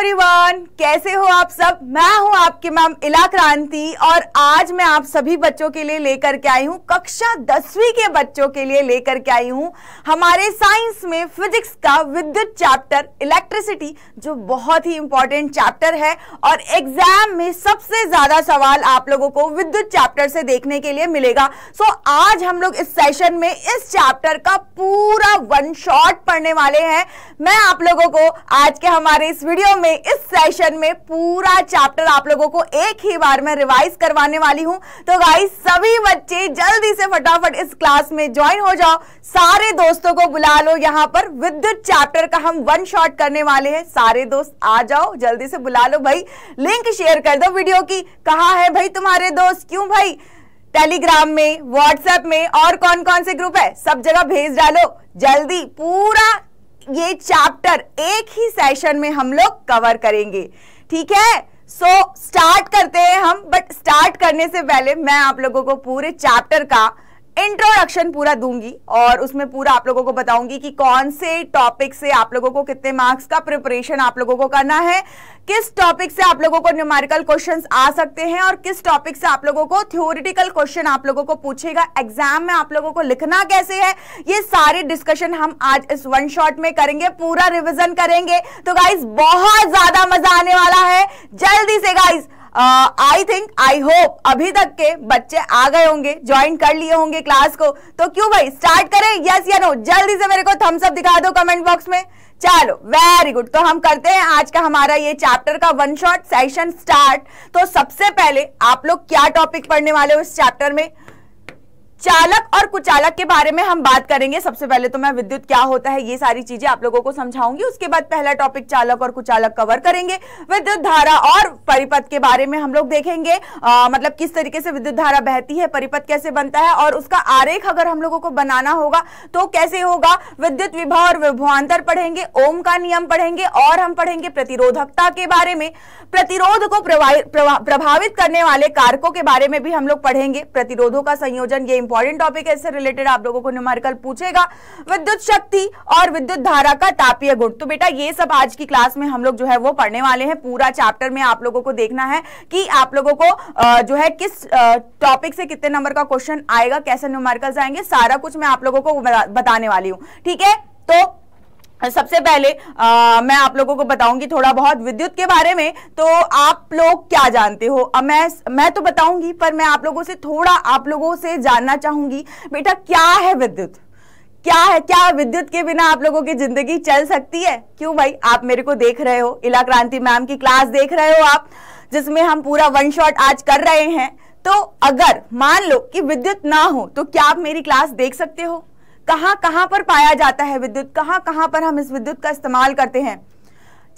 Everyone कैसे हो आप सब मैं हूं आपके मैम इला क्रांति और आज मैं आप सभी बच्चों के लिए लेकर के आई हूं कक्षा दसवीं के बच्चों के लिए लेकर के आई हूं हमारे साइंस में फिजिक्स का विद्युत चैप्टर इलेक्ट्रिसिटी जो बहुत ही इंपॉर्टेंट चैप्टर है और एग्जाम में सबसे ज्यादा सवाल आप लोगों को विद्युत चैप्टर से देखने के लिए मिलेगा सो so, आज हम लोग इस सेशन में इस चैप्टर का पूरा वन शॉट पढ़ने वाले हैं मैं आप लोगों को आज के हमारे इस वीडियो में में इस सेशन में पूरा चैप्टर आप लोगों को एक ही बार में रिवाइज करवाने वाली हूं तो गाइस सभी बच्चे जल्दी से फटाफट इस क्लास में ज्वाइन हो जाओ सारे दोस्तों को बुला लो यहां पर विद्युत चैप्टर का हम वन शॉट करने वाले हैं सारे दोस्त आ जाओ जल्दी से बुला लो भाई लिंक शेयर कर दो वीडियो की कहा है भाई तुम्हारे दोस्त क्यों भाई टेलीग्राम में व्हाट्सएप में और कौन कौन से ग्रुप है सब जगह भेज डालो जल्दी पूरा ये चैप्टर एक ही सेशन में हम लोग कवर करेंगे ठीक है सो so, स्टार्ट करते हैं हम बट स्टार्ट करने से पहले मैं आप लोगों को पूरे चैप्टर का इंट्रोडक्शन पूरा दूंगी और उसमें पूरा आप लोगों को बताऊंगी कि कौन से टॉपिक से आप लोगों को कितने मार्क्स का प्रिपरेशन आप लोगों को करना है किस टॉपिक से आप लोगों को न्यूमेरिकल क्वेश्चंस आ सकते हैं और किस टॉपिक से आप लोगों को थ्योरिटिकल क्वेश्चन आप लोगों को पूछेगा एग्जाम में आप लोगों को लिखना कैसे है ये सारे डिस्कशन हम आज इस वन शॉट में करेंगे पूरा रिविजन करेंगे तो गाइज बहुत ज्यादा मजा आने वाला है जल्दी से guys I think I hope अभी तक के बच्चे आ गए होंगे ज्वाइन कर लिए होंगे क्लास को तो क्यों भाई स्टार्ट करें यस या नो जल्दी से मेरे को थम्स अप दिखा दो कमेंट बॉक्स में चलो वेरी गुड तो हम करते हैं आज का हमारा ये चैप्टर का वन शॉट सेशन स्टार्ट तो सबसे पहले आप लोग क्या टॉपिक पढ़ने वाले हो इस चैप्टर में चालक और कुचालक के बारे में हम बात करेंगे सबसे पहले तो मैं विद्युत क्या होता है ये सारी चीजें आप लोगों को समझाऊंगी उसके बाद पहला टॉपिक चालक और कुचालक कवर करेंगे विद्युत धारा और परिपथ के बारे में हम लोग देखेंगे आ, मतलब किस तरीके से विद्युत धारा बहती है परिपथ कैसे बनता है और उसका आरेख अगर हम लोगों को बनाना होगा तो कैसे होगा विद्युत विभाव और विभवान्तर पढ़ेंगे ओम का नियम पढ़ेंगे और हम पढ़ेंगे प्रतिरोधकता के बारे में प्रतिरोध को प्रभावित करने वाले कारकों के बारे में भी हम लोग पढ़ेंगे प्रतिरोधों का संयोजन ये इंपॉर्टेंट टॉपिक है इससे रिलेटेड आप लोगों को न्यूमेरिकल पूछेगा विद्युत शक्ति और विद्युत धारा का तापीय गुण तो बेटा ये सब आज की क्लास में हम लोग जो है वो पढ़ने वाले हैं पूरा चैप्टर में आप लोगों को देखना है कि आप लोगों को जो है किस टॉपिक से कितने नंबर का क्वेश्चन आएगा कैसे न्यूमेरिकल आएंगे सारा कुछ मैं आप लोगों को बताने वाली हूँ ठीक है तो सबसे पहले आ, मैं आप लोगों को बताऊंगी थोड़ा बहुत विद्युत के बारे में तो आप लोग क्या जानते हो अब मैं मैं तो बताऊंगी पर मैं आप लोगों से थोड़ा आप लोगों से जानना चाहूंगी बेटा क्या है विद्युत क्या है क्या विद्युत के बिना आप लोगों की जिंदगी चल सकती है क्यों भाई आप मेरे को देख रहे हो इला क्रांति मैम की क्लास देख रहे हो आप जिसमें हम पूरा वन शॉट आज कर रहे हैं तो अगर मान लो कि विद्युत ना हो तो क्या आप मेरी क्लास देख सकते हो कहाँ कहाँ पर पाया जाता है विद्युत कहाँ कहाँ पर हम इस विद्युत का इस्तेमाल करते हैं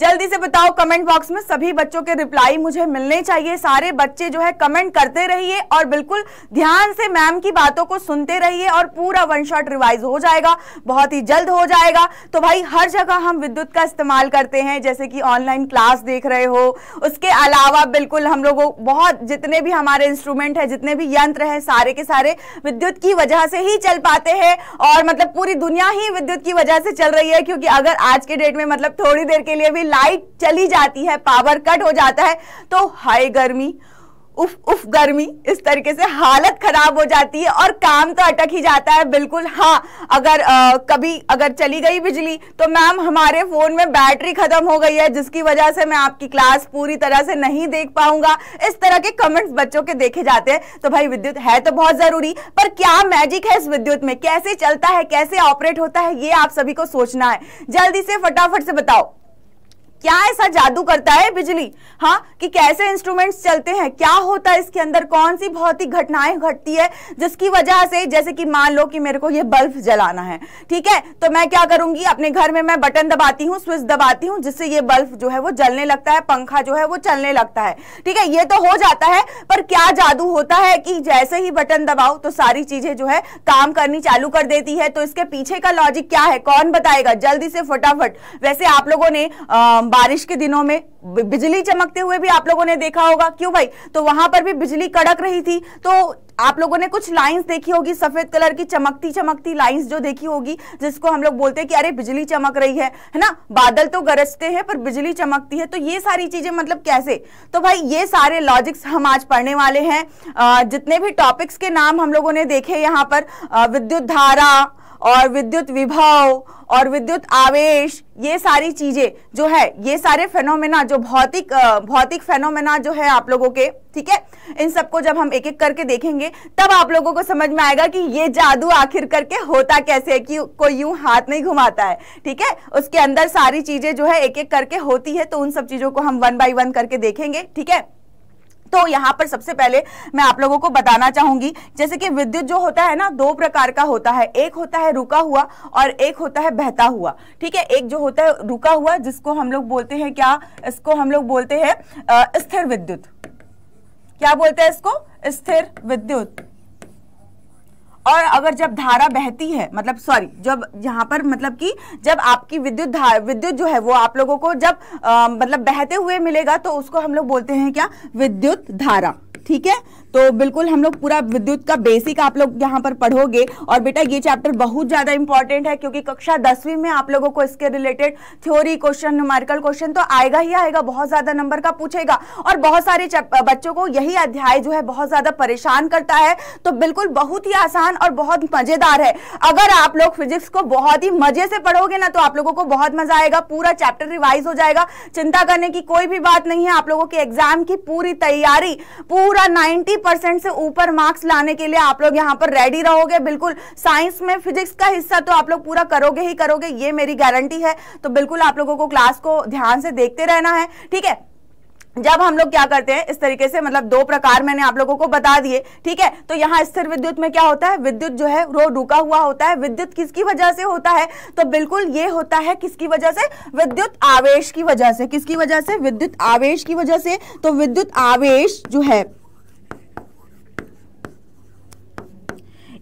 जल्दी से बताओ कमेंट बॉक्स में सभी बच्चों के रिप्लाई मुझे मिलने चाहिए सारे बच्चे जो है कमेंट करते रहिए और बिल्कुल ध्यान से मैम की बातों को सुनते रहिए और पूरा वन शॉट रिवाइज हो जाएगा बहुत ही जल्द हो जाएगा तो भाई हर जगह हम विद्युत का इस्तेमाल करते हैं जैसे कि ऑनलाइन क्लास देख रहे हो उसके अलावा बिल्कुल हम लोगों बहुत जितने भी हमारे इंस्ट्रूमेंट है जितने भी यंत्र है सारे के सारे विद्युत की वजह से ही चल पाते हैं और मतलब पूरी दुनिया ही विद्युत की वजह से चल रही है क्योंकि अगर आज के डेट में मतलब थोड़ी देर के लिए भी कभी लाइट चली जाती है पावर कट हो जाता है तो हाई गर्मी उफ उफ गर्मी इस तरीके से हालत खराब हो जाती है और काम तो अटक ही जाता है बिल्कुल हाँ अगर आ, कभी अगर चली गई बिजली तो मैम हमारे फ़ोन में बैटरी ख़त्म हो गई है जिसकी वजह से मैं आपकी क्लास पूरी तरह से नहीं देख पाऊंगा इस तरह के कमेंट्स बच्चों के देखे जाते हैं तो भाई विद्युत है तो बहुत ज़रूरी पर क्या मैजिक है इस विद्युत में कैसे चलता है कैसे ऑपरेट होता है ये आप सभी को सोचना है जल्दी से फटाफट से बताओ क्या ऐसा जादू करता है बिजली हाँ कि कैसे इंस्ट्रूमेंट्स चलते हैं क्या होता है इसके अंदर कौन सी भौतिक घटनाएं घटती है जिसकी वजह से जैसे कि मान लो कि मेरे को ये बल्ब जलाना है ठीक है तो मैं क्या करूंगी अपने घर में मैं बटन दबाती हूँ स्विच दबाती हूँ जिससे ये बल्ब जो है वो जलने लगता है पंखा जो है वो चलने लगता है ठीक है ये तो हो जाता है पर क्या जादू होता है कि जैसे ही बटन दबाओ तो सारी चीजें जो है काम करनी चालू कर देती है तो इसके पीछे का लॉजिक क्या है कौन बताएगा जल्दी से फटाफट वैसे आप लोगों ने बारिश के दिनों में बिजली चमकते हुए भी आप लोगों ने देखा होगा क्यों भाई तो वहां पर भी बिजली कड़क रही थी तो आप लोगों ने कुछ लाइंस देखी होगी सफेद कलर की चमकती चमकती लाइंस जो देखी होगी जिसको हम लोग बोलते हैं कि अरे बिजली चमक रही है है ना बादल तो गरजते हैं पर बिजली चमकती है तो ये सारी चीजें मतलब कैसे तो भाई ये सारे लॉजिक्स हम आज पढ़ने वाले हैं जितने भी टॉपिक्स के नाम हम लोगों ने देखे यहाँ पर विद्युत धारा और विद्युत विभव और विद्युत आवेश ये सारी चीजें जो है ये सारे फेनोमेना जो भौतिक भौतिक फेनोमेना जो है आप लोगों के ठीक है इन सबको जब हम एक एक करके देखेंगे तब आप लोगों को समझ में आएगा कि ये जादू आखिर करके होता कैसे है कि कोई यूं हाथ नहीं घुमाता है ठीक है उसके अंदर सारी चीजें जो है एक एक करके होती है तो उन सब चीजों को हम वन बाई वन करके देखेंगे ठीक है तो यहाँ पर सबसे पहले मैं आप लोगों को बताना चाहूंगी जैसे कि विद्युत जो होता है ना दो प्रकार का होता है एक होता है रुका हुआ और एक होता है बहता हुआ ठीक है एक जो होता है रुका हुआ जिसको हम लोग बोलते हैं क्या इसको हम लोग बोलते हैं स्थिर विद्युत क्या बोलते हैं इसको स्थिर विद्युत और अगर जब धारा बहती है मतलब सॉरी जब यहाँ पर मतलब कि जब आपकी विद्युत विद्युत जो है वो आप लोगों को जब आ, मतलब बहते हुए मिलेगा तो उसको हम लोग बोलते हैं क्या विद्युत धारा ठीक है तो बिल्कुल हम लोग पूरा विद्युत का बेसिक आप लोग यहाँ पर पढ़ोगे और बेटा ये चैप्टर बहुत ज़्यादा इंपॉर्टेंट है क्योंकि कक्षा दसवीं में आप लोगों को इसके related theory question numerical question तो आएगा ही आएगा बहुत ज़्यादा नंबर का पूछेगा और बहुत सारे बच्चों को यही अध्याय जो है बहुत ज़्यादा परेशान करता है तो बिल्कुल बहुत ही आसान और बहुत मज़ेदार है अगर आप लोग फिजिक्स को बहुत ही मज़े से पढ़ोगे ना तो आप लोगों को बहुत मज़ा आएगा पूरा चैप्टर रिवाइज हो जाएगा चिंता करने की कोई भी बात नहीं है आप लोगों के एग्जाम की पूरी तैयारी पूरा नाइन्टी परसेंट से ऊपर मार्क्स लाने के लिए आप लोग यहाँ पर रेडी रहोगे बिल्कुल साइंस में फिजिक्स का हिस्सा तो आप लोग पूरा करोगे ही करोगे ये मेरी गारंटी है तो बिल्कुल आप लोगों को क्लास को ध्यान से देखते रहना है ठीक है जब हम लोग क्या करते हैं इस तरीके से मतलब दो प्रकार मैंने आप लोगों को बता दिए ठीक है तो यहाँ स्थिर विद्युत में क्या होता है विद्युत जो है वो रुका हुआ होता है विद्युत किसकी वजह से होता है तो बिल्कुल ये होता है किसकी वजह से विद्युत आवेश की वजह से किसकी वजह से विद्युत आवेश की वजह से तो विद्युत आवेश जो है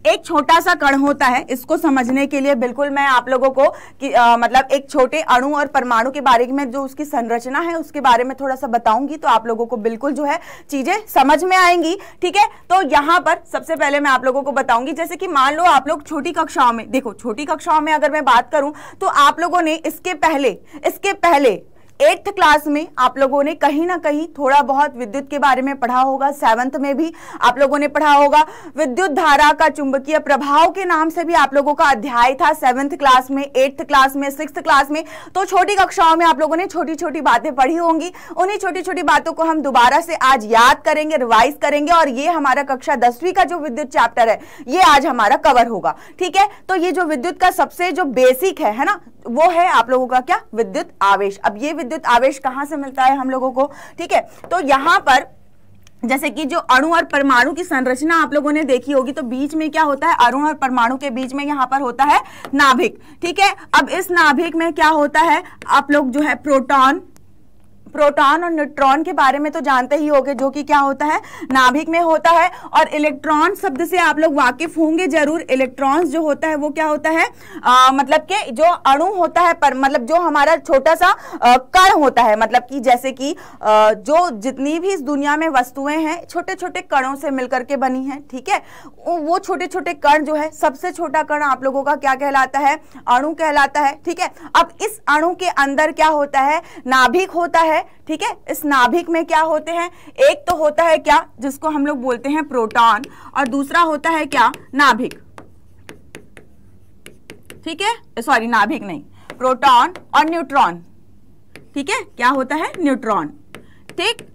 एक छोटा सा कण होता है इसको समझने के लिए बिल्कुल मैं आप लोगों को कि, आ, मतलब एक छोटे अणु और परमाणु के बारे में जो उसकी संरचना है उसके बारे में थोड़ा सा बताऊंगी तो आप लोगों को बिल्कुल जो है चीजें समझ में आएंगी ठीक है तो यहां पर सबसे पहले मैं आप लोगों को बताऊंगी जैसे कि मान लो आप लोग छोटी कक्षाओं में देखो छोटी कक्षाओं में अगर मैं बात करूं तो आप लोगों ने इसके पहले इसके पहले एट्थ क्लास में आप लोगों ने कहीं ना कहीं थोड़ा बहुत विद्युत के बारे में पढ़ा होगा सेवंथ में भी आप लोगों ने पढ़ा होगा विद्युत धारा का चुंबकीय प्रभाव के नाम से भी आप लोगों का अध्याय था सेवंथ क्लास में एट्थ क्लास में सिक्स क्लास में तो छोटी कक्षाओं में आप लोगों ने छोटी छोटी बातें पढ़ी होंगी उन्हीं छोटी छोटी बातों को हम दोबारा से आज याद करेंगे रिवाइज करेंगे और ये हमारा कक्षा दसवीं का जो विद्युत चैप्टर है ये आज हमारा कवर होगा ठीक है तो ये जो विद्युत का सबसे जो बेसिक है है ना वो है आप लोगों का क्या विद्युत आवेश अब ये विद्युत आवेश कहां से मिलता है हम लोगों को ठीक है तो यहां पर जैसे कि जो अणु और परमाणु की संरचना आप लोगों ने देखी होगी तो बीच में क्या होता है अणु और परमाणु के बीच में यहाँ पर होता है नाभिक ठीक है अब इस नाभिक में क्या होता है आप लोग जो है प्रोटॉन प्रोटॉन और न्यूट्रॉन के बारे में तो जानते ही होंगे जो कि क्या होता है नाभिक में होता है और इलेक्ट्रॉन शब्द से आप लोग वाकिफ होंगे जरूर इलेक्ट्रॉन्स जो होता है वो क्या होता है आ, मतलब के जो अणु होता है पर मतलब जो हमारा छोटा सा कण होता है मतलब कि जैसे कि जो जितनी भी इस दुनिया में वस्तुएं हैं छोटे छोटे कणों से मिलकर के बनी है ठीक है वो छोटे छोटे कण जो है सबसे छोटा कण आप लोगों का क्या कहलाता है अणु कहलाता है ठीक है अब इस अणु के अंदर क्या होता है नाभिक होता है है ठीक है नाभिक में क्या होते हैं एक तो होता है क्या जिसको हम लोग बोलते हैं प्रोटॉन और दूसरा होता है क्या नाभिक ठीक है सॉरी नाभिक नहीं प्रोटॉन और न्यूट्रॉन ठीक है क्या होता है न्यूट्रॉन ठीक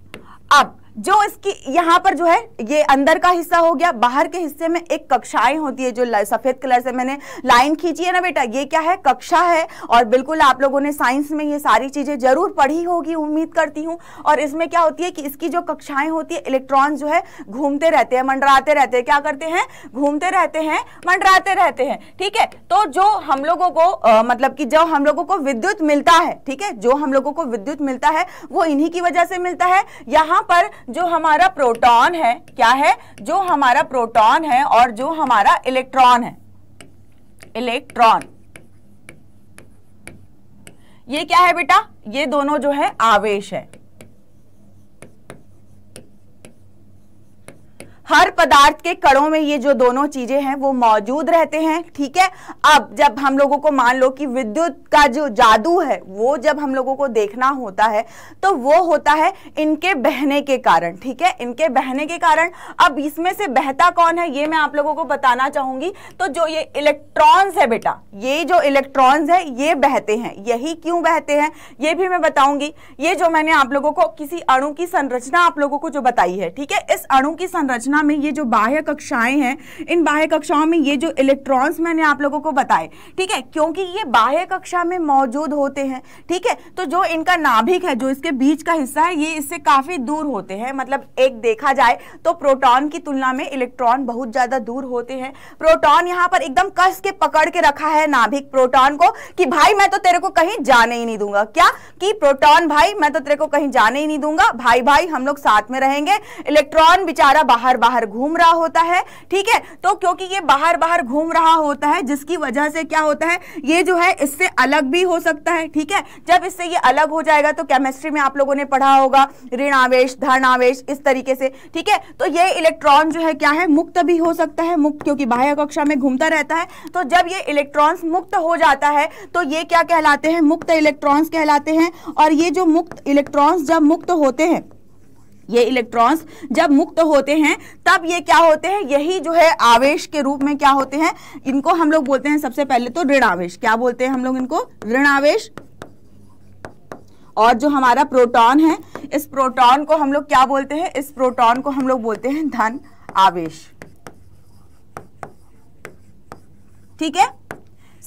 अब जो इसकी यहाँ पर जो है ये अंदर का हिस्सा हो गया बाहर के हिस्से में एक कक्षाएं होती है जो सफेद कलर से मैंने लाइन खींची है ना बेटा ये क्या है कक्षा है और बिल्कुल आप लोगों ने साइंस में ये सारी चीजें जरूर पढ़ी होगी उम्मीद करती हूँ और इसमें क्या होती है कि इसकी जो कक्षाएं होती है इलेक्ट्रॉन जो है घूमते रहते हैं मंडराते रहते हैं क्या करते हैं घूमते रहते हैं मंडराते रहते हैं ठीक है तो जो हम लोगों को मतलब कि जो हम लोगों को विद्युत मिलता है ठीक है जो हम लोगों को विद्युत मिलता है वो इन्हीं की वजह से मिलता है यहाँ पर जो हमारा प्रोटॉन है क्या है जो हमारा प्रोटॉन है और जो हमारा इलेक्ट्रॉन है इलेक्ट्रॉन ये क्या है बेटा ये दोनों जो है आवेश है हर पदार्थ के कणों में ये जो दोनों चीजें हैं वो मौजूद रहते हैं ठीक है अब जब हम लोगों को मान लो कि विद्युत का जो जादू है वो जब हम लोगों को देखना होता है तो वो होता है इनके बहने के कारण ठीक है इनके बहने के कारण अब इसमें से बहता कौन है ये मैं आप लोगों को बताना चाहूंगी तो जो ये इलेक्ट्रॉन्स है बेटा ये जो इलेक्ट्रॉन्स है ये बहते हैं यही क्यों बहते हैं ये भी मैं बताऊंगी ये जो मैंने आप लोगों को किसी अणु की संरचना आप लोगों को जो बताई है ठीक है इस अणु की संरचना संरचना में ये जो बाह्य कक्षाएं हैं इन बाह्य कक्षाओं में ये जो इलेक्ट्रॉन्स मैंने आप लोगों को बताए ठीक है क्योंकि ये बाह्य कक्षा में मौजूद होते हैं ठीक है तो जो इनका नाभिक है जो इसके बीच का हिस्सा है ये इससे काफी दूर होते हैं मतलब एक देखा जाए तो प्रोटॉन की तुलना में इलेक्ट्रॉन बहुत ज्यादा दूर होते हैं प्रोटॉन यहाँ पर एकदम कस के पकड़ के रखा है नाभिक प्रोटॉन को कि भाई मैं तो तेरे को कहीं जाने ही नहीं दूंगा क्या कि प्रोटॉन भाई मैं तो तेरे को कहीं जाने ही नहीं दूंगा भाई भाई हम लोग साथ में रहेंगे इलेक्ट्रॉन बेचारा बाहर बाहर घूम रहा होता है ठीक है तो क्योंकि ये बाहर बाहर घूम रहा होता है जिसकी वजह से क्या होता है ये जो है इससे अलग भी हो सकता है ठीक है जब इससे ये अलग हो जाएगा तो केमिस्ट्री में आप लोगों ने पढ़ा होगा ऋण आवेश धन आवेश इस तरीके से ठीक है तो ये इलेक्ट्रॉन जो है क्या है मुक्त भी हो सकता है मुक्त क्योंकि बाह्य कक्षा में घूमता रहता है तो जब ये इलेक्ट्रॉन्स मुक्त हो जाता है तो ये क्या कहलाते हैं मुक्त इलेक्ट्रॉन्स कहलाते हैं और ये जो मुक्त इलेक्ट्रॉन्स जब मुक्त होते हैं ये इलेक्ट्रॉन्स जब मुक्त होते हैं तब ये क्या होते हैं यही जो है आवेश के रूप में क्या होते हैं इनको हम लोग बोलते हैं सबसे पहले तो ऋण आवेश क्या बोलते हैं हम लोग इनको ऋण आवेश और जो हमारा प्रोटॉन है इस प्रोटॉन को हम लोग क्या बोलते हैं इस प्रोटॉन को हम लोग बोलते हैं धन आवेश ठीक है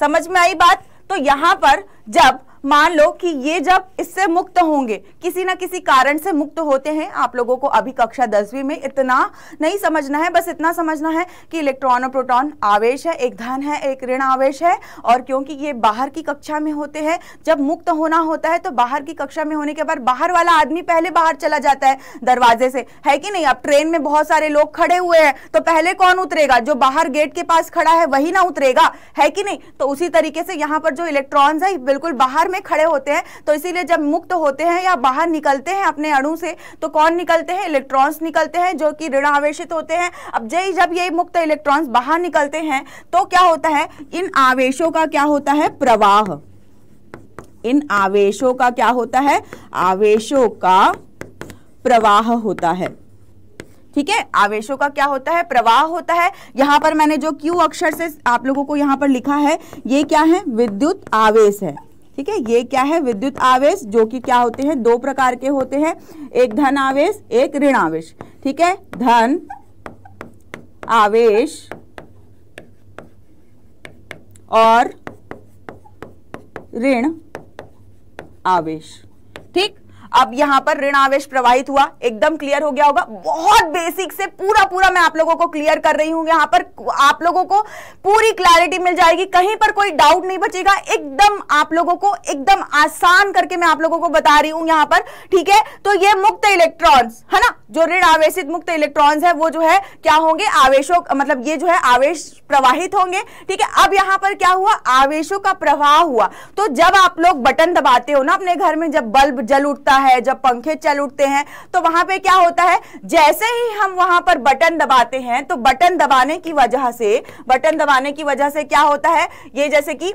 समझ में आई बात तो यहां पर जब मान लो कि ये जब इससे मुक्त होंगे किसी ना किसी कारण से मुक्त होते हैं आप लोगों को अभी कक्षा दसवीं में इतना नहीं समझना है बस इतना समझना है कि इलेक्ट्रॉन और प्रोटॉन आवेश है एक धन है एक ऋण आवेश है और क्योंकि ये बाहर की कक्षा में होते हैं जब मुक्त होना होता है तो बाहर की कक्षा में होने के बाद बाहर वाला आदमी पहले बाहर चला जाता है दरवाजे से है कि नहीं अब ट्रेन में बहुत सारे लोग खड़े हुए हैं तो पहले कौन उतरेगा जो बाहर गेट के पास खड़ा है वही ना उतरेगा है कि नहीं तो उसी तरीके से यहाँ पर जो इलेक्ट्रॉन है बिल्कुल बाहर में खड़े होते हैं तो इसीलिए जब मुक्त होते हैं या बाहर निकलते हैं अपने अणु से तो कौन निकलते हैं इलेक्ट्रॉन्स निकलते हैं जो कि ऋण ऋणावेशित होते हैं अब जय जब ये मुक्त इलेक्ट्रॉन्स बाहर निकलते हैं तो क्या होता है इन आवेशों का क्या होता है प्रवाह इन आवेशों का क्या होता है आवेशों का प्रवाह होता है ठीक है आवेशों का क्या होता है प्रवाह होता है यहां पर मैंने जो Q अक्षर से आप लोगों को यहां पर लिखा है ये क्या है विद्युत आवेश है ठीक है ये क्या है विद्युत आवेश जो कि क्या होते हैं दो प्रकार के होते हैं एक धन आवेश एक ऋण आवेश ठीक है धन आवेश और ऋण आवेश ठीक अब यहां पर ऋण आवेश प्रवाहित हुआ एकदम क्लियर हो गया होगा बहुत बेसिक से पूरा पूरा मैं आप लोगों को क्लियर कर रही हूं यहां पर आप लोगों को पूरी क्लैरिटी मिल जाएगी कहीं पर कोई डाउट नहीं बचेगा एकदम आप लोगों को एकदम आसान करके मैं आप लोगों को बता रही हूं यहां पर ठीक है तो ये मुक्त इलेक्ट्रॉन है ना जो ऋण आवेशित मुक्त इलेक्ट्रॉन है वो जो है क्या होंगे आवेशों मतलब ये जो है आवेश प्रवाहित होंगे ठीक है अब यहां पर क्या हुआ आवेशों का प्रवाह हुआ तो जब आप लोग बटन दबाते हो ना अपने घर में जब बल्ब जल उठता है जब पंखे चल उठते हैं तो वहां पे क्या होता है जैसे ही हम वहां पर बटन दबाते हैं तो बटन दबाने की वजह से बटन दबाने की वजह से क्या होता है ये जैसे कि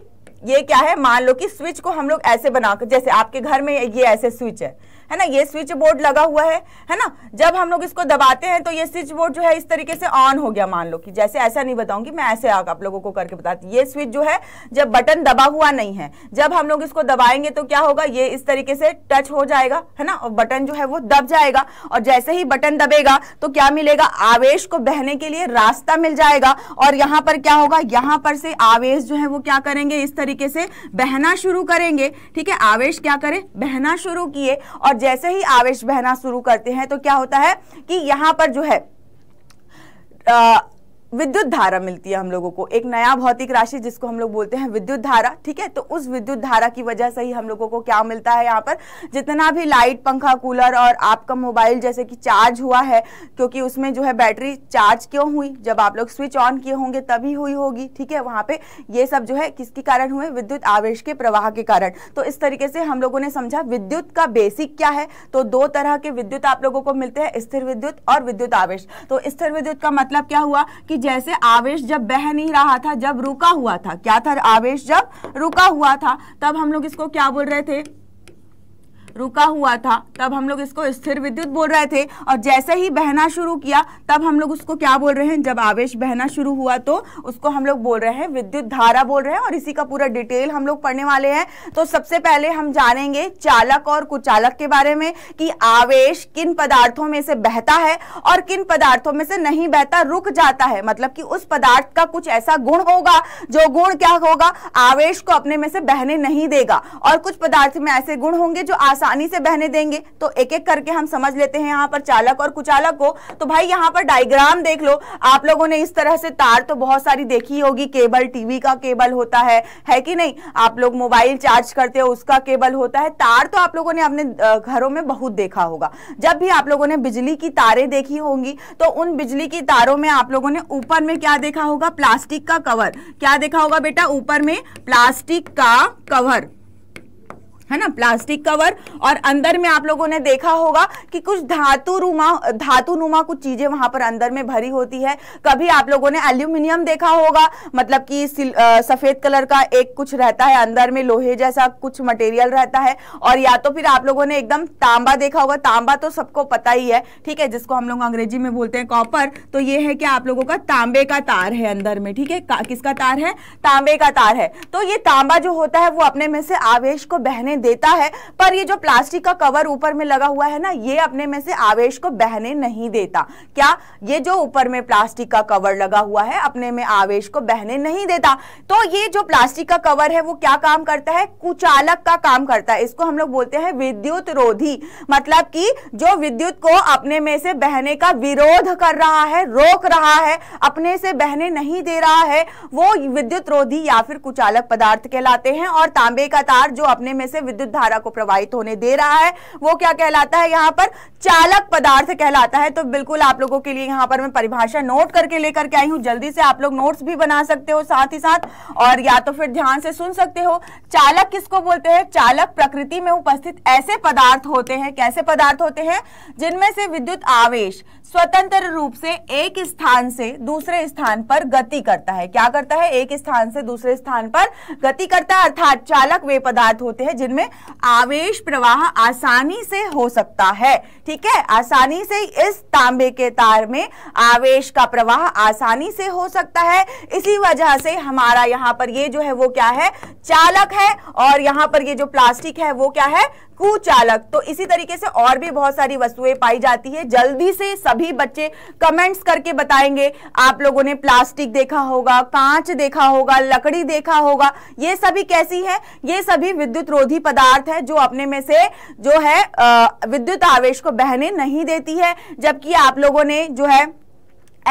ये क्या है मान लो कि स्विच को हम लोग ऐसे बनाकर जैसे आपके घर में ये ऐसे स्विच है है ना ये स्विच बोर्ड लगा हुआ है है ना जब हम लोग इसको दबाते हैं तो ये स्विच बोर्ड जो है इस तरीके से ऑन हो गया मान लो कि जैसे ऐसा नहीं बताऊंगी मैं ऐसे आप लोगों को करके बताती ये स्विच जो है जब बटन दबा हुआ नहीं है जब हम लोग इसको दबाएंगे तो क्या होगा ये इस तरीके से टच हो जाएगा है ना और बटन जो है वो दब जाएगा और जैसे ही बटन दबेगा तो क्या मिलेगा आवेश को बहने के लिए रास्ता मिल जाएगा और यहाँ पर क्या होगा यहां पर से आवेश जो है वो क्या करेंगे इस तरीके से बहना शुरू करेंगे ठीक है आवेश क्या करे बहना शुरू किए और जैसे ही आवेश बहना शुरू करते हैं तो क्या होता है कि यहाँ पर जो है आ, विद्युत धारा मिलती है हम लोगों को एक नया भौतिक राशि जिसको हम लोग बोलते हैं विद्युत धारा ठीक है तो उस विद्युत धारा की वजह से ही हम लोगों को क्या मिलता है यहाँ पर जितना भी लाइट पंखा कूलर और आपका मोबाइल जैसे कि चार्ज हुआ है क्योंकि उसमें जो है बैटरी चार्ज क्यों हुई जब आप लोग स्विच ऑन किए होंगे तभी हुई होगी ठीक है वहाँ पर ये सब जो है किसके कारण हुए विद्युत आवेश के प्रवाह के कारण तो इस तरीके से हम लोगों ने समझा विद्युत का बेसिक क्या है तो दो तरह के विद्युत आप लोगों को मिलते हैं स्थिर विद्युत और विद्युत आवेश तो स्थिर विद्युत का मतलब क्या हुआ कि जैसे आवेश जब बह नहीं रहा था जब रुका हुआ था क्या था आवेश जब रुका हुआ था तब हम लोग इसको क्या बोल रहे थे रुका हुआ था तब हम लोग इसको स्थिर विद्युत बोल रहे थे और जैसे ही बहना शुरू किया तब हम लोग उसको क्या बोल रहे हैं जब आवेश बहना शुरू हुआ तो उसको हम लोग बोल रहे हैं विद्युत धारा बोल रहे हैं और इसी का पूरा डिटेल हम लोग पढ़ने वाले हैं तो सबसे पहले हम जानेंगे चालक और कुचालक के बारे में कि आवेश किन पदार्थों में से बहता है और किन पदार्थों में से नहीं बहता रुक जाता है मतलब कि उस पदार्थ का कुछ ऐसा गुण होगा जो गुण क्या होगा आवेश को अपने में से बहने नहीं देगा और कुछ पदार्थ में ऐसे गुण होंगे जो आसान आसानी से बहने देंगे तो एक एक करके हम समझ लेते हैं यहाँ पर चालक और कुचालक को तो भाई यहाँ पर डायग्राम देख लो आप लोगों ने इस तरह से तार तो बहुत सारी देखी होगी केबल टीवी का केबल होता है है कि नहीं आप लोग मोबाइल चार्ज करते हो उसका केबल होता है तार तो आप लोगों ने अपने घरों में बहुत देखा होगा जब भी आप लोगों ने बिजली की तारें देखी होंगी तो उन बिजली की तारों में आप लोगों ने ऊपर में क्या देखा होगा प्लास्टिक का कवर क्या देखा होगा बेटा ऊपर में प्लास्टिक का कवर है ना प्लास्टिक कवर और अंदर में आप लोगों ने देखा होगा कि कुछ धातु रुमा धातु नुमा कुछ चीजें वहां पर अंदर में भरी होती है कभी आप लोगों ने एल्यूमिनियम देखा होगा मतलब कि सफेद कलर का एक कुछ रहता है अंदर में लोहे जैसा कुछ मटेरियल रहता है और या तो फिर आप लोगों ने एकदम तांबा देखा होगा तांबा तो सबको पता ही है ठीक है जिसको हम लोग अंग्रेजी में बोलते हैं कॉपर तो ये है कि आप लोगों का तांबे का तार है अंदर में ठीक है किसका तार है तांबे का तार है तो ये तांबा जो होता है वो अपने में से आवेश को बहने बहने देता है पर ये जो प्लास्टिक का कवर ऊपर में लगा हुआ है ना ये अपने में से आवेश को बहने नहीं देता क्या ये जो ऊपर में प्लास्टिक का कवर लगा हुआ है अपने में आवेश को बहने नहीं देता तो ये जो प्लास्टिक का कवर है वो क्या काम करता है कुचालक का काम करता है इसको हम लोग बोलते हैं विद्युत रोधी मतलब कि जो विद्युत को अपने में से बहने का विरोध कर रहा है रोक रहा है अपने से बहने नहीं दे रहा है वो विद्युत रोधी या फिर कुचालक पदार्थ कहलाते हैं और तांबे का तार जो अपने में से में विद्युत धारा को प्रवाहित होने दे रहा है वो क्या कहलाता है यहाँ पर चालक पदार्थ कहलाता है तो बिल्कुल आप लोगों के लिए यहाँ पर मैं परिभाषा नोट करके लेकर के आई हूँ जल्दी से आप लोग नोट्स भी बना सकते हो साथ ही साथ और या तो फिर ध्यान से सुन सकते हो चालक किसको बोलते हैं चालक प्रकृति में उपस्थित ऐसे पदार्थ होते हैं कैसे पदार्थ होते हैं जिनमें से विद्युत आवेश स्वतंत्र रूप से एक स्थान से दूसरे स्थान पर गति करता है क्या करता है एक स्थान से दूसरे स्थान पर गति करता है अर्थात चालक वे पदार्थ होते हैं जिनमें में आवेश प्रवाह आसानी से हो सकता है ठीक है आसानी से इस तांबे के तार में आवेश का प्रवाह आसानी से हो सकता है इसी वजह से हमारा यहाँ पर ये जो है वो क्या है चालक है और यहाँ पर ये जो प्लास्टिक है वो क्या है कुचालक तो इसी तरीके से और भी बहुत सारी वस्तुएं पाई जाती है जल्दी से सभी बच्चे कमेंट्स करके बताएंगे आप लोगों ने प्लास्टिक देखा होगा कांच देखा होगा लकड़ी देखा होगा ये सभी कैसी है ये सभी विद्युत रोधी पदार्थ है जो अपने में से जो है विद्युत आवेश को बहने नहीं देती है जबकि आप लोगों ने जो है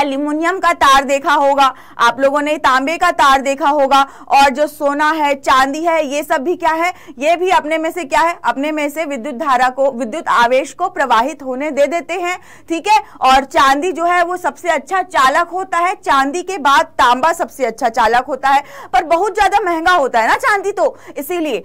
एल्यूमिनियम का तार देखा होगा आप लोगों ने तांबे का तार देखा होगा और जो सोना है चांदी है ये सब भी क्या है ये भी अपने में से क्या है अपने में से विद्युत धारा को विद्युत आवेश को प्रवाहित होने दे देते हैं ठीक है और चांदी जो है वो सबसे अच्छा चालक होता है चांदी के बाद तांबा सबसे अच्छा चालक होता है पर बहुत ज्यादा महंगा होता है ना चांदी तो इसीलिए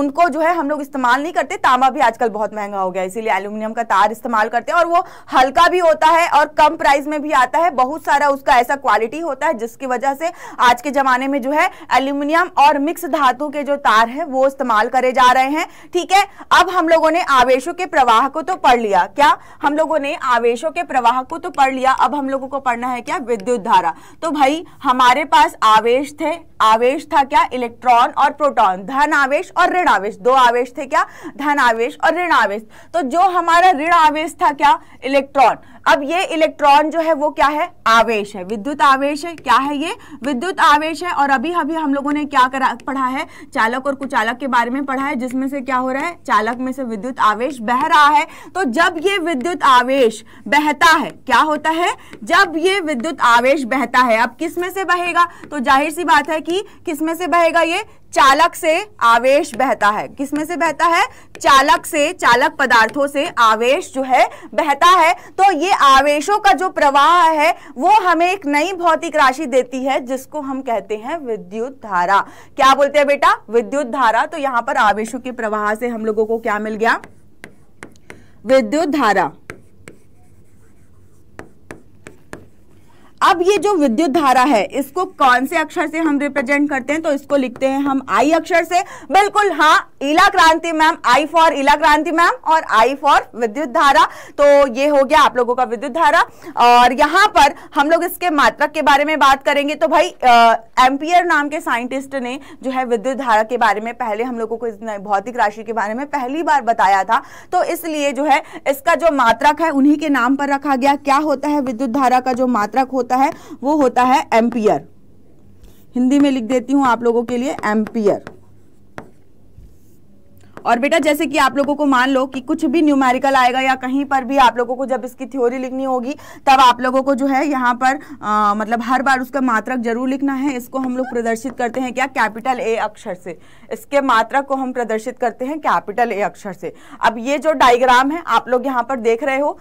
उनको जो है हम लोग इस्तेमाल नहीं करते तांबा भी आजकल बहुत महंगा हो गया इसीलिए एल्यूमिनियम का तार इस्तेमाल करते हैं और वो हल्का भी होता है और कम प्राइस में भी आता है बहुत सारा उसका ऐसा क्वालिटी होता है जिसकी वजह से आज के ज़माने में जो है एल्यूमिनियम और मिक्स धातु के जो तार है वो इस्तेमाल करे जा रहे हैं ठीक है अब हम लोगों ने आवेशों के प्रवाह को तो पढ़ लिया क्या हम लोगों ने आवेशों के प्रवाह को तो पढ़ लिया अब हम लोगों को पढ़ना है क्या विद्युत धारा तो भाई हमारे पास आवेश थे आवेश था क्या इलेक्ट्रॉन और प्रोटॉन धन आवेश और ऋण आवेश दो आवेश थे क्या धन आवेश और ऋण आवेश तो जो हमारा ऋण आवेश था क्या इलेक्ट्रॉन अब ये इलेक्ट्रॉन जो है वो क्या है आवेश है विद्युत आवेश है क्या है ये विद्युत आवेश है और अभी अभी हम लोगों ने क्या करा पढ़ा है चालक और कुचालक के बारे में पढ़ा है जिसमें से क्या हो रहा है चालक में से विद्युत आवेश बह रहा है तो जब ये विद्युत आवेश बहता है क्या होता है जब ये विद्युत आवेश बहता है अब किसमें से बहेगा तो जाहिर सी बात है कि किसमें से बहेगा ये चालक से आवेश बहता है किसमें से बहता है चालक से चालक पदार्थों से आवेश जो है बहता है तो ये आवेशों का जो प्रवाह है वो हमें एक नई भौतिक राशि देती है जिसको हम कहते हैं विद्युत धारा क्या बोलते हैं बेटा विद्युत धारा तो यहां पर आवेशों के प्रवाह से हम लोगों को क्या मिल गया विद्युत धारा अब ये जो विद्युत धारा है इसको कौन से अक्षर से हम रिप्रेजेंट करते हैं तो इसको लिखते हैं हम आई अक्षर से बिल्कुल हाँ इला क्रांति मैम आई फॉर इला क्रांति मैम और आई फॉर विद्युत धारा तो ये हो गया आप लोगों का विद्युत धारा और यहां पर हम लोग इसके मात्रक के बारे में बात करेंगे तो भाई एम्पियर नाम के साइंटिस्ट ने जो है विद्युत धारा के बारे में पहले हम लोगों को भौतिक राशि के बारे में पहली बार बताया था तो इसलिए जो है इसका जो मात्रक है उन्हीं के नाम पर रखा गया क्या होता है विद्युत धारा का जो मात्रक होता होता है वो होता है एम्पियर हिंदी में लिख देती हूँ आप लोगों के लिए एम्पियर और बेटा जैसे कि आप लोगों को मान लो कि कुछ भी न्यूमेरिकल आएगा या कहीं पर भी आप लोगों को जब इसकी थ्योरी लिखनी होगी तब आप लोगों को जो है यहाँ पर आ, मतलब हर बार उसका मात्रक जरूर लिखना है इसको हम लोग प्रदर्शित करते हैं क्या कैपिटल ए अक्षर से इसके मात्रक को हम प्रदर्शित करते हैं कैपिटल ए अक्षर से अब ये जो डाइग्राम है आप लोग यहाँ पर देख रहे हो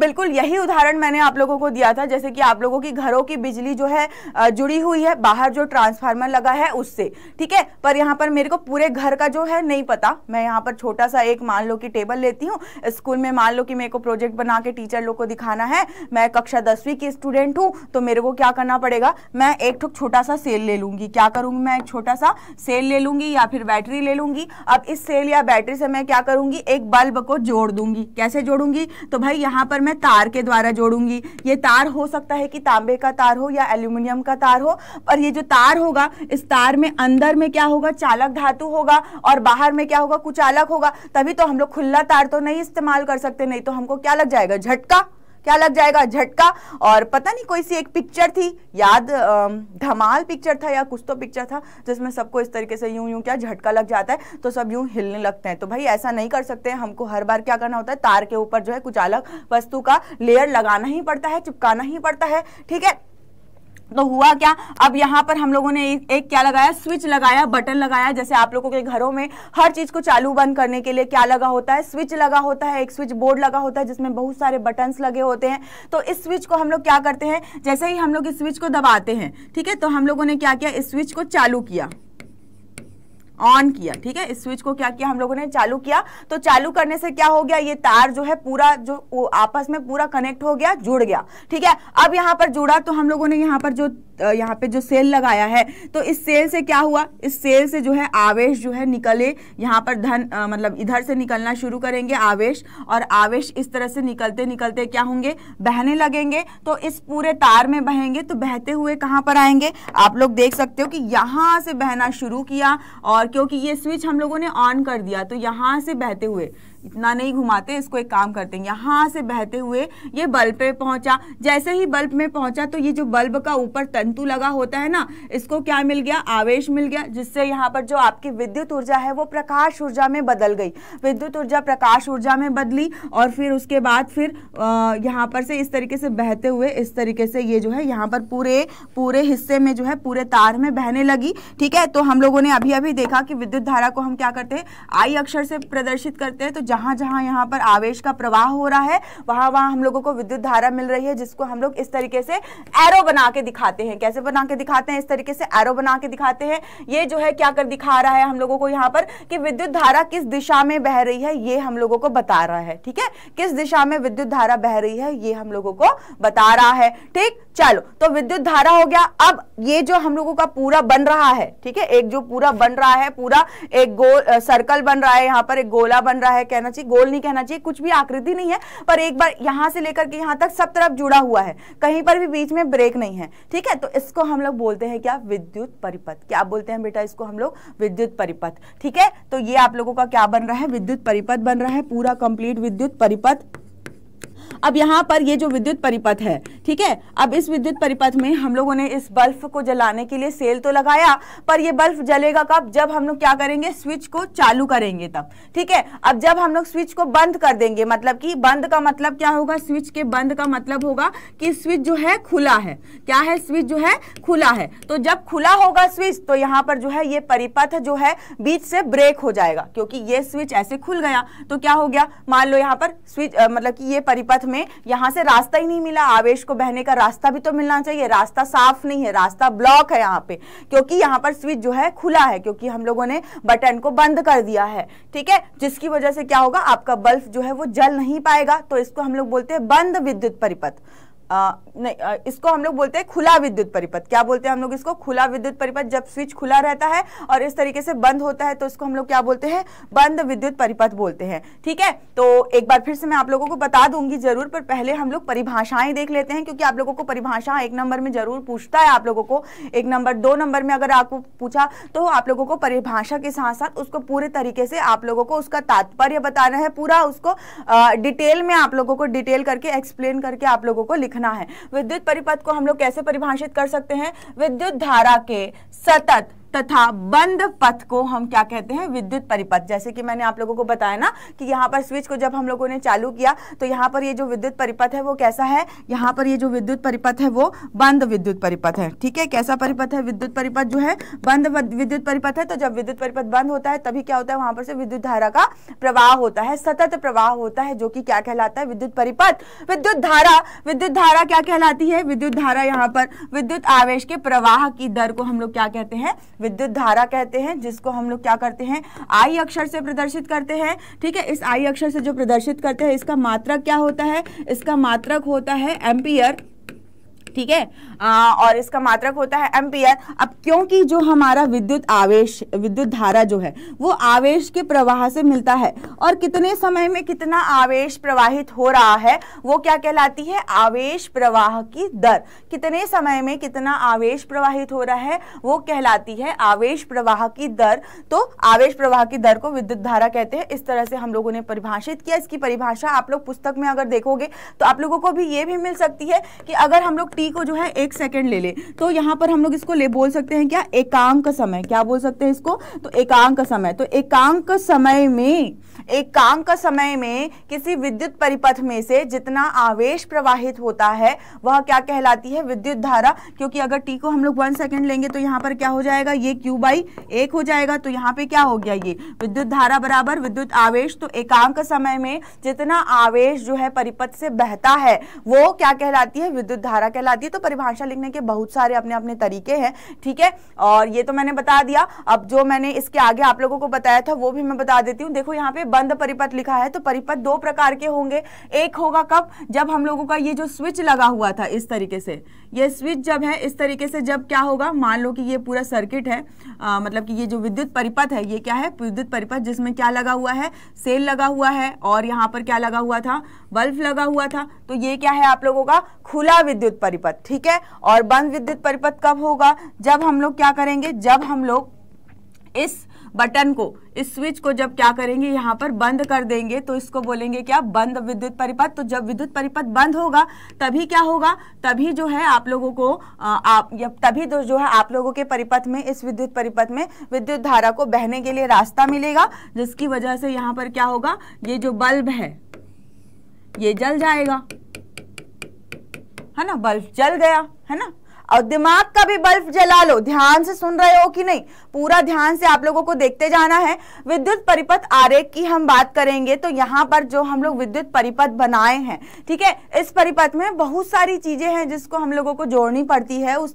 बिल्कुल यही उदाहरण मैंने आप लोगों को दिया था जैसे कि आप लोगों की घरों की बिजली जो है जुड़ी हुई है बाहर जो ट्रांसफार्मर लगा है उससे ठीक है पर यहाँ पर मेरे को पूरे घर का जो है नहीं पता मैं यहाँ पर छोटा सा एक मान लो कि टेबल लेती हूँ स्कूल में मान लो कि मेरे को प्रोजेक्ट बना के टीचर लोग को दिखाना है मैं कक्षा दसवीं की स्टूडेंट हूँ तो मेरे को क्या करना पड़ेगा मैं एक छोटा सा सेल ले लूँगी क्या करूँगी मैं एक छोटा सा सेल ले लूँगी या फिर बैटरी ले लूँगी अब इस सेल या बैटरी से मैं क्या करूँगी एक बल्ब को जोड़ दूंगी कैसे जोड़ूंगी तो भाई यहाँ पर मैं तार के द्वारा जोड़ूंगी ये तार हो सकता है कि तांबे का तार हो या एल्यूमिनियम का तार हो और ये जो तार होगा इस तार में अंदर में क्या होगा चालक धातु होगा और बाहर में क्या होगा कुचालक होगा तभी तो हम लोग खुला तार तो नहीं इस्तेमाल कर सकते नहीं तो हमको क्या लग जाएगा झटका क्या लग जाएगा झटका और पता नहीं कोई सी एक पिक्चर थी याद धमाल पिक्चर था या कुछ तो पिक्चर था जिसमें सबको इस तरीके से यूं यूं क्या झटका लग जाता है तो सब यूं हिलने लगते हैं तो भाई ऐसा नहीं कर सकते हमको हर बार क्या करना होता है तार के ऊपर जो है कुछ अलग वस्तु का लेयर लगाना ही पड़ता है चिपकाना ही पड़ता है ठीक है तो हुआ क्या अब यहाँ पर हम लोगों ने एक, एक क्या लगाया स्विच लगाया बटन लगाया जैसे आप लोगों के घरों में हर चीज़ को चालू बंद करने के लिए क्या लगा होता है स्विच लगा होता है एक स्विच बोर्ड लगा होता है जिसमें बहुत सारे बटन लगे होते हैं तो इस स्विच को हम लोग क्या करते हैं जैसे ही हम लोग इस स्विच को दबाते हैं ठीक है तो हम लोगों ने क्या किया इस स्विच को चालू किया ऑन किया ठीक है इस स्विच को क्या किया हम लोगों ने चालू किया तो चालू करने से क्या हो गया ये तार जो है पूरा जो आपस में पूरा कनेक्ट हो गया जुड़ गया ठीक है अब यहाँ पर जुड़ा तो हम लोगों ने यहाँ पर जो यहाँ पे जो सेल लगाया है तो इस सेल से क्या हुआ इस सेल से जो है आवेश जो है निकले यहाँ पर धन आ, मतलब इधर से निकलना शुरू करेंगे आवेश और आवेश इस तरह से निकलते निकलते क्या होंगे बहने लगेंगे तो इस पूरे तार में बहेंगे तो बहते हुए कहाँ पर आएंगे आप लोग देख सकते हो कि यहाँ से बहना शुरू किया और क्योंकि ये स्विच हम लोगों ने ऑन कर दिया तो यहाँ से बहते हुए इतना नहीं घुमाते इसको एक काम करते हैं यहाँ से बहते हुए ये बल्ब पे पहुंचा जैसे ही बल्ब में पहुंचा तो ये जो बल्ब का ऊपर तंतु लगा होता है ना इसको क्या मिल गया आवेश मिल गया जिससे यहाँ पर जो आपकी विद्युत ऊर्जा है वो प्रकाश ऊर्जा में बदल गई विद्युत ऊर्जा प्रकाश ऊर्जा में बदली और फिर उसके बाद फिर यहाँ पर से इस तरीके से बहते हुए इस तरीके से ये जो है यहाँ पर पूरे पूरे हिस्से में जो है पूरे तार में बहने लगी ठीक है तो हम लोगों ने अभी अभी देखा कि विद्युत धारा को हम क्या करते हैं आई अक्षर से प्रदर्शित करते हैं तो जहां जहां यहां पर आवेश का प्रवाह हो रहा है वहां वहां हम लोगों को विद्युत धारा मिल रही है जिसको हम लोग इस तरीके से एरो बना के दिखाते हैं कैसे बना के दिखाते हैं इस तरीके से एरो बना के दिखाते हैं ये जो है क्या कर दिखा रहा है हम लोगों को यहाँ पर कि विद्युत धारा किस दिशा में बह रही है ये हम लोगों को बता रहा है ठीक है किस दिशा में विद्युत धारा बह रही है ये हम लोगों को बता रहा है ठीक चलो तो विद्युत धारा हो गया अब ये जो हम लोगों का पूरा बन रहा है ठीक है एक जो पूरा बन रहा है पूरा एक गोल सर्कल बन रहा है यहाँ पर एक गोला बन रहा है कहना चाहिए गोल नहीं कहना चाहिए कुछ भी आकृति नहीं है पर एक बार यहां से लेकर के यहां तक सब तरफ जुड़ा हुआ है कहीं पर भी बीच में ब्रेक नहीं है ठीक है तो इसको हम लोग बोलते हैं क्या विद्युत परिपथ क्या बोलते हैं बेटा इसको हम लोग विद्युत परिपथ ठीक है तो ये आप लोगों का क्या बन रहा है विद्युत परिपथ बन रहा है पूरा कंप्लीट विद्युत परिपथ अब यहां पर ये जो विद्युत परिपथ है ठीक है अब इस विद्युत परिपथ में हम लोगों ने इस बल्ब को जलाने के लिए सेल तो लगाया पर ये बल्ब जलेगा कब जब हम लोग क्या करेंगे स्विच को चालू करेंगे तब ठीक है अब जब हम लोग स्विच को बंद कर देंगे मतलब कि बंद का मतलब क्या होगा स्विच के बंद का मतलब होगा कि स्विच जो है खुला है क्या है स्विच जो है खुला है तो जब खुला होगा स्विच तो यहाँ पर जो है ये परिपथ जो है बीच से ब्रेक हो जाएगा क्योंकि ये स्विच ऐसे खुल गया तो क्या हो गया मान लो यहाँ पर स्विच मतलब कि ये परिपथ में यहाँ से रास्ता ही नहीं मिला आवेश को बहने का रास्ता भी तो मिलना चाहिए रास्ता साफ नहीं है रास्ता ब्लॉक है यहाँ पे क्योंकि यहाँ पर स्विच जो है खुला है क्योंकि हम लोगों ने बटन को बंद कर दिया है ठीक है जिसकी वजह से क्या होगा आपका बल्ब जो है वो जल नहीं पाएगा तो इसको हम लोग बोलते हैं बंद विद्युत परिपथ आ, नहीं इसको हम लोग बोलते हैं खुला विद्युत परिपथ क्या बोलते हैं हम लोग इसको खुला विद्युत परिपथ जब स्विच खुला रहता है और इस तरीके से बंद होता है तो इसको हम लोग क्या बोलते हैं बंद विद्युत परिपथ बोलते हैं ठीक है तो एक बार फिर से मैं आप लोगों को बता दूंगी जरूर पर पहले हम लोग परिभाषाएं देख लेते हैं क्योंकि आप लोगों को परिभाषा एक नंबर में जरूर पूछता है आप लोगों को एक नंबर दो नंबर में अगर आपको पूछा तो आप लोगों को परिभाषा के साथ साथ उसको पूरे तरीके से आप लोगों को उसका तात्पर्य बताना है पूरा उसको डिटेल में आप लोगों को डिटेल करके एक्सप्लेन करके आप लोगों को लिखा देखना है विद्युत परिपथ को हम लोग कैसे परिभाषित कर सकते हैं विद्युत धारा के सतत तथा बंद पथ को हम क्या कहते हैं विद्युत परिपथ जैसे कि मैंने आप लोगों को बताया ना कि यहाँ पर स्विच को जब हम लोगों ने चालू किया तो यहाँ पर ये जो विद्युत परिपथ है वो कैसा है यहाँ पर ये जो विद्युत परिपथ है वो बंद विद्युत परिपथ है ठीक है कैसा परिपथ है विद्युत परिपथ जो है बंद विद्युत परिपथ है तो जब विद्युत परिपथ बंद होता है तभी क्या होता है वहां पर से विद्युत धारा का प्रवाह होता है सतत प्रवाह होता है जो कि क्या कहलाता है विद्युत परिपथ विद्युत धारा विद्युत धारा क्या कहलाती है विद्युत धारा यहाँ पर विद्युत आवेश के प्रवाह की दर को हम लोग क्या कहते हैं विद्युत धारा कहते हैं जिसको हम लोग क्या करते हैं आई अक्षर से प्रदर्शित करते हैं ठीक है इस आई अक्षर से जो प्रदर्शित करते हैं इसका मात्रक क्या होता है इसका मात्रक होता है एम्पियर ठीक है और इसका मात्रक होता है एम्पियर अब क्योंकि जो हमारा विद्युत आवेश विद्युत धारा जो है वो आवेश के प्रवाह से मिलता है और कितने समय में कितना आवेश प्रवाहित हो रहा है वो क्या कहलाती है आवेश प्रवाह की दर कितने समय में कितना आवेश प्रवाहित हो रहा है वो कहलाती है आवेश प्रवाह की दर तो आवेश प्रवाह की दर को विद्युत धारा कहते हैं इस तरह से हम लोगों ने परिभाषित किया इसकी परिभाषा आप लोग पुस्तक में अगर देखोगे तो आप लोगों को भी ये भी मिल सकती है कि अगर हम लोग टी टी को जो है एक सेकेंड ले ले तो यहाँ पर हम लोग इसको ले बोल सकते हैं क्या एकांक समय क्या बोल सकते हैं इसको तो एकांक समय तो एकांक समय में एक काम का समय में किसी विद्युत परिपथ में से जितना आवेश प्रवाहित होता है वह क्या कहलाती है विद्युत धारा क्योंकि अगर टी को हम लोग वन सेकेंड लेंगे तो यहाँ पर क्या हो जाएगा ये क्यू बाई एक हो जाएगा तो यहाँ पे क्या हो गया ये विद्युत धारा बराबर विद्युत आवेश तो एकांक समय में जितना आवेश जो है परिपथ से बहता है वो क्या कहलाती है विद्युत धारा कहलाती है तो परिभाषा लिखने के बहुत सारे अपने अपने तरीके हैं ठीक है और ये तो मैंने बता दिया अब जो मैंने इसके आगे आप लोगों को बताया था वो भी मैं बता देती हूँ देखो यहाँ पे बंद परिपथ लिखा है तो परिपथ दो प्रकार के होंगे एक होगा कब जब हम लोगों का ये जो स्विच लगा हुआ था इस तरीके से ये स्विच जब है इस तरीके से जब क्या होगा मान लो कि ये पूरा सर्किट है आ, मतलब कि ये जो विद्युत परिपथ है ये क्या है विद्युत परिपथ जिसमें क्या लगा हुआ है सेल लगा हुआ है और यहाँ पर क्या लगा हुआ था बल्ब लगा हुआ था तो ये क्या है आप लोगों का खुला विद्युत परिपथ ठीक है और बंद विद्युत परिपथ कब होगा जब हम लोग क्या करेंगे जब हम लोग इस बटन को इस स्विच को जब क्या करेंगे यहाँ पर बंद कर देंगे तो इसको बोलेंगे क्या बंद विद्युत परिपथ तो जब विद्युत परिपथ बंद होगा तभी क्या होगा तभी जो है आप लोगों को आप तभी जो है आप लोगों के परिपथ में इस विद्युत परिपथ में विद्युत धारा को बहने के लिए रास्ता मिलेगा जिसकी वजह से यहाँ पर क्या होगा ये जो बल्ब है ये जल जाएगा है ना बल्ब जल गया है ना और दिमाग का भी बल्ब जला लो ध्यान से सुन रहे हो कि नहीं पूरा ध्यान से आप लोगों को देखते जाना है विद्युत परिपथ आरेख की हम बात करेंगे तो यहाँ पर जो हम लोग विद्युत परिपथ बनाए हैं ठीक है इस परिपथ में बहुत सारी चीजें हैं जिसको हम लोगों को जोड़नी पड़ती है उस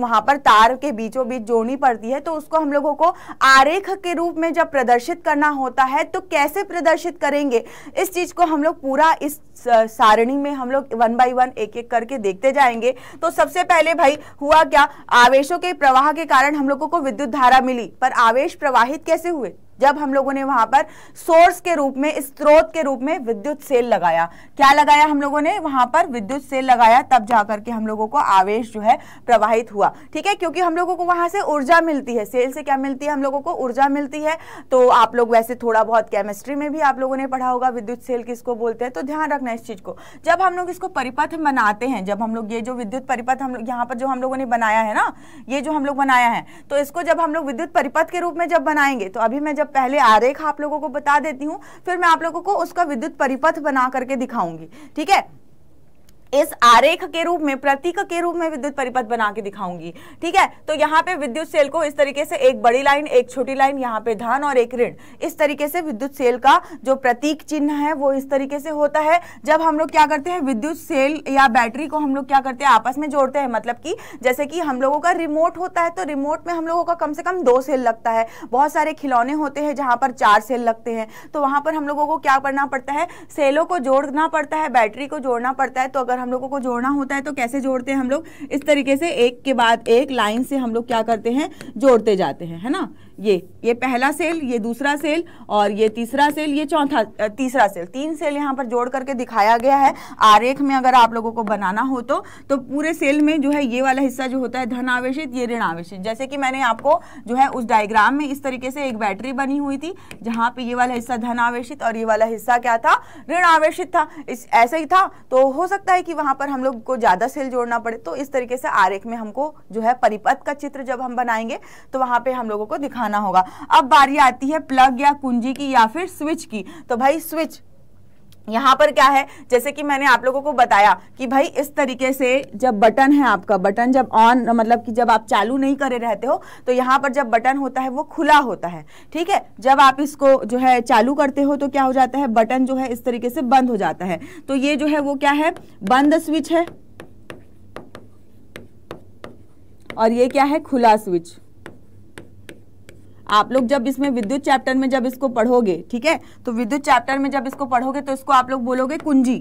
वहां पर तार के बीचों बीच जोड़नी पड़ती है तो उसको हम लोगों को आरेख के रूप में जब प्रदर्शित करना होता है तो कैसे प्रदर्शित करेंगे इस चीज को हम लोग पूरा इस सारणी में हम लोग वन बाई वन एक एक करके देखते जाएंगे तो सबसे सबसे पहले भाई हुआ क्या आवेशों के प्रवाह के कारण हम लोगों को विद्युत धारा मिली पर आवेश प्रवाहित कैसे हुए जब हम लोगों ने वहां पर सोर्स के रूप में स्त्रोत के रूप में विद्युत सेल लगाया क्या लगाया हम लोगों ने वहां पर विद्युत सेल लगाया तब जाकर के हम लोगों को आवेश जो है प्रवाहित हुआ ठीक है क्योंकि हम लोगों को वहां से ऊर्जा मिलती है सेल से क्या मिलती है हम लोगों को ऊर्जा मिलती है तो आप लोग वैसे थोड़ा बहुत केमिस्ट्री में भी आप लोगों ने पढ़ा होगा विद्युत सेल किसको बोलते हैं तो ध्यान रखना इस चीज को जब हम लोग इसको परिपथ बनाते हैं जब हम लोग ये जो विद्युत परिपथ हम लोग यहाँ पर जो हम लोगों ने बनाया है ना ये जो हम लोग बनाया है तो इसको जब हम लोग विद्युत परिपथ के रूप में जब बनाएंगे तो अभी मैं जब मतलब पहले आरेख आप लोगों को बता देती हूँ फिर मैं आप लोगों को उसका विद्युत परिपथ बना करके दिखाऊंगी ठीक है इस आरेख के रूप में प्रतीक के रूप में विद्युत परिपथ बना के दिखाऊंगी ठीक है तो यहाँ पे विद्युत सेल को इस तरीके से एक बड़ी लाइन एक छोटी लाइन यहाँ पे धन और एक ऋण इस तरीके से विद्युत सेल का जो प्रतीक चिन्ह है वो इस तरीके से होता है जब हम लोग क्या करते हैं विद्युत सेल या बैटरी को हम लोग क्या करते हैं आपस में जोड़ते हैं मतलब की जैसे कि हम लोगों का रिमोट होता है तो रिमोट में हम लोगों का कम से कम दो सेल लगता है बहुत सारे खिलौने होते हैं जहां पर चार सेल लगते हैं तो वहां पर हम लोगों को क्या करना पड़ता है सेलों को जोड़ना पड़ता है बैटरी को जोड़ना पड़ता है तो अगर अगर हम लोगों को जोड़ना होता है तो कैसे जोड़ते हैं हम लोग इस तरीके से एक के बाद एक लाइन से हम लोग क्या करते हैं जोड़ते जाते हैं है ना ये ये पहला सेल ये दूसरा सेल और ये तीसरा सेल ये चौथा तीसरा सेल तीन सेल यहाँ पर जोड़ करके दिखाया गया है आरेख में अगर आप लोगों को बनाना हो तो तो पूरे सेल में जो है ये वाला हिस्सा जो होता है धन आवेशित ये ऋण आवेशित जैसे कि मैंने आपको जो है उस डायग्राम में इस तरीके से एक बैटरी बनी हुई थी जहाँ पे ये वाला हिस्सा धन आवेशित और ये वाला हिस्सा क्या था ऋण आवेशित था इस ऐसा ही था तो हो सकता है कि वहाँ पर हम लोग को ज़्यादा सेल जोड़ना पड़े तो इस तरीके से आरेख में हमको जो है परिपथ का चित्र जब हम बनाएंगे तो वहाँ पर हम लोगों को दिखा दिखाना होगा अब बारी आती है प्लग या कुंजी की या फिर स्विच की तो भाई स्विच यहाँ पर क्या है जैसे कि मैंने आप लोगों को बताया कि भाई इस तरीके से जब बटन है आपका बटन जब ऑन मतलब कि जब आप चालू नहीं करे रहते हो तो यहाँ पर जब बटन होता है वो खुला होता है ठीक है जब आप इसको जो है चालू करते हो तो क्या हो जाता है बटन जो है इस तरीके से बंद हो जाता है तो ये जो है वो क्या है बंद स्विच है और ये क्या है खुला स्विच आप लोग जब इसमें विद्युत चैप्टर में जब इसको पढ़ोगे ठीक है तो विद्युत चैप्टर में जब इसको पढ़ोगे तो इसको आप लोग बोलोगे कुंजी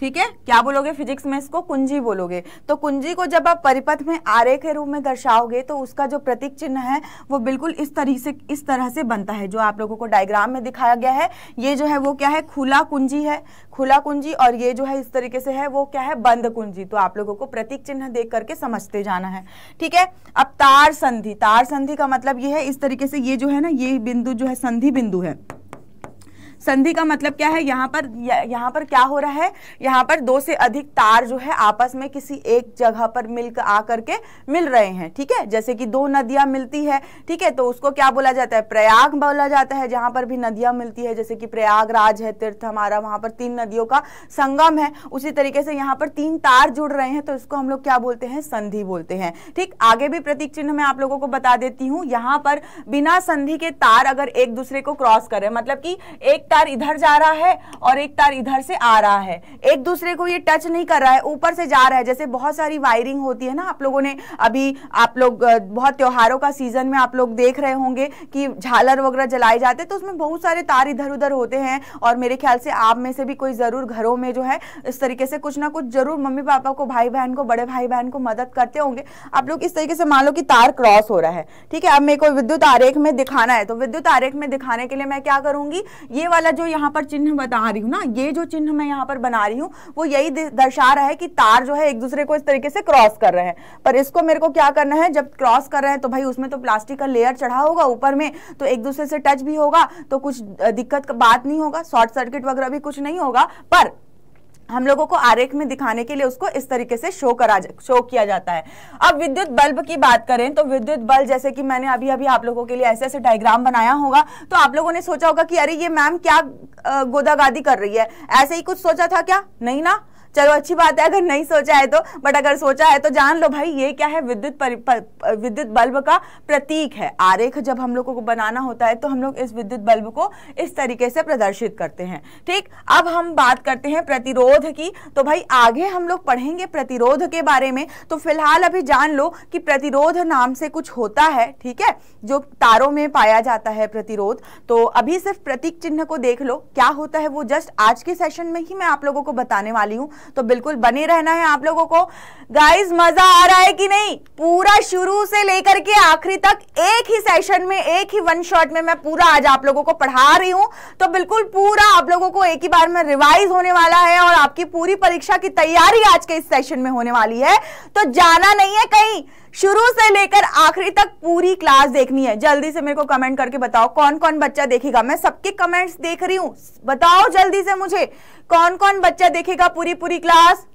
ठीक है क्या बोलोगे फिजिक्स में इसको कुंजी बोलोगे तो कुंजी को जब आप परिपथ में आरे के रूप में दर्शाओगे तो उसका जो प्रतीक चिन्ह है वो बिल्कुल इस तरह से इस तरह से बनता है जो आप लोगों को डायग्राम में दिखाया गया है ये जो है वो क्या है खुला कुंजी है खुला कुंजी और ये जो है इस तरीके से है वो क्या है बंद कुंजी तो आप लोगों को प्रतीक चिन्ह देख करके समझते जाना है ठीक है अब तार संधि तार संधि का मतलब ये है इस तरीके से ये जो है ना ये बिंदु जो है संधि बिंदु है संधि का मतलब क्या है यहाँ पर यहाँ पर क्या हो रहा है यहाँ पर दो से अधिक तार जो है आपस में किसी एक जगह पर मिलकर आ करके मिल रहे हैं ठीक है जैसे कि दो नदियां मिलती है ठीक है तो उसको क्या बोला जाता है प्रयाग बोला जाता है जहां पर भी नदियां मिलती है जैसे कि प्रयागराज है तीर्थ हमारा वहां पर तीन नदियों का संगम है उसी तरीके से यहाँ पर तीन तार जुड़ रहे हैं तो इसको हम लोग क्या बोलते हैं संधि बोलते हैं ठीक आगे भी प्रतीक चिन्ह मैं आप लोगों को बता देती हूँ यहाँ पर बिना संधि के तार अगर एक दूसरे को क्रॉस करें मतलब कि एक तार इधर जा रहा है और एक तार इधर से आ रहा है एक दूसरे को ये टच नहीं कर रहा है ऊपर से जा रहा है जैसे बहुत सारी वायरिंग होती है ना आप लोगों ने अभी आप लोग बहुत त्योहारों का सीजन में आप लोग देख रहे होंगे कि झालर वगैरह जलाए जाते हैं तो उसमें बहुत सारे तार इधर उधर होते हैं और मेरे ख्याल से आप में से भी कोई ज़रूर घरों में जो है इस तरीके से कुछ ना कुछ ज़रूर मम्मी पापा को भाई बहन को बड़े भाई बहन को मदद करते होंगे आप लोग इस तरीके से मान लो कि तार क्रॉस हो रहा है ठीक है अब मेरे को विद्युत आरेख में दिखाना है तो विद्युत आरेख में दिखाने के लिए मैं क्या करूंगी ये वाला जो यहाँ पर चिन्ह बता रही हूँ ना ये जो चिन्ह मैं यहाँ पर बना रही हूँ वो यही दर्शा रहा है कि तार जो है एक दूसरे को इस तरीके से क्रॉस कर रहे हैं पर इसको मेरे को क्या करना है जब क्रॉस कर रहे हैं तो भाई उसमें तो प्लास्टिक का लेयर चढ़ा होगा ऊपर में तो एक दूसरे से टच भी होगा तो कुछ दिक्कत का बात नहीं होगा शॉर्ट सर्किट वगैरह भी कुछ नहीं होगा पर हम लोगों को आरेख में दिखाने के लिए उसको इस तरीके से शो करा शो किया जाता है अब विद्युत बल्ब की बात करें तो विद्युत बल्ब जैसे कि मैंने अभी अभी आप लोगों के लिए ऐसे ऐसे डायग्राम बनाया होगा तो आप लोगों ने सोचा होगा कि अरे ये मैम क्या गोदागादी कर रही है ऐसे ही कुछ सोचा था क्या नहीं ना चलो अच्छी बात है अगर नहीं सोचा है तो बट अगर सोचा है तो जान लो भाई ये क्या है विद्युत विद्युत बल्ब का प्रतीक है आरेख जब हम लोगों को बनाना होता है तो हम लोग इस विद्युत बल्ब को इस तरीके से प्रदर्शित करते हैं ठीक अब हम बात करते हैं प्रतिरोध की तो भाई आगे हम लोग पढ़ेंगे प्रतिरोध के बारे में तो फिलहाल अभी जान लो कि प्रतिरोध नाम से कुछ होता है ठीक है जो तारों में पाया जाता है प्रतिरोध तो अभी सिर्फ प्रतीक चिन्ह को देख लो क्या होता है वो जस्ट आज के सेशन में ही मैं आप लोगों को बताने वाली हूँ तो बिल्कुल बने रहना है आप लोगों को गाइज मजा आ रहा है कि नहीं पूरा शुरू से लेकर के आखिरी तक एक ही सेशन में एक ही वन शॉट में मैं पूरा आज आप लोगों को पढ़ा रही हूं तो बिल्कुल पूरा आप लोगों को एक ही बार में रिवाइज होने वाला है और आपकी पूरी परीक्षा की तैयारी आज के इस सेशन में होने वाली है तो जाना नहीं है कहीं शुरू से लेकर आखिरी तक पूरी क्लास देखनी है जल्दी से मेरे को कमेंट करके बताओ कौन कौन बच्चा देखेगा मैं सबके कमेंट्स देख रही हूँ बताओ जल्दी से मुझे कौन कौन बच्चा देखेगा पूरी पूरी क्लास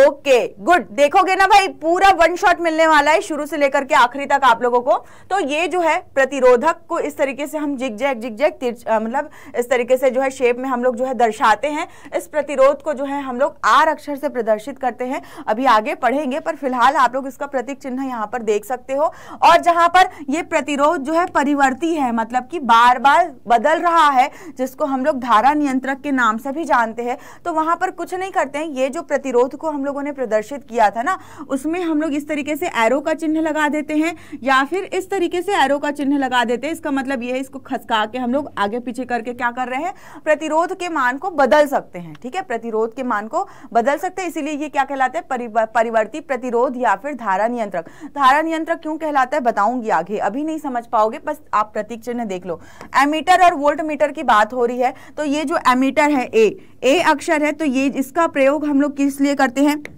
ओके गुड देखोगे ना भाई पूरा वन शॉट मिलने वाला है शुरू से लेकर के आखिरी तक आप लोगों को तो ये जो है प्रतिरोधक को इस तरीके से हम जिग जैक जिग जैक मतलब इस तरीके से जो है शेप में हम लोग जो है दर्शाते हैं इस प्रतिरोध को जो है हम लोग आर अक्षर से प्रदर्शित करते हैं अभी आगे पढ़ेंगे पर फिलहाल आप लोग इसका प्रतीक चिन्ह यहाँ पर देख सकते हो और जहाँ पर ये प्रतिरोध जो है परिवर्ती है मतलब कि बार बार बदल रहा है जिसको हम लोग धारा नियंत्रक के नाम से भी जानते हैं तो वहां पर कुछ नहीं करते हैं ये जो प्रतिरोध को हम हम लोगों ने प्रदर्शित किया था ना उसमें हम लोग इस तरीके से एरो का चिन्ह लगा देते हैं या फिर इस तरीके से एरो का चिन्ह लगा देते हैं इसका मतलब यह है इसको खसका के हम लोग आगे पीछे करके क्या कर रहे हैं प्रतिरोध के मान को बदल सकते हैं ठीक है प्रतिरोध के मान को बदल सकते हैं इसीलिए ये क्या कहलाते हैं परिवर्ती प्रतिरोध या फिर धारा नियंत्रक धारा नियंत्रक क्यों कहलाता है बताऊंगी आगे अभी नहीं समझ पाओगे बस आप प्रतीक चिन्ह देख लो एमीटर और वोल्ट मीटर की बात हो रही है तो ये जो एमीटर है ए ए अक्षर है तो ये इसका प्रयोग हम लोग किस लिए करते हैं время.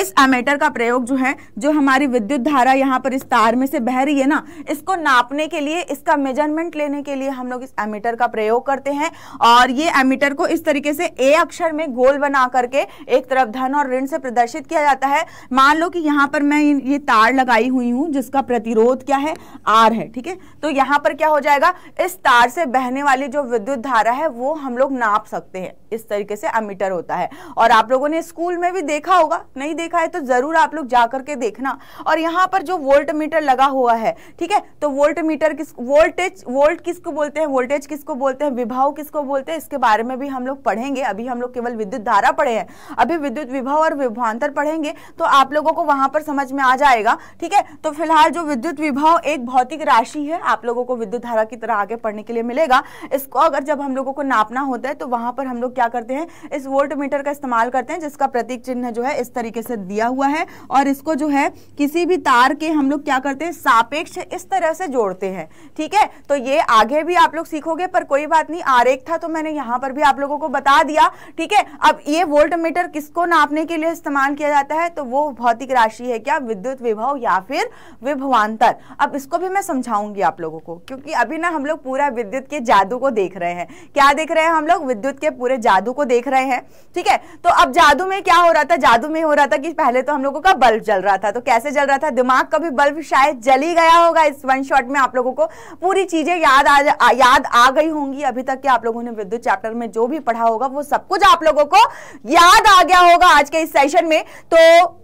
इस अमेटर का प्रयोग जो है जो हमारी विद्युत धारा यहाँ पर इस तार में से बह रही है ना इसको नापने के लिए इसका मेजरमेंट लेने के लिए हम लोग इस एमीटर का प्रयोग करते हैं और ये एमीटर को इस तरीके से ए अक्षर में गोल बना करके एक तरफ धन और ऋण से प्रदर्शित किया जाता है मान लो कि यहाँ पर मैं ये तार लगाई हुई हूँ जिसका प्रतिरोध क्या है आर है ठीक है तो यहाँ पर क्या हो जाएगा इस तार से बहने वाली जो विद्युत धारा है वो हम लोग नाप सकते हैं इस तरीके से अमीटर होता है और आप लोगों ने स्कूल में भी देखा होगा नहीं नहीं देखा है तो जरूर आप लोग जाकर के देखना और यहाँ पर जो वोल्ट मीटर लगा हुआ है ठीक है तो वोल्ट मीटर किस वोल्टेज वोल्ट किसको बोलते हैं वोल्टेज किसको बोलते हैं विभाव किसको बोलते हैं इसके बारे में भी हम लोग पढ़ेंगे अभी हम लोग केवल विद्युत धारा पढ़े हैं अभी विद्युत विभाव और विभांतर पढ़ेंगे तो आप लोगों को वहां पर समझ में आ जाएगा ठीक है तो फिलहाल जो विद्युत विभाव एक भौतिक राशि है आप लोगों को विद्युत धारा की तरह आगे पढ़ने के लिए मिलेगा इसको अगर जब हम लोगों को नापना होता है तो वहां पर हम लोग क्या करते हैं इस वोल्ट मीटर का इस्तेमाल करते हैं जिसका प्रतीक चिन्ह जो है इस तरीके तरीके से दिया हुआ है और इसको जो है किसी भी तार के हम लोग क्या करते हैं सापेक्ष इस तरह से जोड़ते हैं ठीक है तो ये आगे भी आप लोग सीखोगे पर कोई बात नहीं आरेख था तो मैंने यहां पर भी आप लोगों को बता दिया ठीक है अब ये वोल्ट मीटर किसको नापने के लिए इस्तेमाल किया जाता है तो वो भौतिक राशि है क्या विद्युत विभव या फिर विभवान्तर अब इसको भी मैं समझाऊंगी आप लोगों को क्योंकि अभी ना हम लोग पूरा विद्युत के जादू को देख रहे हैं क्या देख रहे हैं हम लोग विद्युत के पूरे जादू को देख रहे हैं ठीक है तो अब जादू में क्या हो रहा था जादू में हो रहा रहा था कि पहले तो हम लोगों का बल्ब जल रहा था तो कैसे जल रहा था दिमाग का भी बल्ब शायद जल ही गया होगा इस वन शॉट में आप लोगों को पूरी चीजें याद आ याद आ गई होंगी अभी तक कि आप लोगों ने विद्युत चैप्टर में जो भी पढ़ा होगा वो सब कुछ आप लोगों को याद आ गया होगा आज के इस सेशन में तो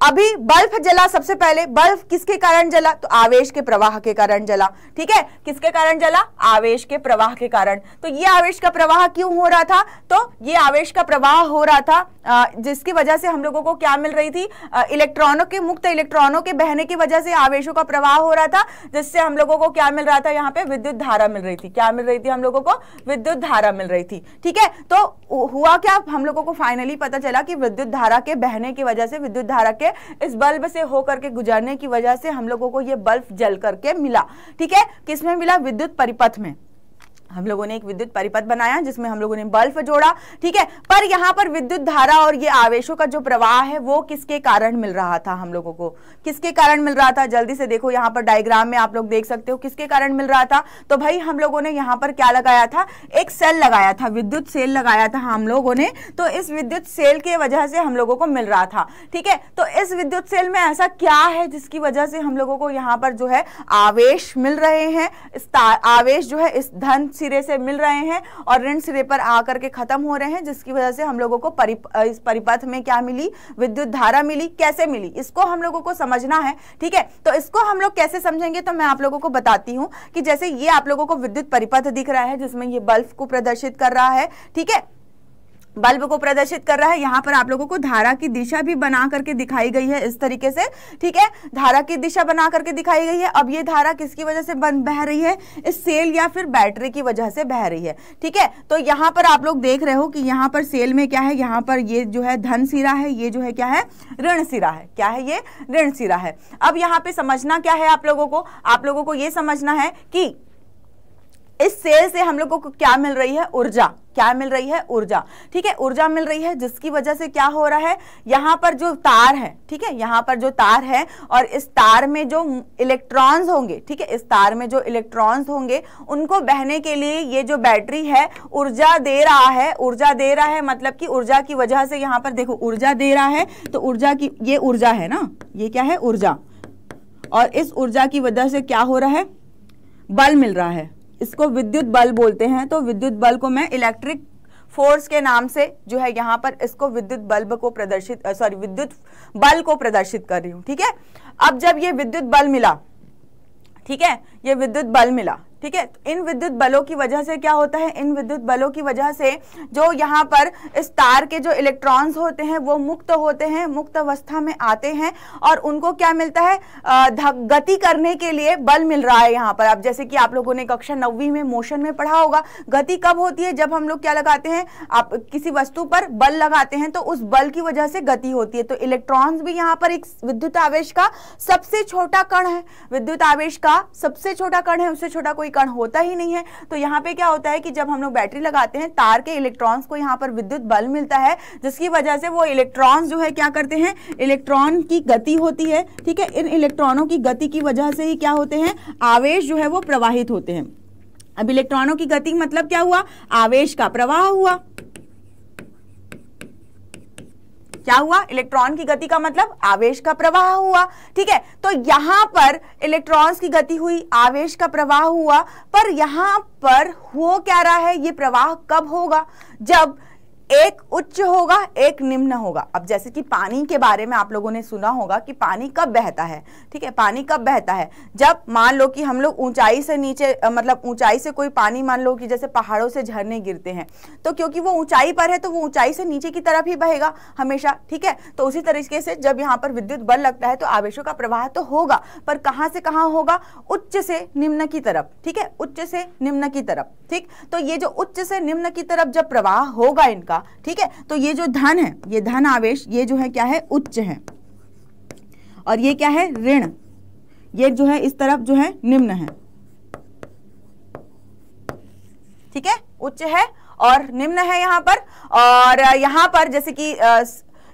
अभी बल्ब जला सबसे पहले बल्ब किसके कारण जला तो आवेश के प्रवाह के कारण जला ठीक है किसके कारण जला आवेश के प्रवाह के कारण तो ये आवेश का प्रवाह क्यों हो रहा था तो ये आवेश का प्रवाह हो रहा था जिसकी वजह से हम लोगों को क्या मिल रही रही थी इलेक्ट्रॉनों के मुक्त इलेक्ट्रॉनों के बहने की वजह से आवेशों का प्रवाह हो रहा था जिससे हम लोगों को क्या मिल रहा था यहाँ पे विद्युत धारा मिल रही थी क्या मिल रही थी हम लोगों को विद्युत धारा मिल रही थी ठीक है तो हुआ क्या हम लोगों को फाइनली पता चला कि विद्युत धारा के बहने की वजह से विद्युत धारा के इस बल्ब से होकर के गुजरने की वजह से हम लोगों को यह बल्ब जल करके मिला ठीक है किसमें मिला विद्युत परिपथ में हम लोगों ने एक विद्युत परिपथ बनाया जिसमें हम लोगों ने बल्ब जोड़ा ठीक है पर यहाँ पर विद्युत धारा और ये आवेशों का जो प्रवाह है वो किसके कारण मिल रहा था हम लोगों को किसके कारण मिल रहा था जल्दी से देखो यहाँ पर डायग्राम में आप लोग देख सकते हो किसके कारण मिल रहा था तो भाई हम लोगों ने यहाँ पर क्या लगाया था एक सेल लगाया था विद्युत सेल लगाया था हम लोगों ने तो इस विद्युत सेल के वजह से हम लोगों को मिल रहा था ठीक है तो इस विद्युत सेल में ऐसा क्या है जिसकी वजह से हम लोगों को यहाँ पर जो है आवेश मिल रहे हैं आवेश जो है इस धन सिरे से मिल रहे हैं और ऋण सिरे पर आकर के खत्म हो रहे हैं जिसकी वजह से हम लोगों को परिप, इस परिपथ में क्या मिली विद्युत धारा मिली कैसे मिली इसको हम लोगों को समझना है ठीक है तो इसको हम लोग कैसे समझेंगे तो मैं आप लोगों को बताती हूँ कि जैसे ये आप लोगों को विद्युत परिपथ दिख रहा है जिसमें ये बल्ब को प्रदर्शित कर रहा है ठीक है बल्ब को प्रदर्शित कर रहा है यहाँ पर आप लोगों को धारा की दिशा भी बना करके दिखाई गई है इस तरीके से ठीक है धारा की दिशा बना करके दिखाई गई है अब ये धारा किसकी वजह से बह रही है इस सेल या फिर बैटरी की वजह से बह रही है ठीक है तो यहाँ पर आप लोग देख रहे हो कि यहाँ पर सेल में क्या है यहाँ पर ये जो है धन सिरा है ये जो है क्या है ऋण सिरा है क्या है ये ऋण सिरा है अब यहाँ पे समझना क्या है आप लोगों को आप लोगों को ये समझना है कि इस सेल से हम लोगों को क्या मिल रही है ऊर्जा क्या मिल रही है ऊर्जा ठीक है ऊर्जा मिल रही है जिसकी वजह से क्या हो रहा है यहां पर जो तार है ठीक है यहां पर जो तार है और इस तार में जो इलेक्ट्रॉन्स होंगे ठीक है इस तार में जो इलेक्ट्रॉन्स होंगे उनको बहने के लिए ये जो बैटरी है ऊर्जा दे रहा है ऊर्जा दे रहा है मतलब कि ऊर्जा की वजह से यहां पर देखो ऊर्जा दे रहा है तो ऊर्जा की ये ऊर्जा है ना ये क्या है ऊर्जा और इस ऊर्जा की वजह से क्या हो रहा है बल मिल रहा है इसको विद्युत बल बोलते हैं तो विद्युत बल को मैं इलेक्ट्रिक फोर्स के नाम से जो है यहाँ पर इसको विद्युत बल्ब को प्रदर्शित सॉरी विद्युत बल को प्रदर्शित कर रही हूँ ठीक है अब जब ये विद्युत बल मिला ठीक है ये विद्युत बल मिला ठीक है इन विद्युत बलों की वजह से क्या होता है इन विद्युत बलों की वजह से जो यहाँ पर इस तार के जो इलेक्ट्रॉन्स होते हैं वो मुक्त होते हैं मुक्त अवस्था में आते हैं और उनको क्या मिलता है गति करने के लिए बल मिल रहा है यहाँ पर अब जैसे कि आप लोगों ने कक्षा नौवीं में मोशन में पढ़ा होगा गति कब होती है जब हम लोग क्या लगाते हैं आप किसी वस्तु पर बल लगाते हैं तो उस बल की वजह से गति होती है तो इलेक्ट्रॉन्स भी यहाँ पर एक विद्युत आवेश का सबसे छोटा कण है विद्युत आवेश का सबसे छोटा कण है उससे छोटा कोई कण होता ही नहीं है तो यहाँ पे क्या होता है कि जब हम लोग बैटरी लगाते हैं तार के इलेक्ट्रॉन्स को यहाँ पर विद्युत बल मिलता है जिसकी वजह से वो इलेक्ट्रॉन्स जो है क्या करते हैं इलेक्ट्रॉन की गति होती है ठीक है इन इलेक्ट्रॉनों की गति की वजह से ही क्या होते हैं आवेश जो है वो प्रवाहित होते हैं अब इलेक्ट्रॉनों की गति मतलब क्या हुआ आवेश का प्रवाह हुआ क्या हुआ इलेक्ट्रॉन की गति का मतलब आवेश का प्रवाह हुआ ठीक है तो यहां पर इलेक्ट्रॉन्स की गति हुई आवेश का प्रवाह हुआ पर यहां पर हो क्या रहा है ये प्रवाह कब होगा जब एक उच्च होगा एक निम्न होगा अब जैसे कि पानी के बारे में आप लोगों ने सुना होगा कि पानी कब बहता है ठीक है पानी कब बहता है जब मान लो कि हम लोग ऊंचाई से नीचे मतलब ऊंचाई से कोई पानी मान लो कि जैसे पहाड़ों से झरने गिरते हैं तो क्योंकि वो ऊंचाई पर है तो वो ऊंचाई से नीचे की तरफ ही बहेगा हमेशा ठीक है तो उसी तरीके से जब यहाँ पर विद्युत बल लगता है तो आवेशों का प्रवाह तो होगा पर कहाँ से कहाँ होगा उच्च से निम्न की तरफ ठीक है उच्च से निम्न की तरफ ठीक तो ये जो उच्च से निम्न की तरफ जब प्रवाह होगा इनका होगा ठीक है तो ये जो धन है ये धन आवेश ये जो है क्या है उच्च है और ये क्या है ऋण ये जो है इस तरफ जो है निम्न है ठीक है उच्च है और निम्न है यहां पर और यहां पर जैसे कि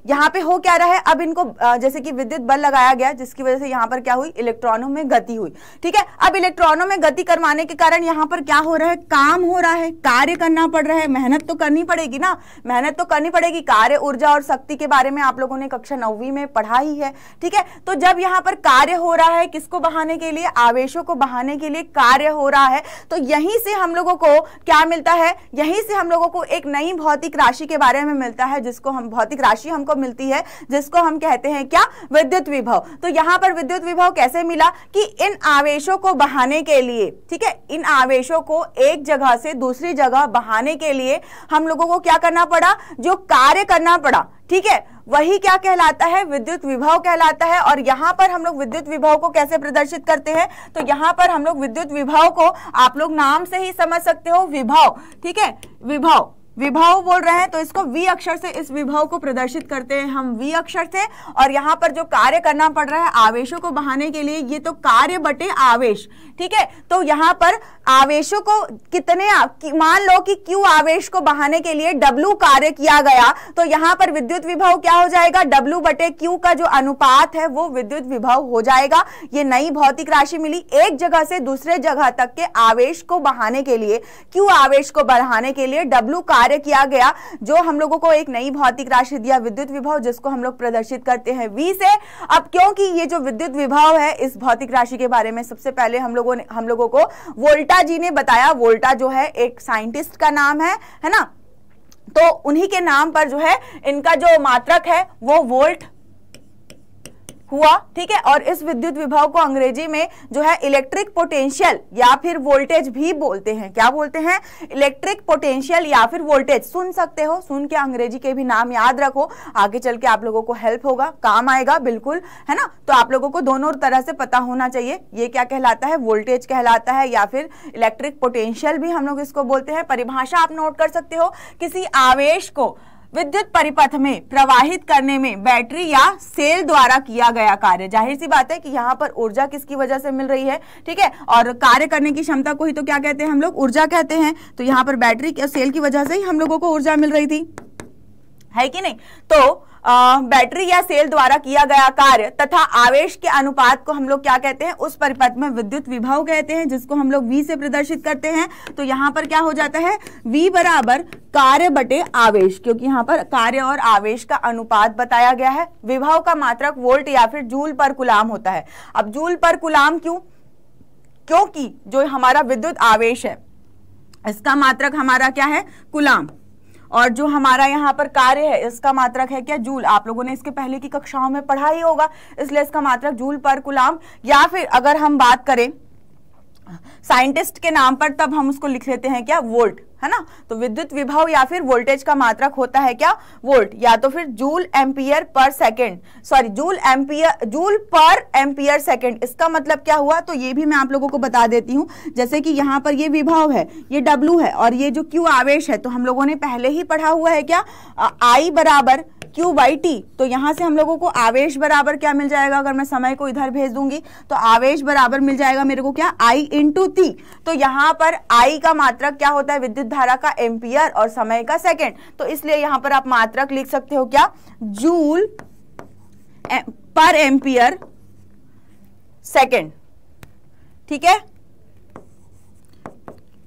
यहाँ पे हो क्या रहा है अब इनको जैसे कि विद्युत बल लगाया गया जिसकी वजह से यहाँ पर क्या हुई इलेक्ट्रॉनों में गति हुई ठीक है अब इलेक्ट्रॉनों में गति करवाने के कारण यहाँ पर क्या हो रहा है काम हो रहा है कार्य करना पड़ रहा है मेहनत तो करनी पड़ेगी ना मेहनत तो करनी पड़ेगी कार्य ऊर्जा और शक्ति के बारे में आप लोगों ने कक्षा नौवीं में पढ़ा ही है ठीक है तो जब यहाँ पर कार्य हो रहा है किसको बहाने के लिए आवेशों को बहाने के लिए कार्य हो रहा है तो यहीं से हम लोगों को क्या मिलता है यहीं से हम लोगों को एक नई भौतिक राशि के बारे में मिलता है जिसको हम भौतिक राशि हम को मिलती है जिसको हम कहते हैं क्या विद्युत विभव तो यहां पर विद्युत विभव कैसे मिला कि इन आवेशों को बहाने के लिए ठीक है इन आवेशों को एक जगह से दूसरी जगह बहाने के लिए हम लोगों को क्या करना पड़ा जो कार्य करना पड़ा ठीक है वही क्या कहलाता है विद्युत विभव कहलाता है और यहाँ पर हम लोग विद्युत विभव को कैसे प्रदर्शित करते हैं तो यहाँ पर हम लोग विद्युत विभव को आप लोग नाम से ही समझ सकते हो विभव ठीक है विभव विभव बोल रहे हैं तो इसको वी अक्षर से इस विभव को प्रदर्शित करते हैं हम वी अक्षर से और यहाँ पर जो कार्य करना पड़ रहा है आवेशों को बहाने के लिए ये तो कार्य बटे आवेश ठीक है तो यहाँ पर आवेशों को कितने मान लो कि क्यू आवेश को बहाने के लिए डब्लू कार्य किया गया तो यहाँ पर विद्युत विभव क्या हो जाएगा डब्लू बटे क्यू का जो अनुपात है वो विद्युत विभव हो जाएगा ये नई भौतिक राशि मिली एक जगह से दूसरे जगह तक के आवेश को बहाने के लिए क्यू आवेश को बढ़ाने के लिए डब्लू कार्य कार्य किया गया जो हम लोगों को एक नई भौतिक राशि दिया विद्युत विभव जिसको हम लोग प्रदर्शित करते हैं वी से अब क्योंकि ये जो विद्युत विभव है इस भौतिक राशि के बारे में सबसे पहले हम लोगों ने हम लोगों को वोल्टा जी ने बताया वोल्टा जो है एक साइंटिस्ट का नाम है है ना तो उन्हीं के नाम पर जो है इनका जो मात्रक है वो वोल्ट हुआ ठीक है और इस विद्युत विभव को अंग्रेजी में जो है इलेक्ट्रिक पोटेंशियल या फिर वोल्टेज भी बोलते हैं क्या बोलते हैं इलेक्ट्रिक पोटेंशियल या फिर वोल्टेज सुन सकते हो सुन के अंग्रेजी के भी नाम याद रखो आगे चल के आप लोगों को हेल्प होगा काम आएगा बिल्कुल है ना तो आप लोगों को दोनों तरह से पता होना चाहिए ये क्या कहलाता है वोल्टेज कहलाता है या फिर इलेक्ट्रिक पोटेंशियल भी हम लोग इसको बोलते हैं परिभाषा आप नोट कर सकते हो किसी आवेश को विद्युत परिपथ में प्रवाहित करने में बैटरी या सेल द्वारा किया गया कार्य जाहिर सी बात है कि यहाँ पर ऊर्जा किसकी वजह से मिल रही है ठीक है और कार्य करने की क्षमता को ही तो क्या कहते हैं हम लोग ऊर्जा कहते हैं तो यहाँ पर बैटरी सेल की वजह से ही हम लोगों को ऊर्जा मिल रही थी है कि नहीं तो आ, बैटरी या सेल द्वारा किया गया कार्य तथा आवेश के अनुपात को हम लोग क्या कहते हैं उस परिपथ में विद्युत विभव कहते हैं जिसको हम लोग वी से प्रदर्शित करते हैं तो यहां पर क्या हो जाता है वी बराबर कार्य बटे आवेश क्योंकि यहां पर कार्य और आवेश का अनुपात बताया गया है विभव का मात्रक वोल्ट या फिर जूल पर कुलाम होता है अब जूल पर कुलाम क्यों क्योंकि जो हमारा विद्युत आवेश है इसका मात्रक हमारा क्या है कुलाम और जो हमारा यहाँ पर कार्य है इसका मात्रक है क्या जूल आप लोगों ने इसके पहले की कक्षाओं में पढ़ा ही होगा इसलिए इसका मात्रक जूल पर गुलाम या फिर अगर हम बात करें साइंटिस्ट के नाम पर तब हम उसको लिख लेते हैं क्या वोल्ट है ना तो विद्युत विभव या फिर वोल्टेज का मात्रक होता है क्या वोल्ट या तो फिर joule ampere per second sorry joule ampere joule per ampere second इसका मतलब क्या हुआ तो ये भी मैं आप लोगों को बता देती हूँ जैसे कि यहाँ पर ये विभव है ये डब्लू है और ये जो क्यू आवेश है तो हम लोगों ने पहले ही पढ़ा हुआ है क्या आई बराबर क्यू बाई टी तो यहां से हम लोगों को आवेश बराबर क्या मिल जाएगा अगर मैं समय को इधर भेज दूंगी तो आवेश बराबर मिल जाएगा मेरे को क्या आई इंटू टी तो यहां पर आई का मात्रक क्या होता है विद्युत धारा का एम्पियर और समय का सेकेंड तो इसलिए यहां पर आप मात्रक लिख सकते हो क्या जूल पर एम्पियर सेकेंड ठीक है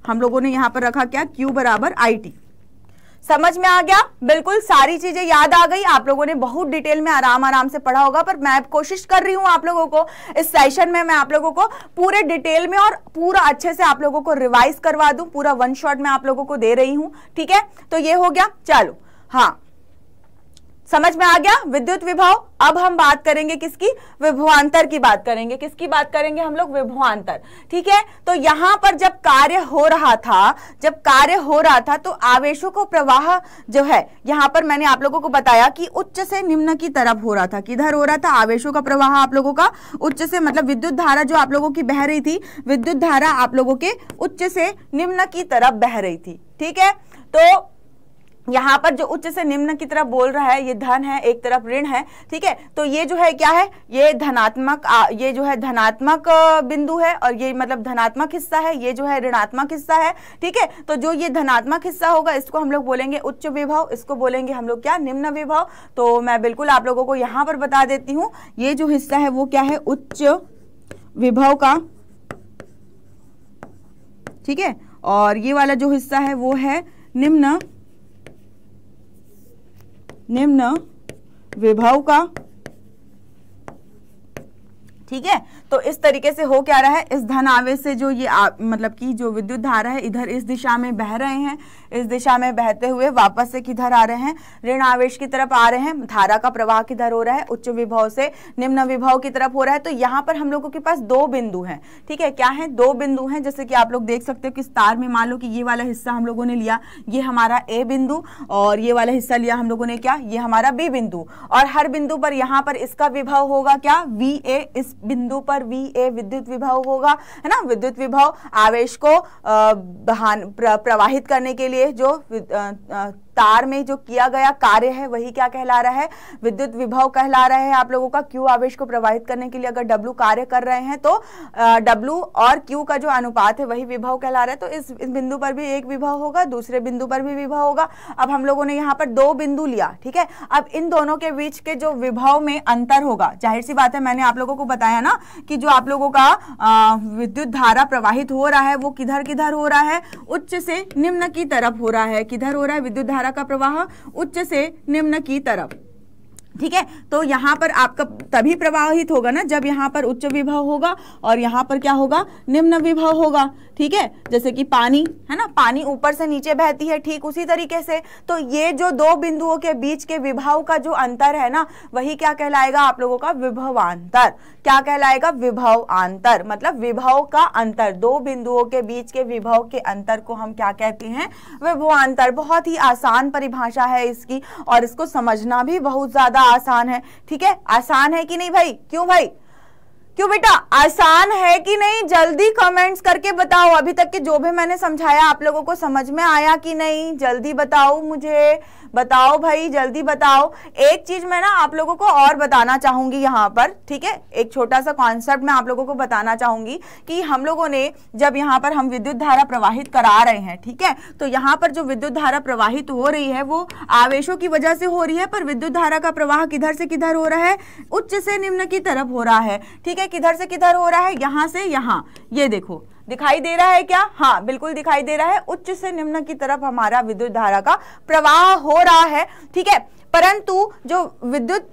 हम लोगों ने यहां पर रखा क्या Q बराबर आई टी समझ में आ गया बिल्कुल सारी चीजें याद आ गई आप लोगों ने बहुत डिटेल में आराम आराम से पढ़ा होगा पर मैं कोशिश कर रही हूं आप लोगों को इस सेशन में मैं आप लोगों को पूरे डिटेल में और पूरा अच्छे से आप लोगों को रिवाइज करवा दू पूरा वन शॉट में आप लोगों को दे रही हूं ठीक है तो ये हो गया चलो हाँ समझ में आ गया विद्युत विभव अब हम बात करेंगे किसकी विभवांतर की बात करेंगे किसकी बात करेंगे हम लोग विभवांतर ठीक है तो यहां पर जब कार्य हो रहा था जब कार्य हो रहा था तो आवेशों को प्रवाह जो है यहां पर मैंने आप लोगों को बताया कि उच्च से निम्न की तरफ हो रहा था किधर हो रहा था आवेशों का प्रवाह आप लोगों का उच्च से मतलब विद्युत धारा जो आप लोगों की बह रही थी विद्युत धारा आप लोगों के उच्च से निम्न की तरफ बह रही थी ठीक है तो यहाँ पर जो उच्च से निम्न की तरफ बोल रहा है ये धन है एक तरफ ऋण है ठीक है तो ये जो है क्या है ये धनात्मक ये जो है धनात्मक बिंदु है और ये मतलब धनात्मक हिस्सा है ये जो है ऋणात्मक हिस्सा है ठीक है तो जो ये धनात्मक हिस्सा होगा इसको हम लोग बोलेंगे उच्च विभाव इसको बोलेंगे हम लोग क्या निम्न विभाव तो मैं बिल्कुल आप लोगों को यहाँ पर बता देती हूँ ये जो हिस्सा है वो क्या है उच्च विभव का ठीक है और ये वाला जो हिस्सा है वो है निम्न निम्न विभव का ठीक है तो इस तरीके से हो क्या रहा है इस धन आवेश से जो ये आ, मतलब कि जो विद्युत धारा है इधर इस दिशा में बह रहे हैं इस दिशा में बहते हुए वापस से किधर आ रहे हैं ऋण आवेश की तरफ आ रहे हैं धारा का प्रवाह किधर हो रहा है उच्च विभव से निम्न विभव की तरफ हो रहा है तो यहाँ पर हम लोगों के पास दो बिंदु हैं ठीक है क्या है दो बिंदु हैं जैसे कि आप लोग देख सकते हो कि तार में मान लो कि ये वाला हिस्सा हम लोगों ने लिया ये हमारा ए बिंदु और ये वाला हिस्सा लिया हम लोगों ने क्या ये हमारा बी बिंदु और हर बिंदु पर यहाँ पर इसका विभव होगा क्या वी ए इस बिंदु पर पर वी ए विद्युत विभव होगा है ना विद्युत विभव आवेश को प्रवाहित करने के लिए जो तार में जो किया गया कार्य है वही क्या कहला रहा है विद्युत विभव कहला रहा है आप लोगों का क्यू आवेश को प्रवाहित करने के लिए अगर डब्लू कार्य कर रहे हैं तो डब्लू और क्यू का जो अनुपात है वही विभव कहला रहा है तो इस, इस बिंदु पर भी एक विभव होगा दूसरे बिंदु पर भी विभव होगा अब हम लोगों ने यहाँ पर दो बिंदु लिया ठीक है अब इन दोनों के बीच के जो विभव में अंतर होगा जाहिर सी बात है मैंने आप लोगों को बताया ना कि जो आप लोगों का विद्युत धारा प्रवाहित हो रहा है वो किधर किधर हो रहा है उच्च से निम्न की तरफ हो रहा है किधर हो रहा है विद्युत धारा धारा का प्रवाह उच्च से निम्न की तरफ ठीक है तो यहाँ पर आपका तभी प्रवाहित होगा ना जब यहाँ पर उच्च विभव होगा और यहाँ पर क्या होगा निम्न विभव होगा ठीक है जैसे कि पानी है ना पानी ऊपर से नीचे बहती है ठीक उसी तरीके से तो ये जो दो बिंदुओं के बीच के विभव का जो अंतर है ना वही क्या कहलाएगा आप लोगों का विभवांतर क्या कहलाएगा विभव आंतर मतलब विभव का अंतर दो बिंदुओं के बीच के विभव के अंतर को हम क्या कहते हैं विभवांतर बहुत ही आसान परिभाषा है इसकी और इसको समझना भी बहुत ज्यादा आसान है ठीक है आसान है कि नहीं भाई क्यों भाई क्यों बेटा आसान है कि नहीं जल्दी कमेंट्स करके बताओ अभी तक के जो भी मैंने समझाया आप लोगों को समझ में आया कि नहीं जल्दी बताओ मुझे बताओ भाई जल्दी बताओ एक चीज मैं ना आप लोगों को और बताना चाहूंगी यहाँ पर ठीक है एक छोटा सा कॉन्सेप्ट मैं आप लोगों को बताना चाहूंगी कि हम लोगों ने जब यहाँ पर हम विद्युत धारा प्रवाहित करा रहे हैं ठीक है तो यहाँ पर जो विद्युत धारा प्रवाहित हो रही है वो आवेशों की वजह से हो रही है पर विद्युत धारा का प्रवाह किधर से किधर हो रहा है उच्च से निम्न की तरफ हो रहा है ठीक है किधर से किधर हो रहा है यहाँ से यहाँ ये देखो दिखाई दे रहा है क्या हाँ बिल्कुल दिखाई दे रहा है उच्च से निम्न की तरफ हमारा विद्युत धारा का प्रवाह हो रहा है ठीक है परंतु जो विद्युत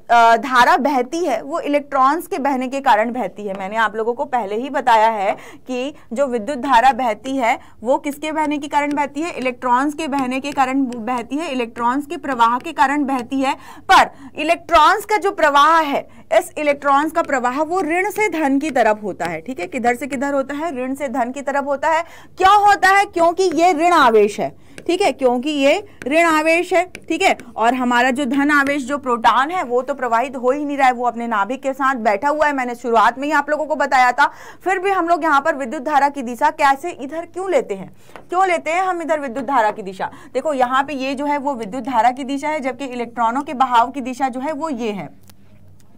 धारा बहती है वो इलेक्ट्रॉन्स के बहने के कारण बहती है मैंने आप लोगों को पहले ही बताया है कि जो विद्युत धारा बहती है वो किसके बहने के कारण बहती है इलेक्ट्रॉन्स के बहने के कारण बहती है इलेक्ट्रॉन्स के प्रवाह के कारण बहती है पर इलेक्ट्रॉन्स का जो प्रवाह है इस इलेक्ट्रॉन्स का प्रवाह वो ऋण से धन की तरफ होता है ठीक है किधर से किधर होता है ऋण से धन की तरफ होता है क्यों होता है क्योंकि ये ऋण आवेश है ठीक है क्योंकि ये ऋण आवेश है ठीक है और हमारा जो धन आवेश जो प्रोटॉन है वो तो प्रवाहित हो ही नहीं रहा है वो अपने नाभिक के साथ बैठा हुआ है मैंने शुरुआत में ही आप लोगों को बताया था फिर भी हम लोग यहाँ पर विद्युत धारा की दिशा कैसे इधर क्यों लेते हैं क्यों लेते हैं हम इधर विद्युत धारा की दिशा देखो यहाँ पे ये जो है वो विद्युत धारा की दिशा है जबकि इलेक्ट्रॉनों के बहाव की दिशा जो है वो ये है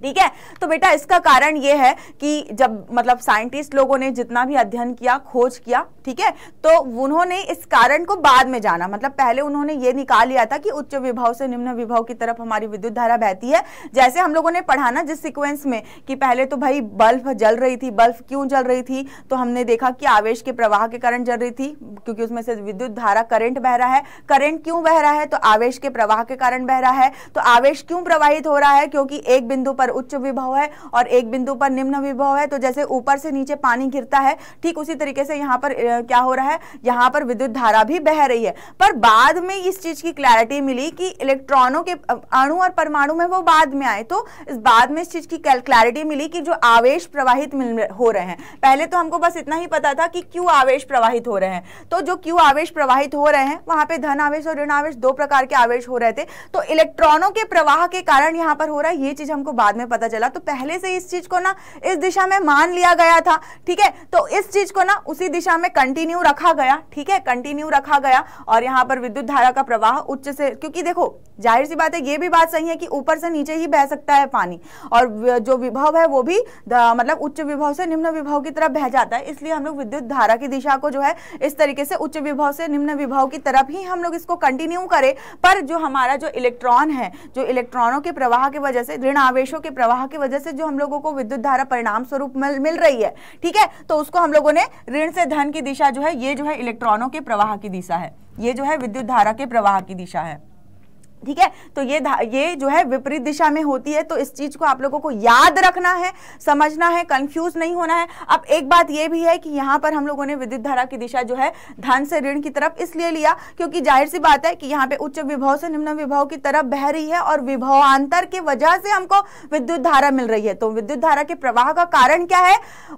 ठीक है तो बेटा इसका कारण यह है कि जब मतलब साइंटिस्ट लोगों ने जितना भी अध्ययन किया खोज किया ठीक है तो उन्होंने इस कारण को बाद में जाना मतलब पहले उन्होंने ये निकाल लिया था कि उच्च विभाव से निम्न विभाव की तरफ हमारी विद्युत धारा बहती है जैसे हम लोगों ने पढ़ा ना जिस सिक्वेंस में कि पहले तो भाई बल्ब जल रही थी बल्ब क्यों जल रही थी तो हमने देखा कि आवेश के प्रवाह के कारण जल रही थी क्योंकि उसमें से विद्युत धारा करेंट बह रहा है करेंट क्यों बह रहा है तो आवेश के प्रवाह के कारण बह रहा है तो आवेश क्यों प्रवाहित हो रहा है क्योंकि एक बिंदु पर पर उच्च विभव है और एक बिंदु पर निम्न विभव है तो जैसे ऊपर से नीचे पानी गिरता है ठीक उसी तरीके से यहाँ पर क्या हो रहा है यहाँ पर विद्युत धारा भी बह रही है पर बाद में इस चीज की क्लैरिटी मिली कि इलेक्ट्रॉनों के अणु और परमाणु में वो बाद में आए तो इस बाद में इस चीज की क्लैरिटी मिली कि जो आवेश प्रवाहित हो रहे हैं पहले तो हमको बस इतना ही पता था कि क्यों आवेश प्रवाहित हो रहे हैं तो जो क्यों आवेश प्रवाहित हो रहे हैं वहां पे धन आवेश और ऋण आवेश दो प्रकार के आवेश हो रहे थे तो इलेक्ट्रॉनों के प्रवाह के कारण यहाँ पर हो रहा है ये चीज हमको बाद में पता चला तो पहले से इस चीज को ना इस दिशा में मान लिया गया था ठीक है तो इस चीज को ना उसी दिशा में कंटिन्यू रखा गया ठीक है कंटिन्यू रखा गया और यहाँ पर विद्युत धारा का प्रवाह उच्च से क्योंकि देखो जाहिर सी बात है ये भी बात सही है कि ऊपर से नीचे ही बह सकता है पानी और जो विभव है वो भी मतलब उच्च विभव से निम्न विभव की तरफ बह जाता है इसलिए हम लोग विद्युत धारा की दिशा को जो है इस तरीके से उच्च विभव से निम्न विभव की तरफ ही हम लोग इसको कंटिन्यू करें पर जो हमारा जो इलेक्ट्रॉन है जो इलेक्ट्रॉनों के प्रवाह की वजह से ऋण आवेशों के के प्रवाह की वजह से जो हम लोगों को विद्युत धारा परिणाम स्वरूप मिल, मिल रही है ठीक है तो उसको हम लोगों ने ऋण से धन की दिशा जो है ये जो है इलेक्ट्रॉनों के प्रवाह की दिशा है ये जो है विद्युत धारा के प्रवाह की दिशा है ठीक है तो ये ये जो है विपरीत दिशा में होती है तो इस चीज को आप लोगों को याद रखना है समझना है कंफ्यूज नहीं होना है अब एक बात ये भी है कि यहाँ पर हम लोगों ने विद्युत धारा की दिशा जो है धन से ऋण की तरफ इसलिए लिया क्योंकि जाहिर सी बात है कि यहाँ पे उच्च विभव से निम्न विभव की तरफ बह रही है और विभवांतर की वजह से हमको विद्युत धारा मिल रही है तो विद्युत धारा के प्रवाह का कारण क्या है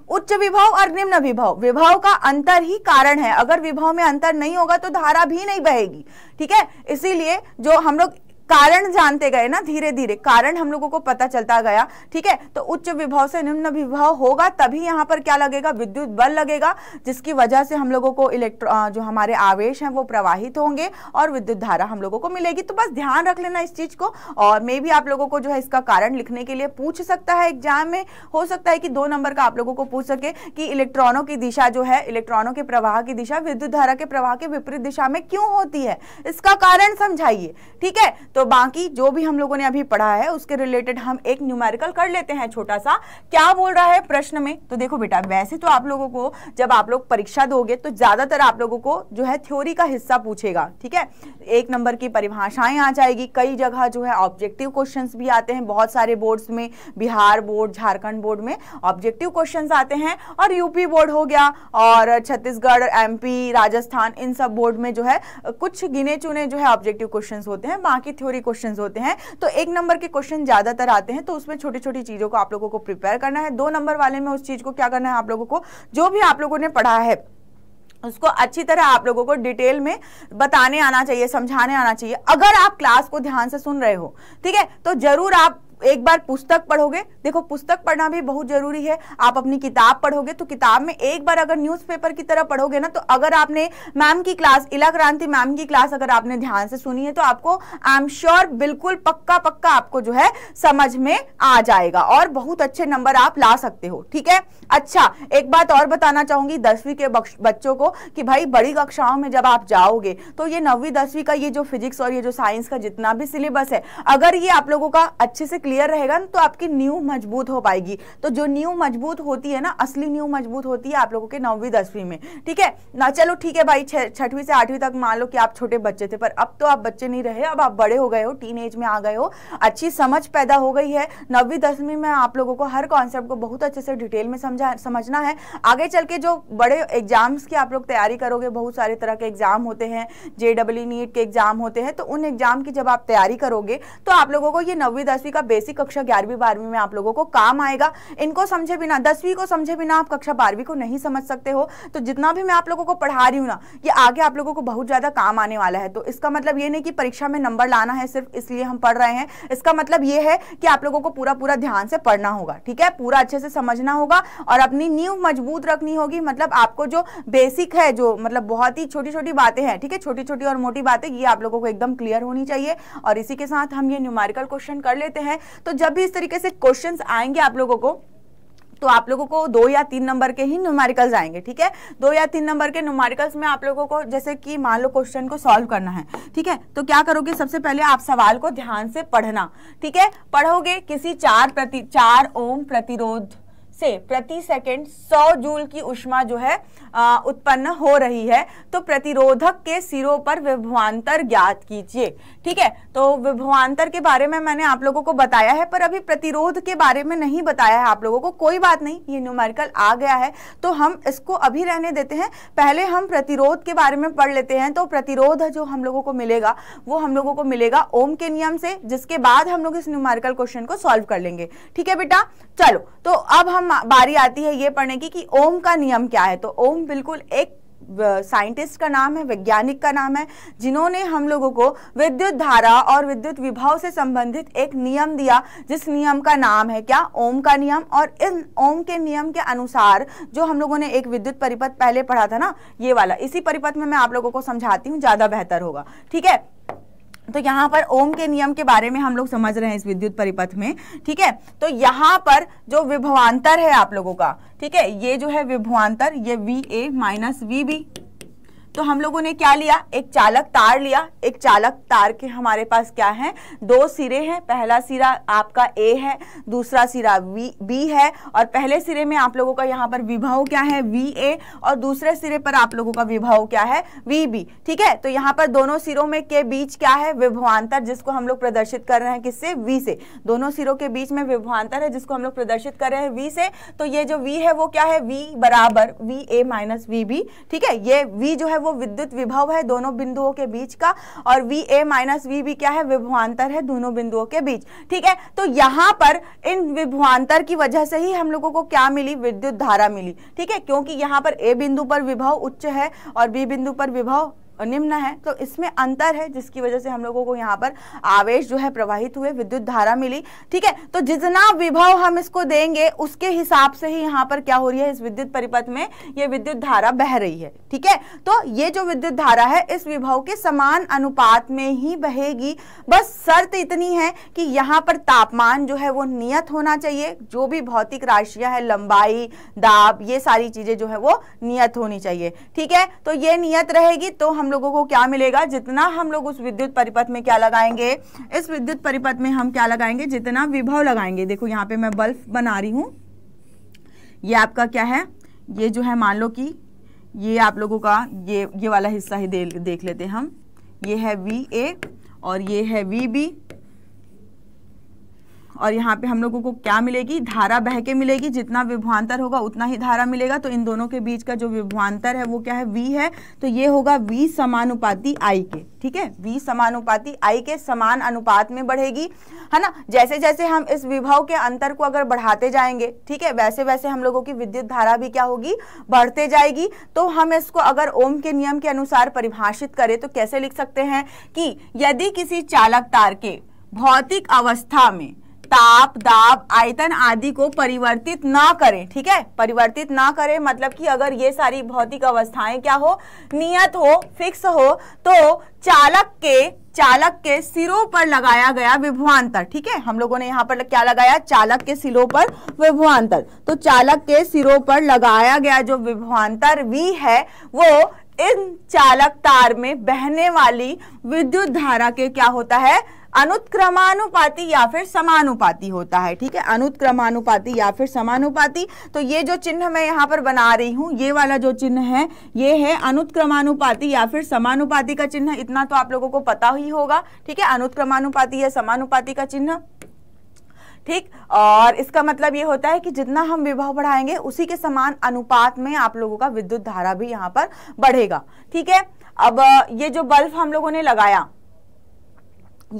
उच्च विभव और निम्न विभव विभव का अंतर ही कारण है अगर विभव में अंतर नहीं होगा तो धारा भी नहीं बहेगी ठीक है इसीलिए जो हम लोग कारण जानते गए ना धीरे धीरे कारण हम लोगों को पता चलता गया ठीक है तो उच्च विभव से निम्न विभव होगा तभी यहाँ पर क्या लगेगा विद्युत बल लगेगा जिसकी वजह से हम लोगों को इलेक्ट्रो जो हमारे आवेश हैं वो प्रवाहित होंगे और विद्युत धारा हम लोगों को मिलेगी तो बस ध्यान रख लेना इस चीज़ को और मे भी आप लोगों को जो है इसका कारण लिखने के लिए पूछ सकता है एग्जाम में हो सकता है कि दो नंबर का आप लोगों को पूछ सके कि इलेक्ट्रॉनों की दिशा जो है इलेक्ट्रॉनों के प्रवाह की दिशा विद्युत धारा के प्रवाह के विपरीत दिशा में क्यों होती है इसका कारण समझाइए ठीक है तो बाकी जो भी हम लोगों ने अभी पढ़ा है उसके रिलेटेड हम एक न्यूमेरिकल कर लेते हैं छोटा सा क्या बोल रहा है प्रश्न में तो देखो बेटा वैसे तो आप लोगों को जब आप लोग परीक्षा दोगे तो ज़्यादातर आप लोगों को जो है थ्योरी का हिस्सा पूछेगा ठीक है एक नंबर की परिभाषाएं आ जाएगी कई जगह जो है ऑब्जेक्टिव क्वेश्चन भी आते हैं बहुत सारे बोर्ड्स में बिहार बोर्ड झारखंड बोर्ड में ऑब्जेक्टिव क्वेश्चन आते हैं और यूपी बोर्ड हो गया और छत्तीसगढ़ एमपी राजस्थान इन सब बोर्ड में जो है कुछ गिने चुने जो है ऑब्जेक्टिव क्वेश्चन होते हैं बाकी थ्योरी क्वेश्चंस होते हैं तो एक नंबर के क्वेश्चन ज़्यादातर आते हैं तो उसमें छोटी छोटी चीज़ों को आप लोगों को प्रिपेयर करना है दो नंबर वाले में उस चीज़ को क्या करना है आप लोगों को जो भी आप लोगों ने पढ़ा है उसको अच्छी तरह आप लोगों को डिटेल में बताने आना चाहिए समझाने आना चाहिए अगर आप क्लास को ध्यान से सुन रहे हो ठीक है तो जरूर आप एक बार पुस्तक पढ़ोगे देखो पुस्तक पढ़ना भी बहुत जरूरी है आप अपनी किताब पढ़ोगे तो किताब में एक बार अगर न्यूज़पेपर की तरह पढ़ोगे ना तो अगर आपने मैम की क्लास इला क्रांति मैम की क्लास अगर आपने ध्यान से सुनी है तो आपको आई एम श्योर बिल्कुल पक्का पक्का आपको जो है समझ में आ जाएगा और बहुत अच्छे नंबर आप ला सकते हो ठीक है अच्छा एक बात और बताना चाहूंगी दसवीं के बच्चों को कि भाई बड़ी कक्षाओं में जब आप जाओगे तो ये नवी दसवीं का ये जो फिजिक्स और ये जो साइंस का जितना भी सिलेबस है अगर ये आप लोगों का अच्छे से क्लियर क्लियर रहेगा ना तो आपकी न्यू मजबूत हो पाएगी तो जो न्यू मजबूत होती है ना असली न्यू मजबूत होती है आप लोगों के नौवीं दसवीं में ठीक है ना चलो ठीक है भाई छठवीं से आठवीं तक मान लो कि आप छोटे बच्चे थे पर अब तो आप बच्चे नहीं रहे अब आप बड़े हो गए हो टीन एज में आ गए हो अच्छी समझ पैदा हो गई है नौवीं दसवीं में आप लोगों को हर कॉन्सेप्ट को बहुत अच्छे से डिटेल में समझा समझना है आगे चल के जो बड़े एग्जाम्स की आप लोग तैयारी करोगे बहुत सारे तरह के एग्जाम होते हैं जे डब्ल्यू नीट के एग्जाम होते हैं तो उन एग्जाम की जब आप तैयारी करोगे तो आप लोगों को ये नवी दसवीं का बेसिक बेसिक कक्षा ग्यारहवीं बारहवीं में आप लोगों को काम आएगा इनको समझे बिना दसवीं को समझे बिना आप कक्षा बारहवीं को नहीं समझ सकते हो तो जितना भी मैं आप लोगों को पढ़ा रही हूँ ना ये आगे आप लोगों को बहुत ज़्यादा काम आने वाला है तो इसका मतलब ये नहीं कि परीक्षा में नंबर लाना है सिर्फ इसलिए हम पढ़ रहे हैं इसका मतलब ये है कि आप लोगों को पूरा पूरा ध्यान से पढ़ना होगा ठीक है पूरा अच्छे से समझना होगा और अपनी नींव मजबूत रखनी होगी मतलब आपको जो बेसिक है जो मतलब बहुत ही छोटी छोटी बातें हैं ठीक है छोटी छोटी और मोटी बातें ये आप लोगों को एकदम क्लियर होनी चाहिए और इसी के साथ हम ये न्यूमारिकल क्वेश्चन कर लेते हैं तो जब भी इस तरीके से क्वेश्चन आएंगे आप लोगों को तो आप लोगों को दो या तीन नंबर के ही न्यूमेरिकल्स आएंगे ठीक है दो या तीन नंबर के न्यूमेरिकल्स में आप लोगों को जैसे कि मान लो क्वेश्चन को सॉल्व करना है ठीक है तो क्या करोगे सबसे पहले आप सवाल को ध्यान से पढ़ना ठीक है पढ़ोगे किसी चार प्रति चार ओम प्रतिरोध से प्रति सेकंड 100 जूल की उष्मा जो है आ, उत्पन्न हो रही है तो प्रतिरोधक के सिरों पर विभवान्तर ज्ञात कीजिए ठीक है तो विभवान्तर के बारे में मैंने आप लोगों को बताया है पर अभी प्रतिरोध के बारे में नहीं बताया है आप लोगों को कोई बात नहीं ये न्यूमेरिकल आ गया है तो हम इसको अभी रहने देते हैं पहले हम प्रतिरोध के बारे में पढ़ लेते हैं तो प्रतिरोध जो हम लोगों को मिलेगा वो हम लोगों को मिलेगा ओम के नियम से जिसके बाद हम लोग इस न्यूमेरिकल क्वेश्चन को सॉल्व कर लेंगे ठीक है बेटा चलो तो अब हम हम बारी आती है ये पढ़ने की कि ओम का नियम क्या है तो ओम बिल्कुल एक साइंटिस्ट का नाम है वैज्ञानिक का नाम है जिन्होंने हम लोगों को विद्युत धारा और विद्युत विभाव से संबंधित एक नियम दिया जिस नियम का नाम है क्या ओम का नियम और इन ओम के नियम के अनुसार जो हम लोगों ने एक विद्युत परिपथ पहले पढ़ा था ना ये वाला इसी परिपथ में मैं आप लोगों को समझाती हूँ ज़्यादा बेहतर होगा ठीक है तो यहाँ पर ओम के नियम के बारे में हम लोग समझ रहे हैं इस विद्युत परिपथ में ठीक है तो यहाँ पर जो विभवांतर है आप लोगों का ठीक है ये जो है विभवांतर ये V A minus V B तो हम लोगों ने क्या लिया एक चालक तार लिया एक चालक तार के हमारे पास क्या है दो सिरे हैं पहला सिरा आपका ए है दूसरा सिरा वी बी है और पहले सिरे में आप लोगों का यहाँ पर विभव क्या है वी ए और दूसरे सिरे पर आप लोगों का विभव क्या है वी बी ठीक है तो यहाँ पर दोनों सिरों में के बीच क्या है विभवान्तर जिसको हम लोग प्रदर्शित कर रहे हैं किससे वी से दोनों सिरों के बीच में विभवान्तर है जिसको हम लोग प्रदर्शित कर रहे हैं वी से तो ये जो वी है वो क्या है वी बराबर V A minus V B ठीक है ये वी जो है वो विद्युत विभव है दोनों बिंदुओं के बीच का और वी ए माइनस वी भी क्या है विभवान्तर है दोनों बिंदुओं के बीच ठीक है तो यहां पर इन विभवान्तर की वजह से ही हम लोगों को क्या मिली विद्युत धारा मिली ठीक है क्योंकि यहां पर ए बिंदु पर विभव उच्च है और बी बिंदु पर विभव और निम्न है तो इसमें अंतर है जिसकी वजह से हम लोगों को यहाँ पर आवेश जो है प्रवाहित हुए विद्युत धारा मिली ठीक है तो जितना विभव हम इसको देंगे उसके हिसाब से ही यहाँ पर क्या हो रही है इस विद्युत परिपथ में ये विद्युत धारा बह रही है ठीक है तो ये जो विद्युत धारा है इस विभव के समान अनुपात में ही बहेगी बस शर्त इतनी है कि यहाँ पर तापमान जो है वो नियत होना चाहिए जो भी भौतिक राशियां है लंबाई दाब ये सारी चीजें जो है वो नियत होनी चाहिए ठीक है तो ये नियत रहेगी तो हम लोगों को क्या मिलेगा जितना हम लोग उस विद्युत परिपथ में क्या लगाएंगे इस विद्युत परिपथ में हम क्या लगाएंगे जितना विभव लगाएंगे देखो यहाँ पे मैं बल्ब बना रही हूँ ये आपका क्या है ये जो है मान लो कि ये आप लोगों का ये ये वाला हिस्सा ही दे, देख लेते हम ये है वी ए और ये है वी बी और यहाँ पे हम लोगों को क्या मिलेगी धारा बह के मिलेगी जितना विभवान्तर होगा उतना ही धारा मिलेगा तो इन दोनों के बीच का जो विभवान्तर है वो क्या है वी है तो ये होगा वी समानुपाती आई के ठीक है वी समानुपाती आई के समान अनुपात में बढ़ेगी है ना जैसे जैसे हम इस विभव के अंतर को अगर बढ़ाते जाएंगे ठीक है वैसे वैसे हम लोगों की विद्युत धारा भी क्या होगी बढ़ते जाएगी तो हम इसको अगर ओम के नियम के अनुसार परिभाषित करें तो कैसे लिख सकते हैं कि यदि किसी चालक तार के भौतिक अवस्था में ताप दाब आयतन आदि को परिवर्तित ना करें ठीक है परिवर्तित ना करें मतलब कि अगर ये सारी भौतिक अवस्थाएं क्या हो नियत हो फिक्स हो तो चालक के चालक के सिरों पर लगाया गया विभवांतर ठीक है हम लोगों ने यहाँ पर क्या लगाया चालक के सिरों पर विभवांतर तो चालक के सिरों पर लगाया गया जो विभवांतर वी है वो इन चालक तार में बहने वाली विद्युत धारा के क्या होता है अनुत्क्रमानुपाती या फिर समानुपाती होता है ठीक है अनुत्क्रमानुपाती या फिर समानुपाती तो ये जो चिन्ह मैं यहाँ पर बना रही हूँ ये वाला जो चिन्ह है ये है अनुत्क्रमानुपाती या फिर समानुपाती का चिन्ह इतना तो आप लोगों को पता ही होगा ठीक है अनुत्क्रमानुपाती या समानुपाती का चिन्ह ठीक और इसका मतलब ये होता है कि जितना हम विभव बढ़ाएंगे उसी के समान अनुपात में आप लोगों का विद्युत धारा भी यहाँ पर बढ़ेगा ठीक है अब ये जो बल्ब हम लोगों ने लगाया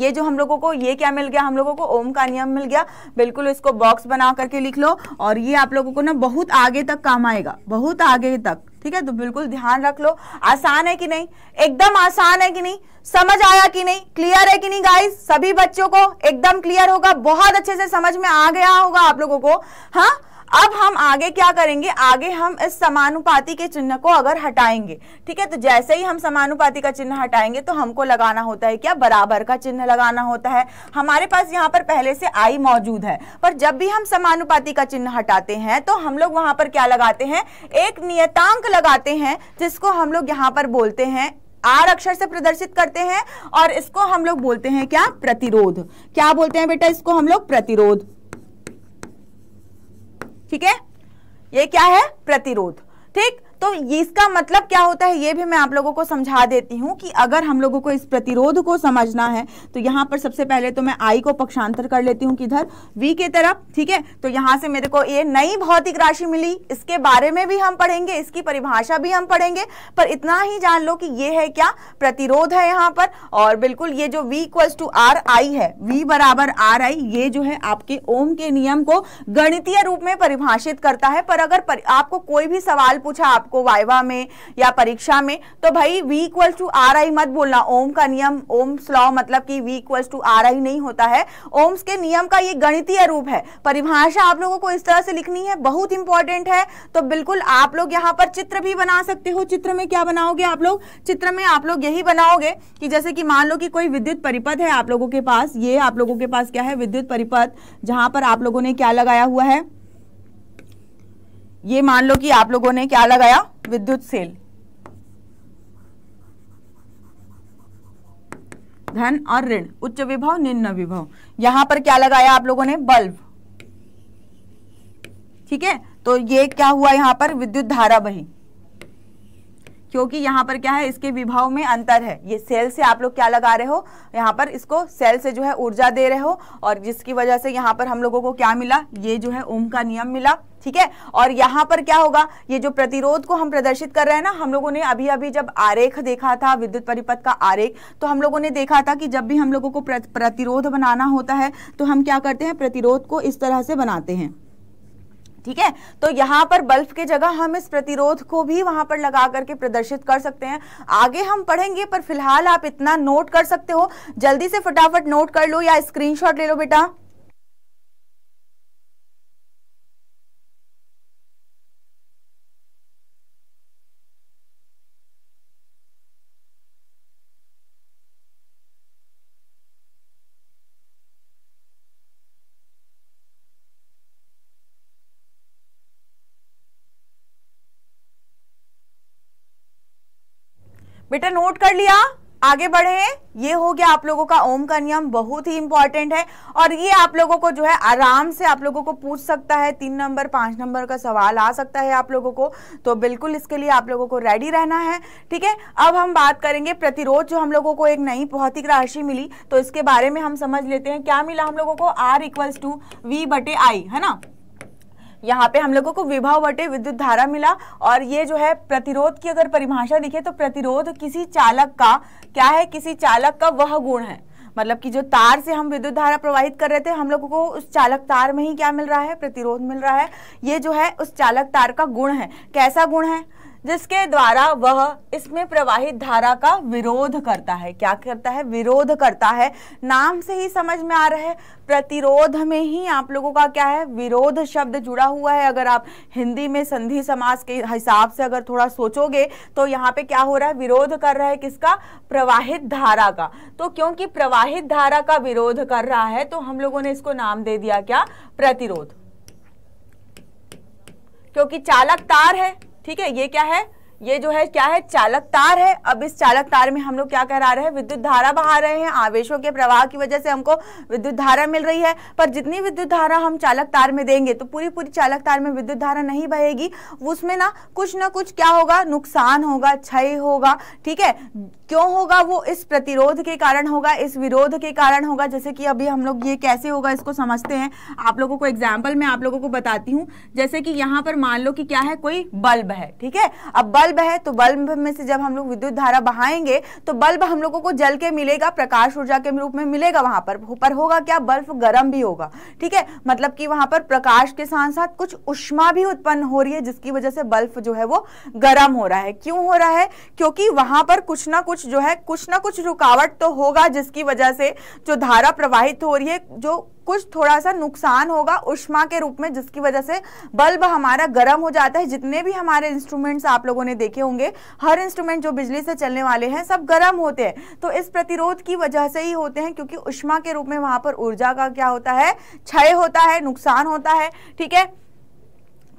ये जो हम लोगों को ये क्या मिल गया हम लोगों को ओम का नियम मिल गया बिल्कुल इसको बॉक्स बना करके लिख लो और ये आप लोगों को ना बहुत आगे तक काम आएगा बहुत आगे तक ठीक है तो बिल्कुल ध्यान रख लो आसान है कि नहीं एकदम आसान है कि नहीं समझ आया कि नहीं क्लियर है कि नहीं गाइस सभी बच्चों को एकदम क्लियर होगा बहुत अच्छे से समझ में आ गया होगा आप लोगों को हाँ अब हम आगे क्या करेंगे आगे हम इस समानुपाति के चिन्ह को अगर हटाएंगे ठीक है तो जैसे ही हम समानुपाति का चिन्ह हटाएंगे तो हमको लगाना होता है क्या बराबर का चिन्ह लगाना होता है हमारे पास यहाँ पर पहले से आई मौजूद है पर जब भी हम समानुपाति का चिन्ह हटाते हैं तो हम लोग वहां पर क्या लगाते हैं एक नियतांक लगाते हैं जिसको हम लोग यहाँ पर बोलते हैं आर अक्षर से प्रदर्शित करते हैं और इसको हम लोग बोलते हैं क्या प्रतिरोध क्या बोलते हैं बेटा इसको हम लोग प्रतिरोध ठीक है ये क्या है प्रतिरोध ठीक तो इसका मतलब क्या होता है ये भी मैं आप लोगों को समझा देती हूँ कि अगर हम लोगों को इस प्रतिरोध को समझना है तो यहाँ पर सबसे पहले तो मैं आई को पक्षांतर कर लेती हूँ किधर वी के तरफ ठीक है तो यहाँ से मेरे को ये नई भौतिक राशि मिली इसके बारे में भी हम पढ़ेंगे इसकी परिभाषा भी हम पढ़ेंगे पर इतना ही जान लो कि ये है क्या प्रतिरोध है यहाँ पर और बिल्कुल ये जो V equals to R I है वी बराबर आर आई ये जो है आपके ओम के नियम को गणितीय रूप में परिभाषित करता है पर अगर पर, आपको कोई भी सवाल पूछा आपको आपको वाइवा में या परीक्षा में तो भाई V equal to R I मत बोलना ओम का नियम ओम स्लॉ मतलब कि V equal to R I नहीं होता है ओम्स के नियम का ये गणितीय रूप है परिभाषा आप लोगों को इस तरह से लिखनी है बहुत इंपॉर्टेंट है तो बिल्कुल आप लोग यहाँ पर चित्र भी बना सकते हो चित्र में क्या बनाओगे आप लोग चित्र में आप लोग यही बनाओगे कि जैसे कि मान लो कि कोई विद्युत परिपथ है आप लोगों के पास ये आप लोगों के पास क्या है विद्युत परिपथ जहां पर आप लोगों ने क्या लगाया हुआ है ये मान लो कि आप लोगों ने क्या लगाया विद्युत सेल धन और ऋण उच्च विभव निम्न विभव यहां पर क्या लगाया आप लोगों ने बल्ब ठीक है तो ये क्या हुआ यहां पर विद्युत धारा बही क्योंकि यहाँ पर क्या है इसके विभाव में अंतर है ये सेल से आप लोग क्या लगा रहे हो यहां पर इसको सेल से जो है ऊर्जा दे रहे हो और जिसकी वजह से यहाँ पर हम लोगों को क्या मिला ये जो है ओम का नियम मिला ठीक है और यहाँ पर क्या होगा ये जो प्रतिरोध को हम प्रदर्शित कर रहे हैं ना हम लोगों ने अभी अभी जब आरेख देखा था विद्युत परिपथ का आरेख तो हम लोगों ने देखा था कि जब भी हम लोगों को प्रतिरोध बनाना होता है तो हम क्या करते हैं प्रतिरोध को इस तरह से बनाते हैं ठीक है तो यहाँ पर बल्ब के जगह हम इस प्रतिरोध को भी वहां पर लगा करके प्रदर्शित कर सकते हैं आगे हम पढ़ेंगे पर फिलहाल आप इतना नोट कर सकते हो जल्दी से फटाफट नोट कर लो या स्क्रीनशॉट ले लो बेटा बेटा नोट कर लिया आगे बढ़े ये हो गया आप लोगों का ओम का नियम बहुत ही इंपॉर्टेंट है और ये आप लोगों को जो है आराम से आप लोगों को पूछ सकता है तीन नंबर पांच नंबर का सवाल आ सकता है आप लोगों को तो बिल्कुल इसके लिए आप लोगों को रेडी रहना है ठीक है अब हम बात करेंगे प्रतिरोध जो हम लोगों को एक नई भौतिक राशि मिली तो इसके बारे में हम समझ लेते हैं क्या मिला हम लोगों को आर इक्वल्स टू वी बटे आई है ना यहाँ पे हम लोगों को विभव बटे विद्युत धारा मिला और ये जो है प्रतिरोध की अगर परिभाषा दिखे तो प्रतिरोध किसी चालक का क्या है किसी चालक का वह गुण है मतलब कि जो तार से हम विद्युत धारा प्रवाहित कर रहे थे हम लोगों को उस चालक तार में ही क्या मिल रहा है प्रतिरोध मिल रहा है ये जो है उस चालक तार का गुण है कैसा गुण है जिसके द्वारा वह इसमें प्रवाहित धारा का विरोध करता है क्या करता है विरोध करता है नाम से ही समझ में आ रहा है प्रतिरोध में ही आप लोगों का क्या है विरोध शब्द जुड़ा हुआ है अगर आप हिंदी में संधि समास के हिसाब से अगर थोड़ा सोचोगे तो यहाँ पे क्या हो रहा है विरोध कर रहा है किसका प्रवाहित धारा का तो क्योंकि प्रवाहित धारा का विरोध कर रहा है तो हम लोगों ने इसको नाम दे दिया क्या प्रतिरोध क्योंकि चालक तार है ठीक है ये क्या है ये जो है क्या है चालक तार है अब इस चालक तार में हम लोग क्या करा रहे हैं विद्युत धारा बहा रहे हैं आवेशों के प्रवाह की वजह से हमको विद्युत धारा मिल रही है पर जितनी विद्युत धारा हम चालक तार में देंगे तो पूरी पूरी चालक तार में विद्युत धारा नहीं बहेगी उसमें ना कुछ ना कुछ क्या होगा नुकसान होगा क्षय होगा ठीक है क्यों होगा वो इस प्रतिरोध के कारण होगा इस विरोध के कारण होगा जैसे कि अभी हम लोग ये कैसे होगा इसको समझते हैं आप लोगों को एग्जाम्पल मैं आप लोगों को बताती हूँ जैसे कि यहाँ पर मान लो कि क्या है कोई बल्ब है ठीक है अब बल्ब है तो बल्ब में से जब हम लोग विद्युत धारा बहाएंगे तो बल्ब हम लोगों को जल के मिलेगा प्रकाश ऊर्जा के रूप में मिलेगा वहां पर पर होगा क्या बल्ब गर्म भी होगा ठीक है मतलब कि वहां पर प्रकाश के साथ साथ कुछ उष्मा भी उत्पन्न हो रही है जिसकी वजह से बल्ब जो है वो गर्म हो रहा है क्यों हो रहा है क्योंकि वहां पर कुछ ना कुछ कुछ जो है कुछ ना कुछ रुकावट तो होगा जिसकी वजह से जो धारा प्रवाहित हो रही है जो कुछ थोड़ा सा नुकसान होगा उष्मा के रूप में जिसकी वजह से बल्ब हमारा गर्म हो जाता है जितने भी हमारे इंस्ट्रूमेंट्स आप लोगों ने देखे होंगे हर इंस्ट्रूमेंट जो बिजली से चलने वाले हैं सब गर्म होते हैं तो इस प्रतिरोध की वजह से ही होते हैं क्योंकि उष्मा के रूप में वहां पर ऊर्जा का क्या होता है क्षय होता है नुकसान होता है ठीक है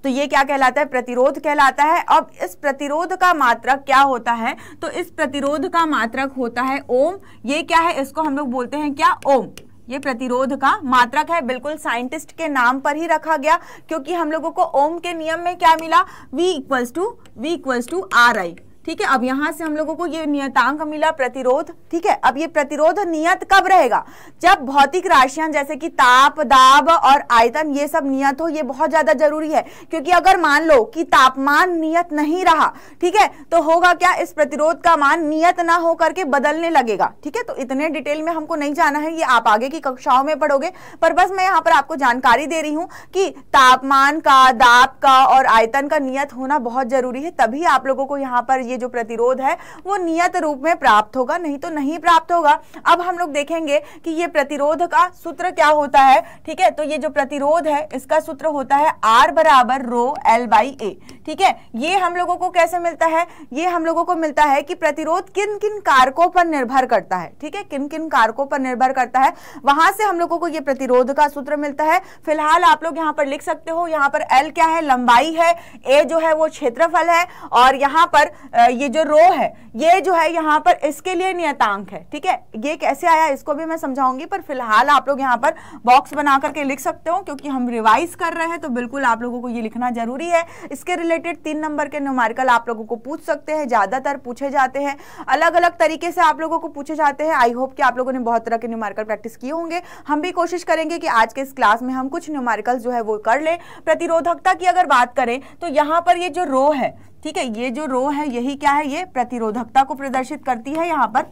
तो ये क्या कहलाता है प्रतिरोध कहलाता है अब इस प्रतिरोध का मात्रक क्या होता है तो इस प्रतिरोध का मात्रक होता है ओम ये क्या है इसको हम लोग बोलते हैं क्या ओम ये प्रतिरोध का मात्रक है बिल्कुल साइंटिस्ट के नाम पर ही रखा गया क्योंकि हम लोगों को ओम के नियम में क्या मिला V equals to V equals to R I ठीक है अब यहां से हम लोगों को ये नियतांक मिला प्रतिरोध ठीक है अब ये प्रतिरोध नियत कब रहेगा जब भौतिक राशियां जैसे कि ताप दाब और आयतन ये सब नियत हो ये बहुत ज्यादा जरूरी है क्योंकि अगर मान लो कि तापमान नियत नहीं रहा ठीक है तो होगा क्या इस प्रतिरोध का मान नियत ना हो करके बदलने लगेगा ठीक है तो इतने डिटेल में हमको नहीं जाना है ये आप आगे की कक्षाओं में पढ़ोगे पर बस मैं यहाँ पर आपको जानकारी दे रही हूँ कि तापमान का दाब का और आयतन का नियत होना बहुत जरूरी है तभी आप लोगों को यहाँ पर ये ये जो प्रतिरोध है वो नियत रूप में प्राप्त होगा नहीं तो नहीं प्राप्त होगा अब हम लोग देखेंगे कि ये प्रतिरोध का सूत्र क्या होता है ठीक है तो ये जो प्रतिरोध है इसका सूत्र होता है आर बराबर रो एल बाई ए ठीक है ये हम लोगों को कैसे मिलता है ये हम लोगों को मिलता है कि प्रतिरोध किन किन कारकों पर निर्भर करता है ठीक है किन किन कारकों पर निर्भर करता है वहां से हम लोगों को ये प्रतिरोध का सूत्र मिलता है फिलहाल आप लोग यहाँ पर लिख सकते हो यहाँ पर एल क्या है लंबाई है ए जो है वो क्षेत्रफल है और यहाँ पर आ, ये जो रो है ये जो है यहाँ पर इसके लिए नियतांक है ठीक है ये कैसे आया इसको भी मैं समझाऊंगी पर फिलहाल आप लोग यहाँ पर बॉक्स बना करके लिख सकते हो क्योंकि हम रिवाइज कर रहे हैं तो बिल्कुल आप लोगों को ये लिखना जरूरी है इसके रिलेटेड तीन नंबर के न्यूमारिकल आप लोगों को पूछ सकते हैं ज़्यादातर पूछे जाते हैं अलग अलग तरीके से आप लोगों को पूछे जाते हैं आई होप कि आप लोगों ने बहुत तरह के न्यूमारिकल प्रैक्टिस किए होंगे हम भी कोशिश करेंगे कि आज के इस क्लास में हम कुछ न्यूमारिकल जो है वो कर ले प्रतिरोधकता की अगर बात करें तो यहाँ पर ये जो रो है ठीक है ये जो रो है यही क्या है ये प्रतिरोधकता को प्रदर्शित करती है यहाँ पर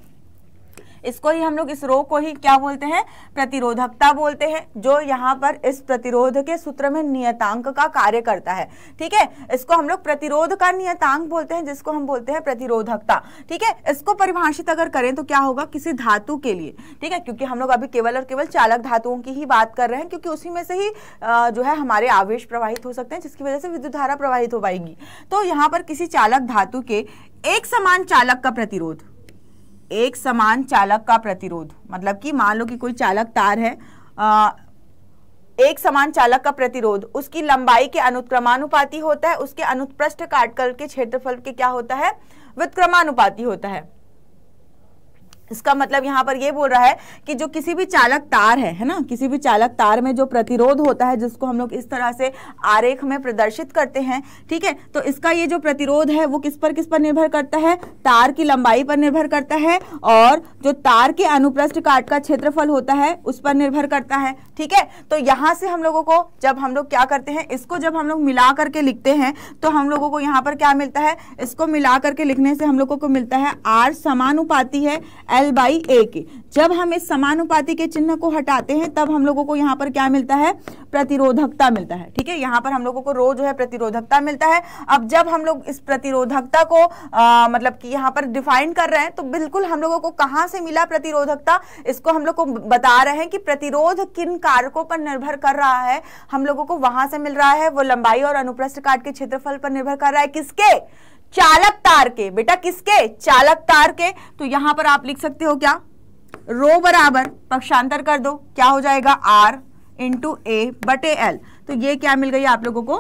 इसको ही हम लोग इस रो को ही क्या बोलते हैं प्रतिरोधकता बोलते हैं जो यहाँ पर इस प्रतिरोध के सूत्र में नियतांक का कार्य करता है ठीक है इसको हम लोग प्रतिरोध का नियतांक बोलते हैं जिसको हम बोलते हैं प्रतिरोधकता ठीक है इसको परिभाषित अगर करें तो क्या होगा किसी धातु के लिए ठीक है क्योंकि हम लोग अभी केवल और केवल चालक धातुओं की ही बात कर रहे हैं क्योंकि उसी में से ही जो है हमारे आवेश प्रवाहित हो सकते हैं जिसकी वजह से विद्युत धारा प्रवाहित हो पाएगी तो यहाँ पर किसी चालक धातु के एक समान चालक का प्रतिरोध एक समान चालक का प्रतिरोध मतलब कि मान लो कि कोई चालक तार है आ, एक समान चालक का प्रतिरोध उसकी लंबाई के अनुक्रमानुपाती होता है उसके अनुप्रष्ट काटकल के क्षेत्रफल के क्या होता है व्युत्क्रमानुपाती होता है इसका मतलब यहाँ पर ये बोल रहा है कि जो किसी भी चालक तार है है ना किसी भी चालक तार में जो प्रतिरोध होता है जिसको हम लोग इस तरह से आरेख में प्रदर्शित करते हैं ठीक है तो इसका ये जो प्रतिरोध है वो किस पर किस पर निर्भर करता है तार की लंबाई पर निर्भर करता है और जो तार के अनुप्रस्थ काट का क्षेत्रफल होता है उस पर निर्भर करता है ठीक है तो यहाँ से हम लोगों को जब हम लोग क्या करते हैं इसको जब हम लोग मिला करके लिखते हैं तो हम लोगों को यहाँ पर क्या मिलता है इसको मिला करके लिखने से हम लोगों को मिलता है आर समानुपाती है एल बाई ए के जब हम इस समानुपाती के चिन्ह को हटाते हैं तब हम लोगों को यहाँ पर क्या मिलता है प्रतिरोधकता मिलता है ठीक है यहाँ पर हम लोगों को रो जो है प्रतिरोधकता मिलता है अब जब हम लोग इस प्रतिरोधकता को आ, मतलब कि यहाँ पर डिफाइन कर रहे हैं तो बिल्कुल हम लोगों को कहाँ से मिला प्रतिरोधकता इसको हम लोग को बता रहे हैं कि प्रतिरोध किन कारकों पर निर्भर कर रहा है हम लोगों को वहां से मिल रहा है वो लंबाई और अनुप्रस्थ काट के क्षेत्रफल पर निर्भर कर रहा है किसके चालक तार के बेटा किसके चालक तार के तो यहां पर आप लिख सकते हो क्या रो बराबर पक्षांतर कर दो क्या हो जाएगा आर इंटू ए बटे एल तो ये क्या मिल गई आप लोगों को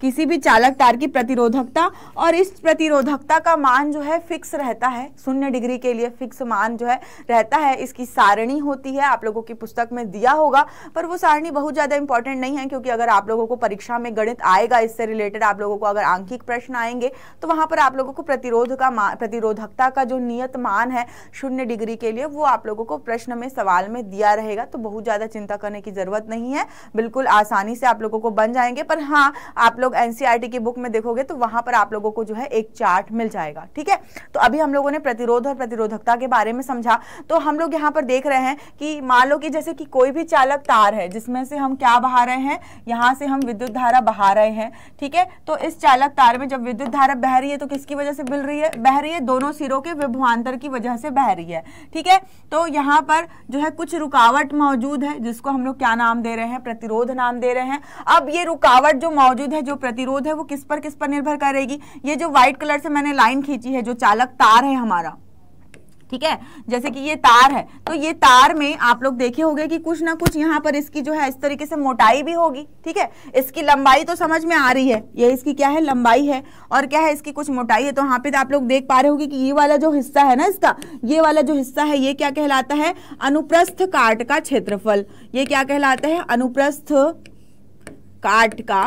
किसी भी चालक तार की प्रतिरोधकता और इस प्रतिरोधकता का मान जो है फिक्स रहता है शून्य डिग्री के लिए फिक्स मान जो है रहता है इसकी सारणी होती है आप लोगों की पुस्तक में दिया होगा पर वो सारणी बहुत ज़्यादा इंपॉर्टेंट नहीं है क्योंकि अगर आप लोगों को परीक्षा में गणित आएगा इससे रिलेटेड आप लोगों को अगर आंकिक प्रश्न आएंगे तो वहाँ पर आप लोगों को प्रतिरोध का प्रतिरोधकता का जो नियत मान है शून्य डिग्री के लिए वो आप लोगों को प्रश्न में सवाल में दिया रहेगा तो बहुत ज़्यादा चिंता करने की ज़रूरत नहीं है बिल्कुल आसानी से आप लोगों को बन जाएंगे पर हाँ आप लोग लोग एनसीईआरटी e की बुक में देखोगे तो वहां पर आप लोगों को जो है एक चार्ट मिल जाएगा ठीक है तो अभी हम लोगों ने प्रतिरोध और प्रतिरोधकता के बारे में समझा तो हम लोग यहाँ पर देख रहे हैं कि मान लो कि जैसे कि कोई भी चालक तार है जिसमें से हम क्या बहा रहे हैं यहाँ से हम विद्युत धारा बहा रहे हैं ठीक है तो इस चालक तार में जब विद्युत धारा बह रही है तो किसकी वजह से मिल रही है बह रही है दोनों सिरों के विभुआंतर की वजह से बह रही है ठीक है तो यहाँ पर जो है कुछ रुकावट मौजूद है जिसको हम लोग क्या नाम दे रहे हैं प्रतिरोध नाम दे रहे हैं अब ये रुकावट जो मौजूद है जो प्रतिरोध है वो किस पर किस पर निर्भर करेगी ये जो व्हाइट कलर से मैंने लाइन खींची है जो चालक तार है हमारा ठीक है जैसे कि ये तार है तो ये तार में आप लोग देखे होंगे कि कुछ ना कुछ यहाँ पर इसकी जो है इस तरीके से मोटाई भी होगी ठीक है इसकी लंबाई तो समझ में आ रही है ये इसकी क्या है लंबाई है और क्या है इसकी कुछ मोटाई है तो यहाँ पे तो आप लोग देख पा रहे होंगे कि ये वाला जो हिस्सा है ना इसका ये वाला जो हिस्सा है ये क्या कहलाता है अनुप्रस्थ काट का क्षेत्रफल ये क्या कहलाता है अनुप्रस्थ काट का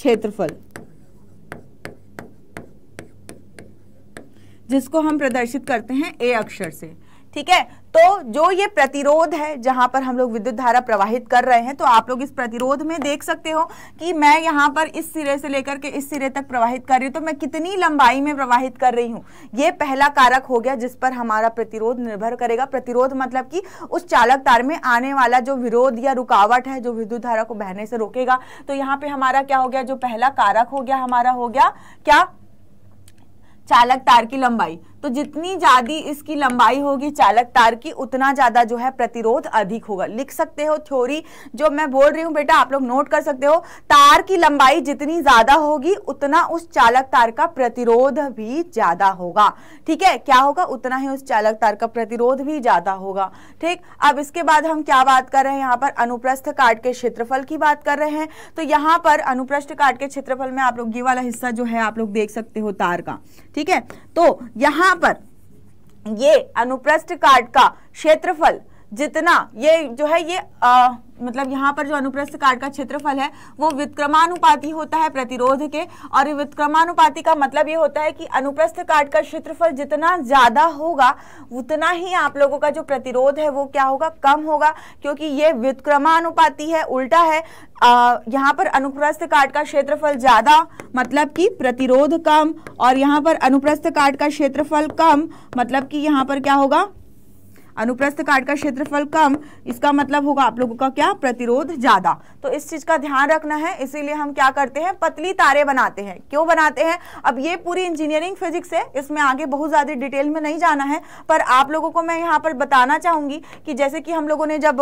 क्षेत्रफल जिसको हम प्रदर्शित करते हैं ए अक्षर से ठीक है तो जो ये प्रतिरोध है जहां पर हम लोग विद्युत धारा प्रवाहित कर रहे हैं तो आप लोग इस प्रतिरोध में देख सकते हो कि मैं यहाँ पर इस सिरे से लेकर के इस सिरे तक प्रवाहित कर रही हूं तो मैं कितनी लंबाई में प्रवाहित कर रही हूँ ये पहला कारक हो गया जिस पर हमारा प्रतिरोध निर्भर करेगा प्रतिरोध मतलब कि उस चालक तार में आने वाला जो विरोध या रुकावट है जो विद्युत धारा को बहने से रोकेगा तो यहाँ पे हमारा क्या हो गया जो पहला कारक हो गया हमारा हो गया क्या चालक तार की लंबाई तो जितनी ज्यादा इसकी लंबाई होगी चालक तार की उतना ज्यादा जो है प्रतिरोध अधिक होगा लिख सकते हो थ्योरी जो मैं बोल रही हूँ बेटा आप लोग नोट कर सकते हो तार की लंबाई जितनी ज्यादा होगी उतना उस चालक तार का प्रतिरोध भी ज्यादा होगा ठीक है क्या होगा उतना ही उस चालक तार का प्रतिरोध भी ज्यादा होगा ठीक अब इसके बाद हम क्या बात कर रहे हैं यहाँ पर अनुप्रस्थ काट के क्षेत्रफल की बात कर रहे हैं तो यहाँ पर अनुप्रस्थ काट के क्षेत्रफल में आप लोग ये वाला हिस्सा जो है आप लोग देख सकते हो तार का ठीक है तो यहाँ पर ये अनुप्रस्थ काट का क्षेत्रफल जितना ये जो है ये आ, मतलब यहाँ पर जो अनुप्रस्थ काट का क्षेत्रफल है वो वित्क्रमानुपाती होता है प्रतिरोध के और वित्क्रमानुपाती का मतलब ये होता है कि अनुप्रस्थ काट का क्षेत्रफल जितना ज़्यादा होगा उतना ही आप लोगों का जो प्रतिरोध है वो क्या होगा कम होगा क्योंकि ये वित्क्रमानुपाती है उल्टा है यहाँ पर अनुप्रस्थ काट का क्षेत्रफल ज़्यादा मतलब कि प्रतिरोध कम और यहाँ पर अनुप्रस्थ काट का क्षेत्रफल कम मतलब कि यहाँ पर क्या होगा अनुप्रस्थ काट का क्षेत्रफल कम इसका मतलब होगा आप लोगों का क्या प्रतिरोध ज्यादा तो इस चीज का ध्यान रखना है इसीलिए हम क्या करते हैं पतली तारे बनाते हैं क्यों बनाते हैं अब ये पूरी इंजीनियरिंग फिजिक्स है इसमें आगे बहुत ज्यादा डिटेल में नहीं जाना है पर आप लोगों को मैं यहाँ पर बताना चाहूंगी कि जैसे कि हम लोगों ने जब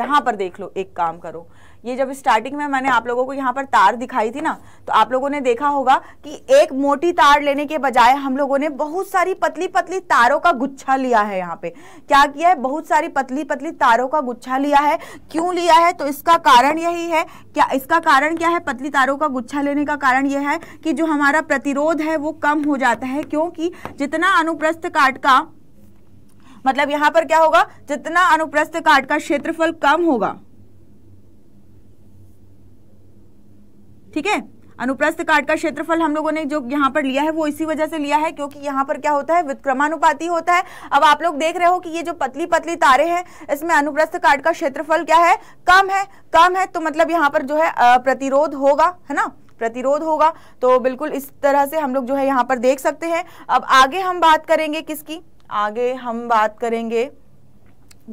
यहाँ पर देख लो एक काम करो ये जब स्टार्टिंग में मैंने आप लोगों को यहाँ पर तार दिखाई थी ना तो आप लोगों ने देखा होगा कि एक मोटी तार लेने के बजाय हम लोगों ने बहुत सारी पतली पतली तारों का गुच्छा लिया है यहाँ पे क्या किया है बहुत सारी पतली पतली तारों का गुच्छा लिया है क्यों लिया है तो इसका कारण यही है क्या इसका कारण क्या है पतली तारों का गुच्छा लेने का कारण यह है कि जो हमारा प्रतिरोध है वो कम हो जाता है क्योंकि जितना अनुप्रस्थ काट का मतलब यहाँ पर क्या होगा जितना अनुप्रस्थ काट का क्षेत्रफल कम होगा ठीक है अनुप्रस्थ काट का क्षेत्रफल हम लोगों ने जो यहाँ पर लिया है वो इसी वजह से लिया है क्योंकि यहाँ पर क्या होता है विक्रमानुपाती होता है अब आप लोग देख रहे हो कि ये जो पतली पतली तारे हैं इसमें अनुप्रस्थ काट का क्षेत्रफल क्या है कम है कम है तो मतलब यहाँ पर जो है प्रतिरोध होगा है ना प्रतिरोध होगा तो बिल्कुल इस तरह से हम लोग जो है यहाँ पर देख सकते हैं अब आगे हम बात करेंगे किसकी आगे हम बात करेंगे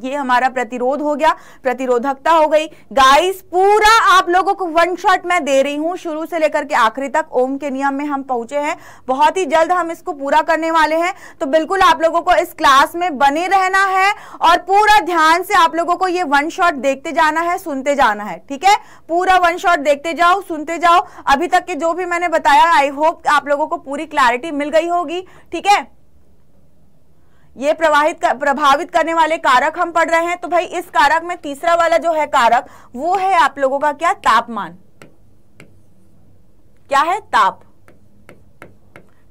ये हमारा प्रतिरोध हो गया प्रतिरोधकता हो गई गाइस पूरा आप लोगों को वन शॉट मैं दे रही हूं शुरू से लेकर के आखिरी तक ओम के नियम में हम पहुंचे हैं बहुत ही जल्द हम इसको पूरा करने वाले हैं तो बिल्कुल आप लोगों को इस क्लास में बने रहना है और पूरा ध्यान से आप लोगों को ये वन शॉट देखते जाना है सुनते जाना है ठीक है पूरा वन शॉट देखते जाओ सुनते जाओ अभी तक के जो भी मैंने बताया आई होप आप लोगों को पूरी क्लैरिटी मिल गई होगी ठीक है ये प्रवाहित कर, प्रभावित करने वाले कारक हम पढ़ रहे हैं तो भाई इस कारक में तीसरा वाला जो है कारक वो है आप लोगों का क्या तापमान क्या है ताप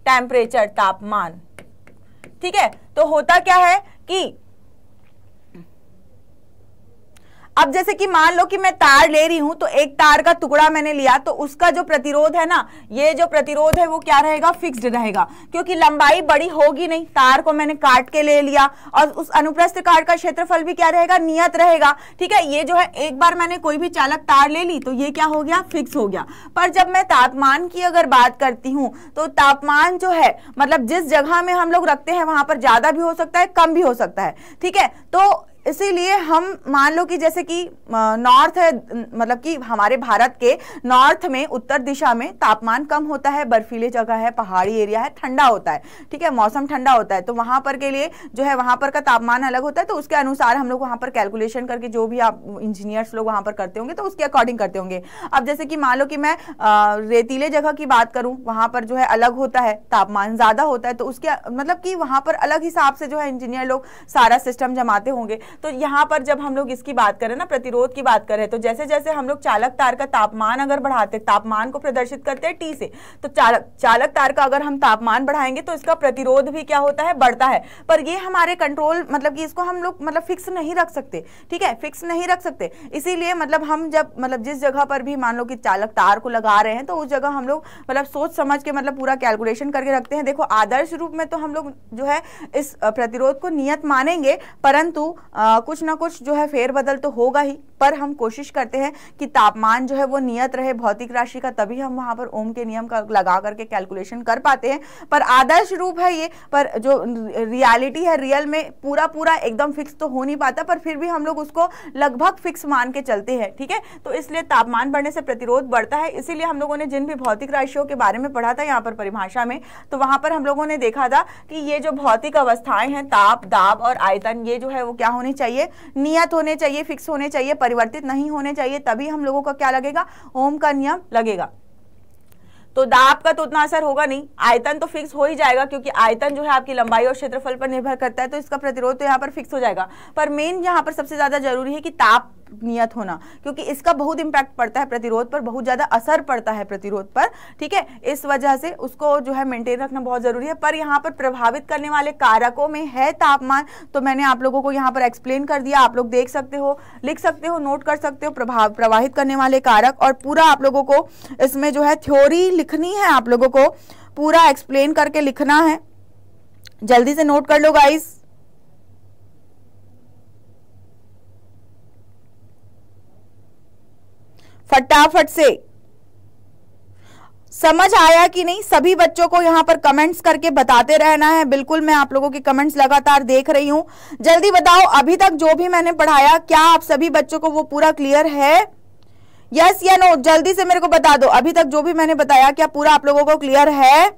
टेम्परेचर तापमान ठीक है तो होता क्या है कि अब जैसे कि मान लो कि मैं तार ले रही हूं तो एक तार का टुकड़ा मैंने लिया तो उसका जो प्रतिरोध है ना ये जो प्रतिरोध है वो क्या रहेगा फिक्स्ड रहेगा क्योंकि लंबाई बड़ी होगी नहीं तार को मैंने काट के ले लिया और उस अनुप्रस्थ काट का क्षेत्रफल भी क्या रहेगा नियत रहेगा ठीक है ये जो है एक बार मैंने कोई भी चालक तार ले ली तो ये क्या हो गया फिक्स हो गया पर जब मैं तापमान की अगर बात करती हूँ तो तापमान जो है मतलब जिस जगह में हम लोग रखते हैं वहां पर ज्यादा भी हो सकता है कम भी हो सकता है ठीक है तो इसीलिए हम मान लो कि जैसे कि नॉर्थ है मतलब कि हमारे भारत के नॉर्थ में उत्तर दिशा में तापमान कम होता है बर्फीले जगह है पहाड़ी एरिया है ठंडा होता है ठीक है मौसम ठंडा होता है तो वहाँ पर के लिए जो है वहाँ पर का तापमान अलग होता है तो उसके अनुसार हम लोग वहाँ पर कैलकुलेशन करके जो भी आप इंजीनियर्स लोग वहाँ पर करते होंगे तो उसके अकॉर्डिंग करते होंगे अब जैसे कि मान लो कि मैं रेतीले जगह की बात करूँ वहाँ पर जो है अलग होता है तापमान ज़्यादा होता है तो उसके मतलब कि वहाँ पर अलग हिसाब से जो है इंजीनियर लोग सारा सिस्टम जमाते होंगे तो यहाँ पर जब हम लोग इसकी बात करें ना प्रतिरोध की बात करें तो जैसे जैसे हम लोग चालक तार का तापमान अगर बढ़ाते तापमान को प्रदर्शित करते हैं टी से तो चालक चालक तार का अगर हम तापमान बढ़ाएंगे तो इसका प्रतिरोध भी क्या होता है बढ़ता है पर ये हमारे कंट्रोल मतलब कि इसको हम लोग मतलब फिक्स नहीं रख सकते ठीक है फिक्स नहीं रख सकते इसीलिए मतलब हम जब मतलब जिस जगह पर भी मान लो कि चालक तार को लगा रहे हैं तो उस जगह हम लोग मतलब सोच समझ के मतलब पूरा कैलकुलेशन करके रखते हैं देखो आदर्श रूप में तो हम लोग जो है इस प्रतिरोध को नियत मानेंगे परंतु आ, आ, कुछ ना कुछ जो है फेरबदल तो होगा ही पर हम कोशिश करते हैं कि तापमान जो है वो नियत रहे भौतिक राशि का तभी हम वहां पर ओम के नियम का लगा करके कैलकुलेशन कर पाते हैं पर आदर्श रूप है ये पर जो रियलिटी है रियल में पूरा पूरा एकदम फिक्स तो हो नहीं पाता पर फिर भी हम लोग उसको लगभग फिक्स मान के चलते हैं ठीक है तो इसलिए तापमान बढ़ने से प्रतिरोध बढ़ता है इसीलिए हम लोगों ने जिन भी भौतिक राशियों के बारे में पढ़ा था यहाँ पर परिभाषा में तो वहां पर हम लोगों ने देखा था कि ये जो भौतिक अवस्थाएं हैं ताप दाब और आयतन ये जो है वो क्या होनी चाहिए नियत होने चाहिए फिक्स होने चाहिए परिवर्तित नहीं होने चाहिए तभी हम लोगों का क्या लगेगा ओम का नियम लगेगा तो दाब का तो उतना असर होगा नहीं आयतन तो फिक्स हो ही जाएगा क्योंकि आयतन जो है आपकी लंबाई और क्षेत्रफल पर निर्भर करता है तो इसका प्रतिरोध तो यहाँ पर फिक्स हो जाएगा पर मेन यहाँ पर सबसे ज्यादा जरूरी है कि ताप नियत होना क्योंकि इसका बहुत इंपैक्ट पड़ता है प्रतिरोध पर बहुत ज़्यादा असर पड़ता है प्रतिरोध पर ठीक है इस वजह से उसको जो है मेंटेन रखना बहुत ज़रूरी है पर यहाँ पर प्रभावित करने वाले कारकों में है तापमान तो मैंने आप लोगों को यहाँ पर एक्सप्लेन कर दिया आप लोग देख सकते हो लिख सकते हो नोट कर सकते हो प्रभाव प्रवाहित करने वाले कारक और पूरा आप लोगों को इसमें जो है थ्योरी लिखनी है आप लोगों को पूरा एक्सप्लेन करके लिखना है जल्दी से नोट कर लो गाइस फटाफट से समझ आया कि नहीं सभी बच्चों को यहां पर कमेंट्स करके बताते रहना है बिल्कुल मैं आप लोगों के कमेंट्स लगातार देख रही हूं जल्दी बताओ अभी तक जो भी मैंने पढ़ाया क्या आप सभी बच्चों को वो पूरा क्लियर है यस या नो जल्दी से मेरे को बता दो अभी तक जो भी मैंने बताया क्या पूरा आप लोगों को क्लियर है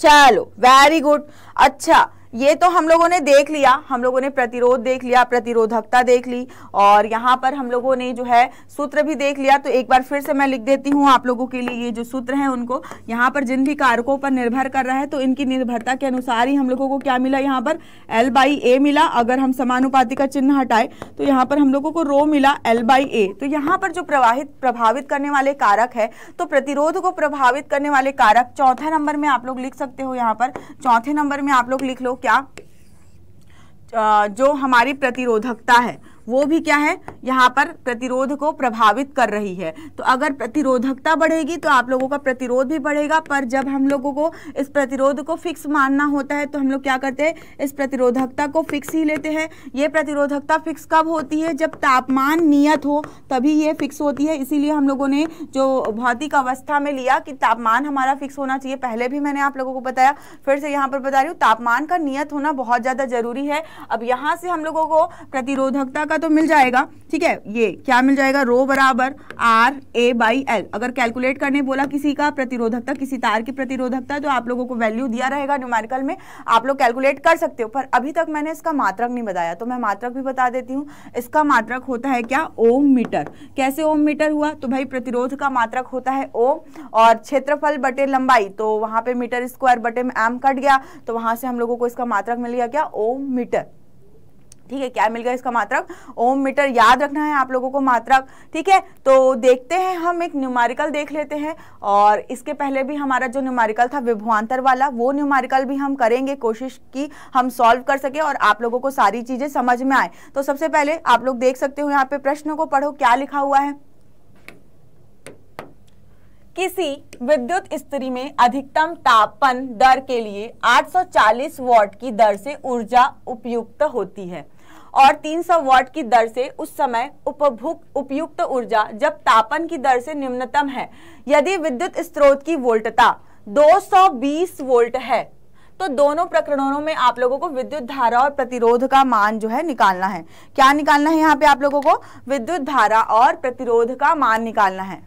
चलो वेरी गुड अच्छा ये तो हम लोगों ने देख लिया हम लोगों ने प्रतिरोध देख लिया प्रतिरोधकता देख ली और यहाँ पर हम लोगों ने जो है सूत्र भी देख लिया तो एक बार फिर से मैं लिख देती हूँ आप लोगों के लिए ये जो सूत्र है उनको यहाँ पर जिन भी कारकों पर निर्भर कर रहा है तो इनकी निर्भरता के अनुसार ही हम लोगों को क्या मिला यहाँ पर एल बाई ए मिला अगर हम समानुपाति का चिन्ह हटाए तो यहाँ पर हम लोगों को रो मिला एल बाई ए तो यहाँ पर जो प्रवाहित प्रभावित करने वाले कारक है तो प्रतिरोध को प्रभावित करने वाले कारक चौथा नंबर में आप लोग लिख सकते हो यहाँ पर चौथे नंबर में आप लोग लिख लो क्या जो हमारी प्रतिरोधकता है वो भी क्या है यहाँ पर प्रतिरोध को प्रभावित कर रही है तो अगर प्रतिरोधकता बढ़ेगी तो आप लोगों का प्रतिरोध भी बढ़ेगा पर जब हम लोगों को इस प्रतिरोध को फिक्स मानना होता है तो हम लोग क्या करते हैं इस प्रतिरोधकता को फिक्स ही लेते हैं ये प्रतिरोधकता फिक्स कब होती है जब तापमान नियत हो तभी ये फिक्स होती है इसीलिए हम लोगों ने जो भौतिक अवस्था में लिया कि तापमान हमारा फिक्स होना चाहिए पहले भी मैंने आप लोगों को बताया फिर से यहाँ पर बता रही हूँ तापमान का नियत होना बहुत ज़्यादा जरूरी है अब यहाँ से हम लोगों को प्रतिरोधकता का तो मिल जाएगा ठीक है ये क्या मिल जाएगा रो बराबर आर ए बाई एल अगर कैलकुलेट करने बोला किसी का प्रतिरोधकता किसी तार की प्रतिरोधकता तो आप लोगों को वैल्यू दिया रहेगा न्यूमेरिकल में आप लोग कैलकुलेट कर सकते हो पर अभी तक मैंने इसका मात्रक नहीं बताया तो मैं मात्रक भी बता देती हूँ इसका मात्रक होता है क्या ओम मीटर कैसे ओम मीटर हुआ तो भाई प्रतिरोध का मात्रक होता है ओम और क्षेत्रफल बटे लंबाई तो वहां पर मीटर स्क्वायर बटे एम कट गया तो वहां से हम लोगों को इसका मात्रक मिल गया क्या ओम मीटर ठीक है क्या मिल गया इसका मात्रक ओम मीटर याद रखना है आप लोगों को मात्रक ठीक है तो देखते हैं हम एक न्यूमारिकल देख लेते हैं और इसके पहले भी हमारा जो न्यूमारिकल था विभुआंतर वाला वो न्यूमारिकल भी हम करेंगे कोशिश की हम सॉल्व कर सके और आप लोगों को सारी चीज़ें समझ में आए तो सबसे पहले आप लोग देख सकते हो यहाँ पे प्रश्न को पढ़ो क्या लिखा हुआ है किसी विद्युत स्त्री में अधिकतम तापन दर के लिए 840 वाट की दर से ऊर्जा उपयुक्त होती है और 300 वाट की दर से उस समय उपभुक्त उपयुक्त ऊर्जा जब तापन की दर से निम्नतम है यदि विद्युत स्रोत की वोल्टता 220 वोल्ट है तो दोनों प्रकरणों में आप लोगों को विद्युत धारा और प्रतिरोध का मान जो है निकालना है क्या निकालना है यहाँ पे आप लोगों को विद्युत धारा और प्रतिरोध का मान निकालना है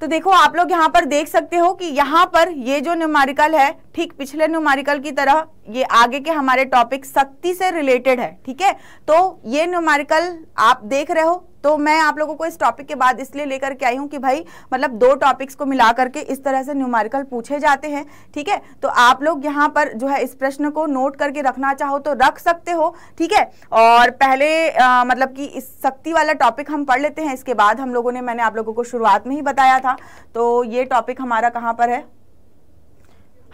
तो देखो आप लोग यहाँ पर देख सकते हो कि यहाँ पर ये जो न्यूमारिकल है ठीक पिछले न्यूमारिकल की तरह ये आगे के हमारे टॉपिक शक्ति से रिलेटेड है ठीक है तो ये न्यूमेरिकल आप देख रहे हो तो मैं आप लोगों को इस टॉपिक के बाद इसलिए लेकर के आई हूँ कि भाई मतलब दो टॉपिक्स को मिला करके इस तरह से न्यूमारिकल पूछे जाते हैं ठीक है तो आप लोग यहाँ पर जो है इस प्रश्न को नोट करके रखना चाहो तो रख सकते हो ठीक है और पहले आ, मतलब कि इस शक्ति वाला टॉपिक हम पढ़ लेते हैं इसके बाद हम लोगों ने मैंने आप लोगों को शुरुआत में ही बताया था तो ये टॉपिक हमारा कहाँ पर है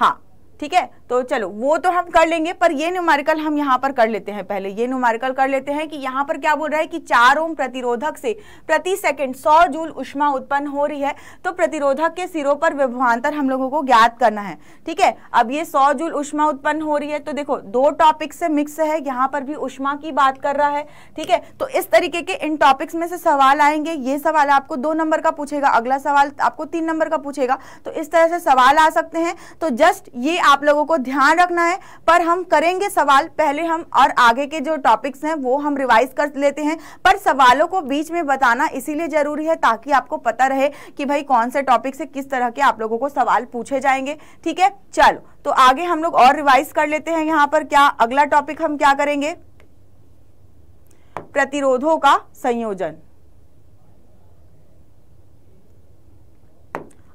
हाँ ठीक है तो चलो वो तो हम कर लेंगे पर ये न्यूमेरिकल हम यहाँ पर कर लेते हैं पहले ये न्यूमेरिकल कर लेते हैं कि यहाँ पर क्या बोल रहा है कि चार ओम प्रतिरोधक से प्रति सेकंड 100 जूल उष्मा उत्पन्न हो रही है तो प्रतिरोधक के सिरों पर विभवान्तर हम लोगों को ज्ञात करना है ठीक है अब ये सौ जूल उष्मा उत्पन्न हो रही है तो देखो दो टॉपिक से मिक्स है यहाँ पर भी उष्मा की बात कर रहा है ठीक है तो इस तरीके के इन टॉपिक्स में से सवाल आएंगे ये सवाल आपको दो नंबर का पूछेगा अगला सवाल आपको तीन नंबर का पूछेगा तो इस तरह से सवाल आ सकते हैं तो जस्ट ये आप लोगों को ध्यान रखना है पर हम करेंगे सवाल पहले हम और आगे के जो टॉपिक्स हैं वो हम रिवाइज कर लेते हैं पर सवालों को बीच में बताना इसीलिए ज़रूरी है ताकि आपको पता रहे कि भाई कौन से टॉपिक से किस तरह के आप लोगों को सवाल पूछे जाएंगे ठीक है चलो तो आगे हम लोग और रिवाइज कर लेते हैं यहाँ पर क्या अगला टॉपिक हम क्या करेंगे प्रतिरोधों का संयोजन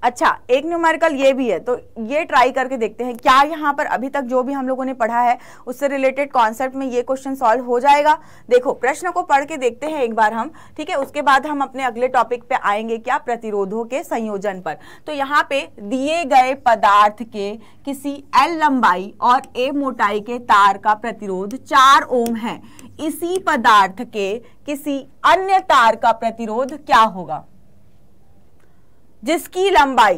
अच्छा एक न्यूमेरिकल ये भी है तो ये ट्राई करके देखते हैं क्या यहाँ पर अभी तक जो भी हम लोगों ने पढ़ा है उससे रिलेटेड कॉन्सेप्ट में ये क्वेश्चन सॉल्व हो जाएगा देखो प्रश्न को पढ़ के देखते हैं एक बार हम ठीक है उसके बाद हम अपने अगले टॉपिक पे आएंगे क्या प्रतिरोधों के संयोजन पर तो यहाँ पे दिए गए पदार्थ के किसी एल लंबाई और ए मोटाई के तार का प्रतिरोध चार ओम है इसी पदार्थ के किसी अन्य तार का प्रतिरोध क्या होगा जिसकी लंबाई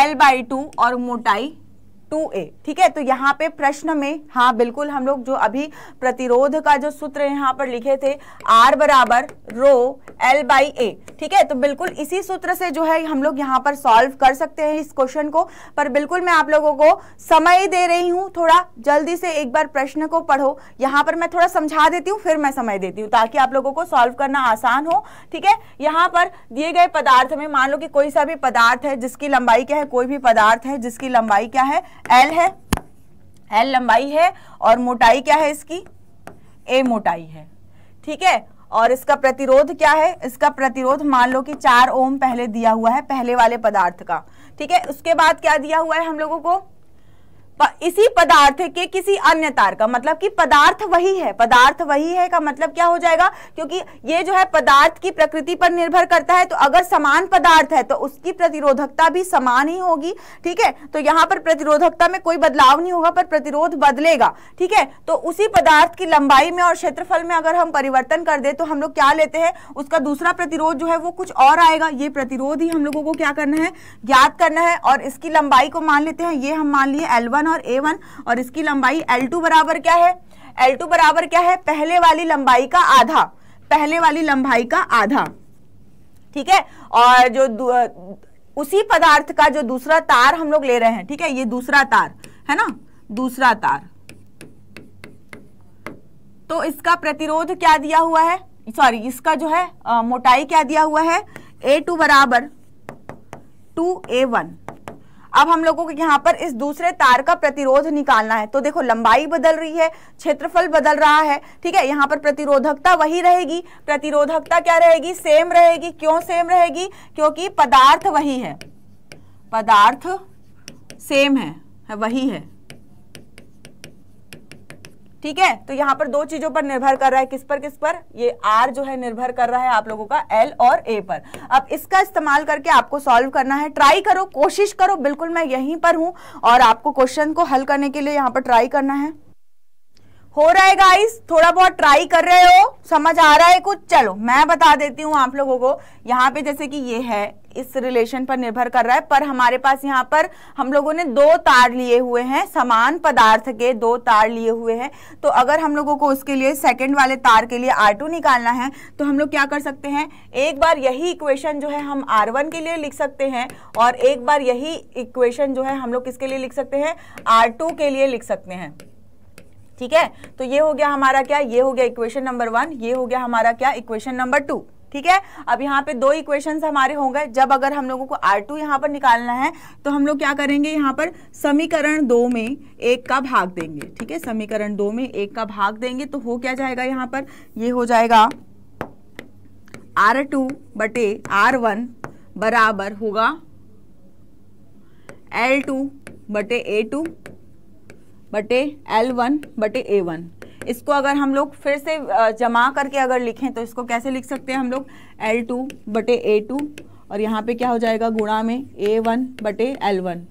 एल बाई टू और मोटाई टू ए ठीक है तो यहाँ पे प्रश्न में हाँ बिल्कुल हम लोग जो अभी प्रतिरोध का जो सूत्र यहाँ पर लिखे थे आर बराबर रो एल बाई ए ठीक है तो बिल्कुल इसी सूत्र से जो है हम लोग यहाँ पर सॉल्व कर सकते हैं इस क्वेश्चन को पर बिल्कुल मैं आप लोगों को समय दे रही हूँ थोड़ा जल्दी से एक बार प्रश्न को पढ़ो यहाँ पर मैं थोड़ा समझा देती हूँ फिर मैं समय देती हूँ ताकि आप लोगों को सॉल्व करना आसान हो ठीक है यहाँ पर दिए गए पदार्थ में मान लो कि कोई सा भी पदार्थ है जिसकी लंबाई क्या है कोई भी पदार्थ है जिसकी लंबाई क्या है एल है एल लंबाई है और मोटाई क्या है इसकी ए मोटाई है ठीक है और इसका प्रतिरोध क्या है इसका प्रतिरोध मान लो कि चार ओम पहले दिया हुआ है पहले वाले पदार्थ का ठीक है उसके बाद क्या दिया हुआ है हम लोगों को इसी पदार्थ के किसी अन्य तार का मतलब कि पदार्थ वही है पदार्थ वही है का मतलब क्या हो जाएगा क्योंकि ये जो है पदार्थ की प्रकृति पर निर्भर करता है तो अगर समान पदार्थ है तो उसकी प्रतिरोधकता भी समान ही होगी ठीक है तो यहां पर प्रतिरोधकता में कोई बदलाव नहीं होगा पर प्रतिरोध बदलेगा ठीक है तो उसी पदार्थ की लंबाई में और क्षेत्रफल में अगर हम परिवर्तन कर दे तो हम लोग क्या लेते हैं उसका दूसरा प्रतिरोध जो है वो कुछ और आएगा ये प्रतिरोध ही हम लोगों को क्या करना है ज्ञात करना है और इसकी लंबाई को मान लेते हैं ये हम मान लिए एलवन वन और ए वन और इसकी लंबाई एल टू बराबर क्या है एल टू बराबर क्या है पहले वाली लंबाई का आधा पहले वाली लंबाई का आधा ठीक है और जो उसी पदार्थ का जो दूसरा तार हम लोग ले रहे हैं ठीक है ये दूसरा तार है ना दूसरा तार तो इसका प्रतिरोध क्या दिया हुआ है सॉरी इसका जो है आ, मोटाई क्या दिया हुआ है ए टू बराबर टू ए वन अब हम लोगों को यहाँ पर इस दूसरे तार का प्रतिरोध निकालना है तो देखो लंबाई बदल रही है क्षेत्रफल बदल रहा है ठीक है यहाँ पर प्रतिरोधकता वही रहेगी प्रतिरोधकता क्या रहेगी सेम रहेगी क्यों सेम रहेगी क्योंकि पदार्थ वही है पदार्थ सेम है, है वही है ठीक है तो यहाँ पर दो चीजों पर निर्भर कर रहा है किस पर किस पर ये आर जो है निर्भर कर रहा है आप लोगों का एल और ए पर अब इसका इस्तेमाल करके आपको सॉल्व करना है ट्राई करो कोशिश करो बिल्कुल मैं यहीं पर हूं और आपको क्वेश्चन को हल करने के लिए यहाँ पर ट्राई करना है हो रहा है गाइस थोड़ा बहुत ट्राई कर रहे हो समझ आ रहा है कुछ चलो मैं बता देती हूँ आप लोगों को यहाँ पे जैसे कि ये है इस रिलेशन पर निर्भर कर रहा है पर हमारे पास यहाँ पर हम लोगों ने दो तार लिए हुए हैं समान पदार्थ के दो तार लिए हुए हैं तो अगर हम लोगों को उसके लिए सेकेंड वाले तार के लिए आर निकालना है तो हम लोग क्या कर सकते हैं एक बार यही इक्वेशन जो है हम आर के लिए लिख सकते हैं और एक बार यही इक्वेशन जो है हम लोग किसके लिए लिख सकते हैं आर के लिए लिख सकते हैं ठीक है तो ये हो गया हमारा क्या ये हो गया इक्वेशन नंबर वन ये हो गया हमारा क्या इक्वेशन नंबर टू ठीक है अब यहाँ पे दो इक्वेशन हमारे होंगे जब अगर हम लोगों को आर टू यहाँ पर निकालना है तो हम लोग क्या करेंगे यहाँ पर समीकरण दो में एक का भाग देंगे ठीक है समीकरण दो में एक का भाग देंगे तो हो क्या जाएगा यहाँ पर ये हो जाएगा आर टू बटे आर वन बराबर होगा एल टू बटे ए टू बटे एल वन बटे ए वन इसको अगर हम लोग फिर से जमा करके अगर लिखें तो इसको कैसे लिख सकते हैं हम लोग एल टू बटे ए टू और यहाँ पे क्या हो जाएगा गुणा में ए वन बटे एल वन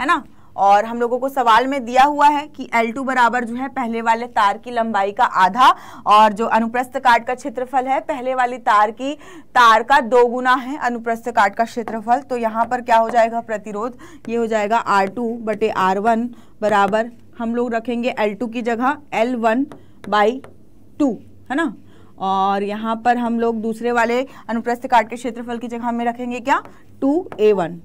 है ना और हम लोगों को सवाल में दिया हुआ है कि L2 बराबर जो है पहले वाले तार की लंबाई का आधा और जो अनुप्रस्थ काट का क्षेत्रफल है पहले वाली तार की तार का दो गुना है अनुप्रस्थ काट का क्षेत्रफल तो यहाँ पर क्या हो जाएगा प्रतिरोध ये हो जाएगा R2 टू बटे आर बराबर हम लोग रखेंगे L2 की जगह L1 वन बाई टू है ना और यहाँ पर हम लोग दूसरे वाले अनुप्रस्थ काट के क्षेत्रफल की जगह में रखेंगे क्या टू ए वन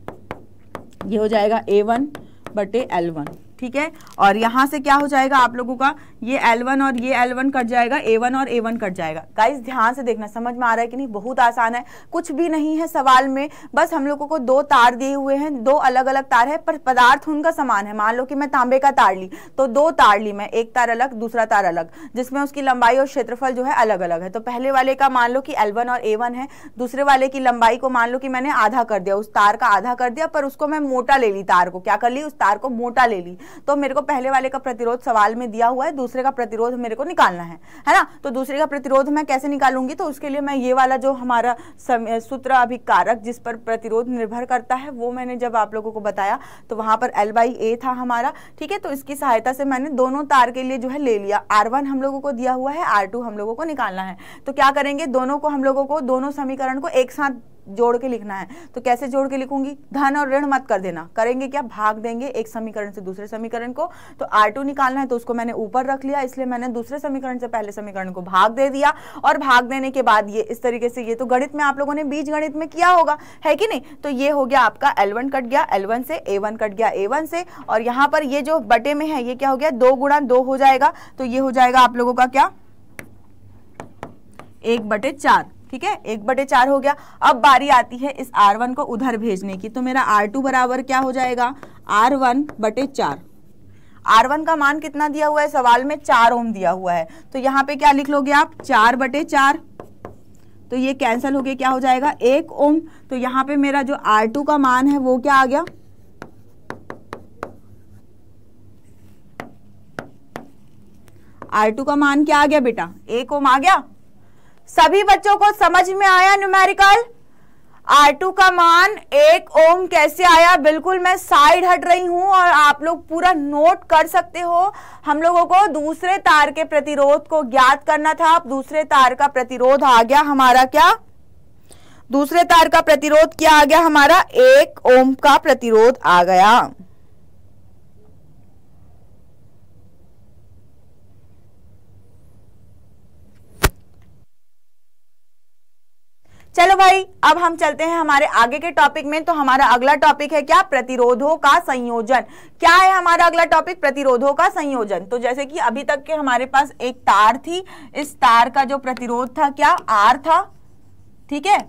ये हो जाएगा ए वन बटे एल वन ठीक है और यहाँ से क्या हो जाएगा आप लोगों का ये L1 और ये L1 कट जाएगा A1 और A1 कट जाएगा गाइस ध्यान से देखना समझ में आ रहा है कि नहीं बहुत आसान है कुछ भी नहीं है सवाल में बस हम लोगों को दो तार दिए हुए हैं दो अलग अलग तार है पर पदार्थ उनका समान है मान लो कि मैं तांबे का तार ली तो दो तार ली मैं एक तार अलग दूसरा तार अलग जिसमें उसकी लंबाई और क्षेत्रफल जो है अलग अलग है तो पहले वाले का मान लो कि एल और ए है दूसरे वाले की लंबाई को मान लो कि मैंने आधा कर दिया उस तार का आधा कर दिया पर उसको मैं मोटा ले ली तार को क्या कर ली उस तार को मोटा ले ली तो मेरे को पहले वाले का प्रतिरोध सवाल में दिया हुआ है दूसरे का प्रतिरोध मेरे को निकालना है है ना तो दूसरे का प्रतिरोध मैं कैसे निकालूंगी तो उसके लिए मैं ये वाला जो हमारा सूत्र अभिकारक जिस पर प्रतिरोध निर्भर करता है वो मैंने जब आप लोगों को बताया तो वहां पर एल बाई ए था हमारा ठीक है तो इसकी सहायता से मैंने दोनों तार के लिए जो है ले लिया आर वन हम लोगों को दिया हुआ है आर टू हम लोगों को निकालना है तो क्या करेंगे दोनों को हम लोगों को दोनों समीकरण को एक साथ जोड़ के लिखना है तो कैसे जोड़ के लिखूंगी धन और ऋण मत कर देना करेंगे क्या भाग देंगे एक समीकरण से दूसरे समीकरण को तो आर निकालना है तो उसको मैंने ऊपर रख लिया इसलिए मैंने दूसरे समीकरण से पहले समीकरण को भाग दे दिया और भाग देने के बाद ये इस तरीके से ये तो गणित में आप लोगों ने बीज गणित में किया होगा है कि नहीं तो ये हो गया आपका एल कट गया एल से ए कट गया ए से और यहाँ पर ये जो बटे में है ये क्या हो गया दो गुणा दो हो जाएगा तो ये हो जाएगा आप लोगों का क्या एक बटे चार ठीक है एक बटे चार हो गया अब बारी आती है इस आर वन को उधर भेजने की तो मेरा आर टू बराबर क्या हो जाएगा आर वन बटे चार आर वन का मान कितना दिया हुआ है सवाल में चार ओम दिया हुआ है तो यहाँ पे क्या लिख लोगे आप चार बटे चार तो ये कैंसिल गया क्या हो जाएगा एक ओम तो यहाँ पे मेरा जो आर टू का मान है वो क्या आ गया आर टू का मान क्या आ गया बेटा एक ओम आ गया सभी बच्चों को समझ में आया न्यूमेरिकल R2 का मान एक ओम कैसे आया बिल्कुल मैं साइड हट रही हूं और आप लोग पूरा नोट कर सकते हो हम लोगों को दूसरे तार के प्रतिरोध को ज्ञात करना था अब दूसरे तार का प्रतिरोध आ गया हमारा क्या दूसरे तार का प्रतिरोध क्या आ गया हमारा एक ओम का प्रतिरोध आ गया चलो भाई अब हम चलते हैं हमारे आगे के टॉपिक में तो हमारा अगला टॉपिक है क्या प्रतिरोधों का संयोजन क्या है हमारा अगला टॉपिक प्रतिरोधों का संयोजन तो जैसे कि अभी तक के हमारे पास एक तार थी इस तार का जो प्रतिरोध था क्या आर था ठीक है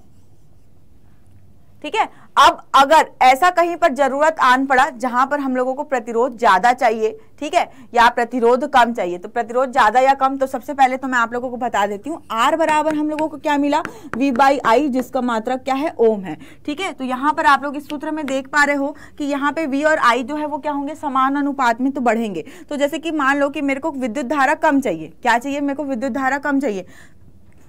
ठीक है अब अगर ऐसा कहीं पर जरूरत आन पड़ा जहां पर हम लोगों को प्रतिरोध ज्यादा चाहिए ठीक है या प्रतिरोध कम चाहिए तो प्रतिरोध ज्यादा या कम तो सबसे पहले तो मैं आप लोगों को बता देती हूँ आर बराबर हम लोगों को क्या मिला वी बाई आई जिसका मात्रक क्या है ओम है ठीक है तो यहाँ पर आप लोग इस सूत्र में देख पा रहे हो कि यहाँ पे वी और आई जो है वो क्या होंगे समान अनुपात में तो बढ़ेंगे तो जैसे कि मान लो कि मेरे को विद्युत धारा कम चाहिए क्या चाहिए मेरे को विद्युत धारा कम चाहिए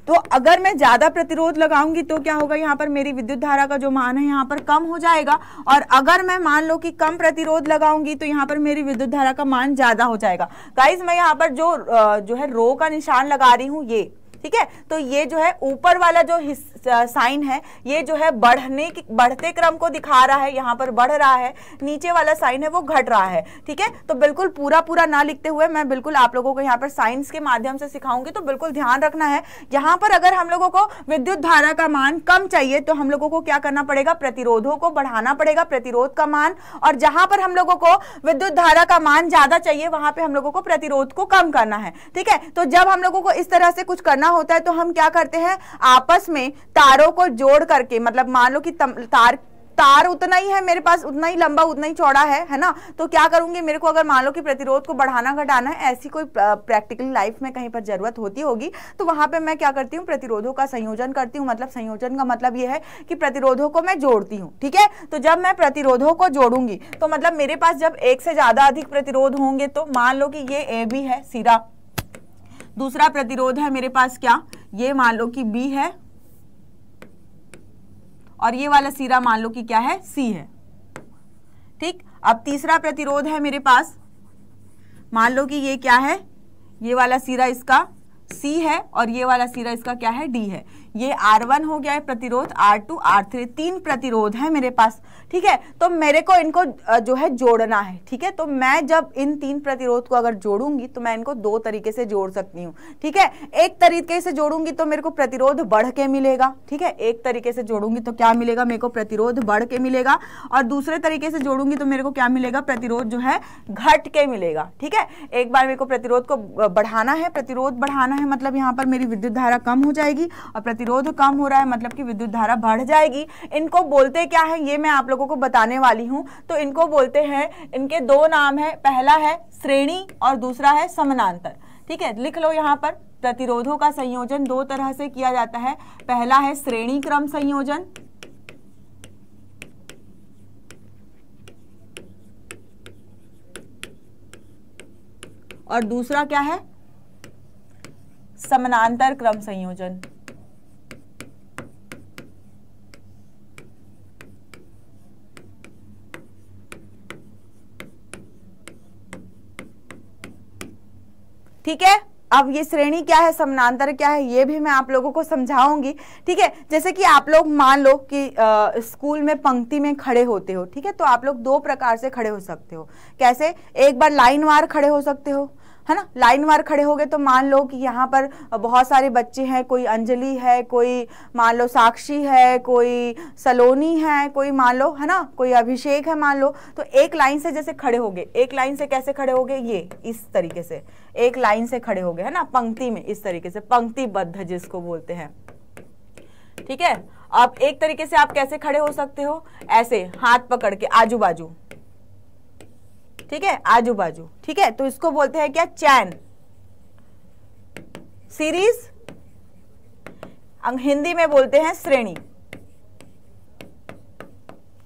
तो अगर मैं ज़्यादा प्रतिरोध लगाऊंगी तो क्या होगा यहाँ पर मेरी विद्युत धारा का जो मान है यहाँ पर कम हो जाएगा और अगर मैं मान लो कि कम प्रतिरोध लगाऊंगी तो यहाँ पर मेरी विद्युत धारा का मान ज़्यादा हो जाएगा गाइज मैं यहाँ पर जो जो है रो का निशान लगा रही हूँ ये ठीक है तो ये जो है ऊपर वाला जो हिस्सा साइन है ये जो है बढ़ने की बढ़ते क्रम को दिखा रहा है यहाँ पर बढ़ रहा है नीचे वाला साइन है वो घट रहा है ठीक है तो बिल्कुल पूरा पूरा ना लिखते हुए मैं बिल्कुल आप लोगों को यहाँ पर साइंस के माध्यम से सिखाऊंगी तो बिल्कुल ध्यान रखना है यहाँ पर अगर हम लोगों को विद्युत धारा का मान कम चाहिए तो हम लोगों को क्या करना पड़ेगा प्रतिरोधों को बढ़ाना पड़ेगा प्रतिरोध का मान और जहां पर हम लोगों को विद्युत धारा का मान ज्यादा चाहिए वहां पे हम लोगों को प्रतिरोध को कम करना है ठीक है तो जब हम लोगों को इस तरह से कुछ करना होता है तो हम क्या करते हैं आपस में तारों को जोड़ करके मतलब मान लो कि तार तार उतना ही है मेरे पास उतना ही लंबा उतना ही चौड़ा है है ना तो क्या करूंगी मेरे को अगर मान लो कि प्रतिरोध को बढ़ाना घटाना है ऐसी कोई प्रैक्टिकल लाइफ में कहीं पर जरूरत होती होगी तो वहां पे मैं क्या करती हूँ प्रतिरोधों का संयोजन करती हूँ मतलब संयोजन का मतलब यह है कि प्रतिरोधों को मैं जोड़ती हूँ ठीक है तो जब मैं प्रतिरोधों को जोड़ूंगी तो मतलब मेरे पास जब एक से ज्यादा अधिक प्रतिरोध होंगे तो मान लो कि ये ए भी है सिरा दूसरा प्रतिरोध है मेरे पास क्या ये मान लो कि बी है और ये वाला सिरा मान लो कि क्या है सी है ठीक अब तीसरा प्रतिरोध है मेरे पास मान लो कि ये क्या है ये वाला सिरा इसका सी है और ये वाला सिरा इसका क्या है डी है ये आर वन हो गया है प्रतिरोध आर टू आर थ्री तीन प्रतिरोध है मेरे पास ठीक है तो मेरे को इनको जो है जोड़ना है ठीक है तो मैं जब इन तीन प्रतिरोध को अगर जोड़ूंगी तो मैं इनको दो तरीके से जोड़ सकती हूँ ठीक है एक तरीके से जोड़ूंगी तो मेरे को प्रतिरोध बढ़ के मिलेगा ठीक है एक तरीके से जोड़ूंगी तो क्या मिलेगा मेरे को प्रतिरोध बढ़ के मिलेगा और दूसरे तरीके से जोड़ूंगी तो मेरे को क्या मिलेगा प्रतिरोध जो है घट के मिलेगा ठीक है एक बार मेरे को प्रतिरोध को बढ़ाना है प्रतिरोध बढ़ाना है मतलब यहाँ पर मेरी विद्युत धारा कम हो जाएगी और प्रतिरोध कम हो रहा है मतलब कि विद्युत धारा बढ़ जाएगी इनको बोलते क्या है ये मैं आप लोगों को बताने वाली हूँ तो इनको बोलते हैं इनके दो नाम है पहला है श्रेणी और दूसरा है समानांतर ठीक है लिख लो यहाँ पर प्रतिरोधों का संयोजन दो तरह से किया जाता है पहला है श्रेणी क्रम संयोजन और दूसरा क्या है समानांतर क्रम संयोजन ठीक है अब ये श्रेणी क्या है समानांतर क्या है ये भी मैं आप लोगों को समझाऊंगी ठीक है जैसे कि आप लोग मान लो कि आ, स्कूल में पंक्ति में खड़े होते हो ठीक है तो आप लोग दो प्रकार से खड़े हो सकते हो कैसे एक बार लाइन वार खड़े हो सकते हो है ना लाइन वार खड़े हो गए तो मान लो कि यहाँ पर बहुत सारे बच्चे हैं कोई अंजलि है कोई मान लो साक्षी है कोई सलोनी है कोई मान लो है ना कोई अभिषेक है मान लो तो एक लाइन से जैसे खड़े हो गए एक लाइन से कैसे खड़े हो गए ये इस तरीके से एक लाइन से खड़े हो गए है ना पंक्ति में इस तरीके से पंक्तिबद्ध जिसको बोलते हैं ठीक है अब एक तरीके से आप कैसे खड़े हो सकते हो ऐसे हाथ पकड़ के आजू बाजू ठीक है आजू बाजू ठीक है तो इसको बोलते हैं क्या चैन सीरीज हिंदी में बोलते हैं श्रेणी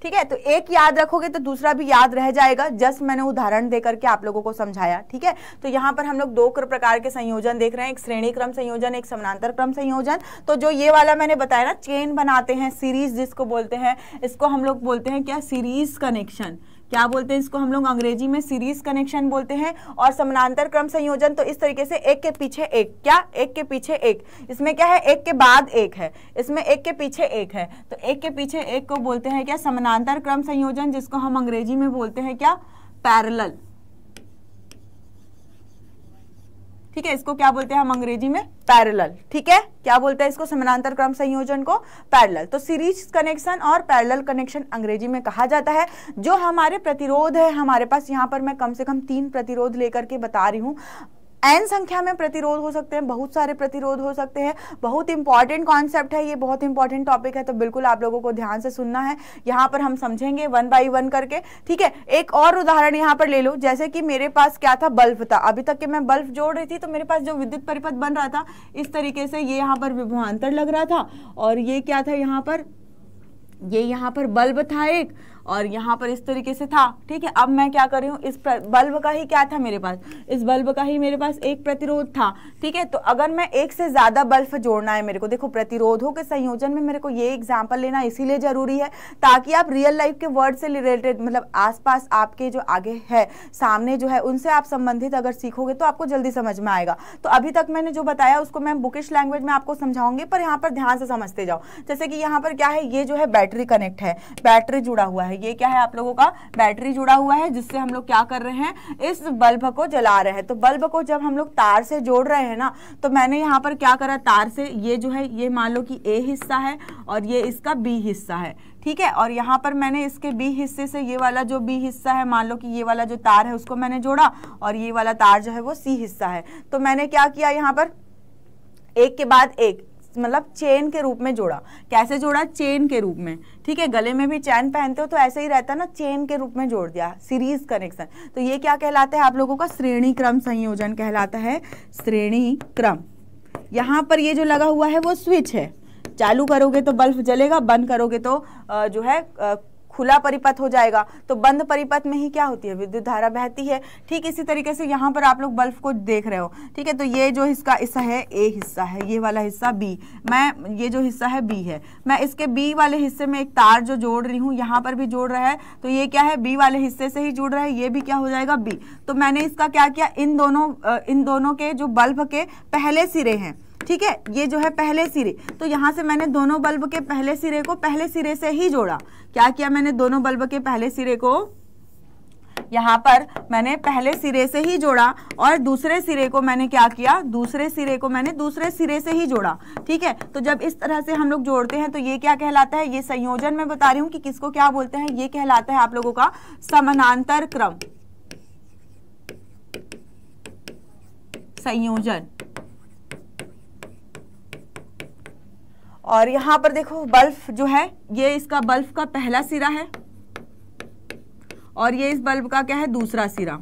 ठीक है तो एक याद रखोगे तो दूसरा भी याद रह जाएगा जस्ट मैंने उदाहरण देकर के आप लोगों को समझाया ठीक है तो यहां पर हम लोग दो प्रकार के संयोजन देख रहे हैं एक श्रेणी क्रम संयोजन एक समानांतर क्रम संयोजन तो जो ये वाला मैंने बताया ना चेन बनाते हैं सीरीज जिसको बोलते हैं इसको हम लोग बोलते हैं क्या सीरीज कनेक्शन क्या बोलते हैं इसको हम लोग अंग्रेजी में सीरीज कनेक्शन बोलते हैं और समानांतर क्रम संयोजन तो इस तरीके से एक के पीछे एक क्या एक के पीछे एक इसमें क्या है एक के बाद एक है इसमें एक के पीछे एक है तो एक के पीछे एक को बोलते हैं क्या समानांतर क्रम संयोजन जिसको हम अंग्रेजी में बोलते हैं क्या पैरल ठीक है इसको क्या बोलते हैं हम अंग्रेजी में पैरेलल ठीक है क्या बोलते हैं इसको समानांतर क्रम संयोजन को पैरेलल तो सीरीज कनेक्शन और पैरेलल कनेक्शन अंग्रेजी में कहा जाता है जो हमारे प्रतिरोध है हमारे पास यहाँ पर मैं कम से कम तीन प्रतिरोध लेकर के बता रही हूँ एन संख्या में प्रतिरोध हो सकते हैं बहुत सारे प्रतिरोध हो सकते हैं बहुत इंपॉर्टेंट कॉन्सेप्ट है ये बहुत इंपॉर्टेंट टॉपिक है तो बिल्कुल आप लोगों को ध्यान से सुनना है यहाँ पर हम समझेंगे वन बाई वन करके ठीक है एक और उदाहरण यहाँ पर ले लो जैसे कि मेरे पास क्या था बल्ब था अभी तक के मैं बल्ब जोड़ रही थी तो मेरे पास जो विद्युत परिपथ बन रहा था इस तरीके से ये यहाँ पर विभवान्तर लग रहा था और ये क्या था यहाँ पर ये यहाँ पर बल्ब था एक और यहाँ पर इस तरीके से था ठीक है अब मैं क्या कर रही हूँ इस बल्ब का ही क्या था मेरे पास इस बल्ब का ही मेरे पास एक प्रतिरोध था ठीक है तो अगर मैं एक से ज़्यादा बल्ब जोड़ना है मेरे को देखो प्रतिरोधों के संयोजन में मेरे को ये एग्जाम्पल लेना इसीलिए ज़रूरी है ताकि आप रियल लाइफ के वर्ड से रिलेटेड मतलब आसपास आपके जो आगे है सामने जो है उनसे आप संबंधित अगर सीखोगे तो आपको जल्दी समझ में आएगा तो अभी तक मैंने जो बताया उसको मैं बुकिश लैंग्वेज में आपको समझाऊंगी पर यहाँ पर ध्यान से समझते जाओ जैसे कि यहाँ पर क्या है ये जो है बैटरी कनेक्ट है बैटरी जुड़ा हुआ है है ये क्या है आप लोगों का बैटरी जुड़ा हुआ है जिससे हम लोग क्या कर रहे हैं इस बल्ब को जला रहे हैं तो बल्ब को जब हम लोग तार से जोड़ रहे हैं ना तो मैंने यहाँ पर क्या करा तार से ये जो है ये मान लो कि ए हिस्सा है और ये इसका बी हिस्सा है ठीक है और यहाँ पर मैंने इसके बी हिस्से से ये वाला जो बी हिस्सा है मान लो कि ये वाला जो तार है उसको मैंने जोड़ा और ये वाला तार जो है वो सी हिस्सा है तो मैंने क्या किया यहाँ पर एक के बाद एक मतलब चेन के रूप में जोड़ा कैसे जोड़ा चेन के रूप में ठीक है गले में भी चैन पहनते हो तो ऐसे ही रहता है ना चेन के रूप में जोड़ दिया सीरीज कनेक्शन तो ये क्या कहलाता है आप लोगों का श्रेणी क्रम संयोजन कहलाता है श्रेणी क्रम यहाँ पर ये जो लगा हुआ है वो स्विच है चालू करोगे तो बल्ब जलेगा बंद करोगे तो जो है खुला परिपथ हो जाएगा तो बंद परिपथ में ही क्या होती है विद्युत धारा बहती है ठीक इसी तरीके से यहाँ पर आप लोग बल्ब को देख रहे हो ठीक है तो ये जो इसका हिस्सा है ए हिस्सा है ये वाला हिस्सा बी मैं ये जो हिस्सा है बी है मैं इसके बी वाले हिस्से में एक तार जो जोड़ रही हूँ यहाँ पर भी जोड़ रहा है तो ये क्या है बी वाले हिस्से से ही जुड़ रहा है ये भी क्या हो जाएगा बी तो मैंने इसका क्या किया इन दोनों इन दोनों के जो बल्ब के पहले सिरे हैं ठीक है ये जो है पहले सिरे तो यहाँ से मैंने दोनों बल्ब के पहले सिरे को पहले सिरे से ही जोड़ा क्या किया मैंने दोनों बल्ब के पहले सिरे को यहाँ पर मैंने पहले सिरे से ही जोड़ा और दूसरे सिरे को मैंने क्या किया दूसरे सिरे को मैंने दूसरे सिरे से ही जोड़ा ठीक है तो जब इस तरह से हम लोग जोड़ते हैं तो ये क्या कहलाता है ये संयोजन मैं बता रही हूँ कि किसको क्या बोलते हैं ये कहलाता है आप लोगों का समानांतर क्रम संयोजन और यहां पर देखो बल्ब जो है ये इसका बल्ब का पहला सिरा है और ये इस बल्ब का क्या है दूसरा सिरा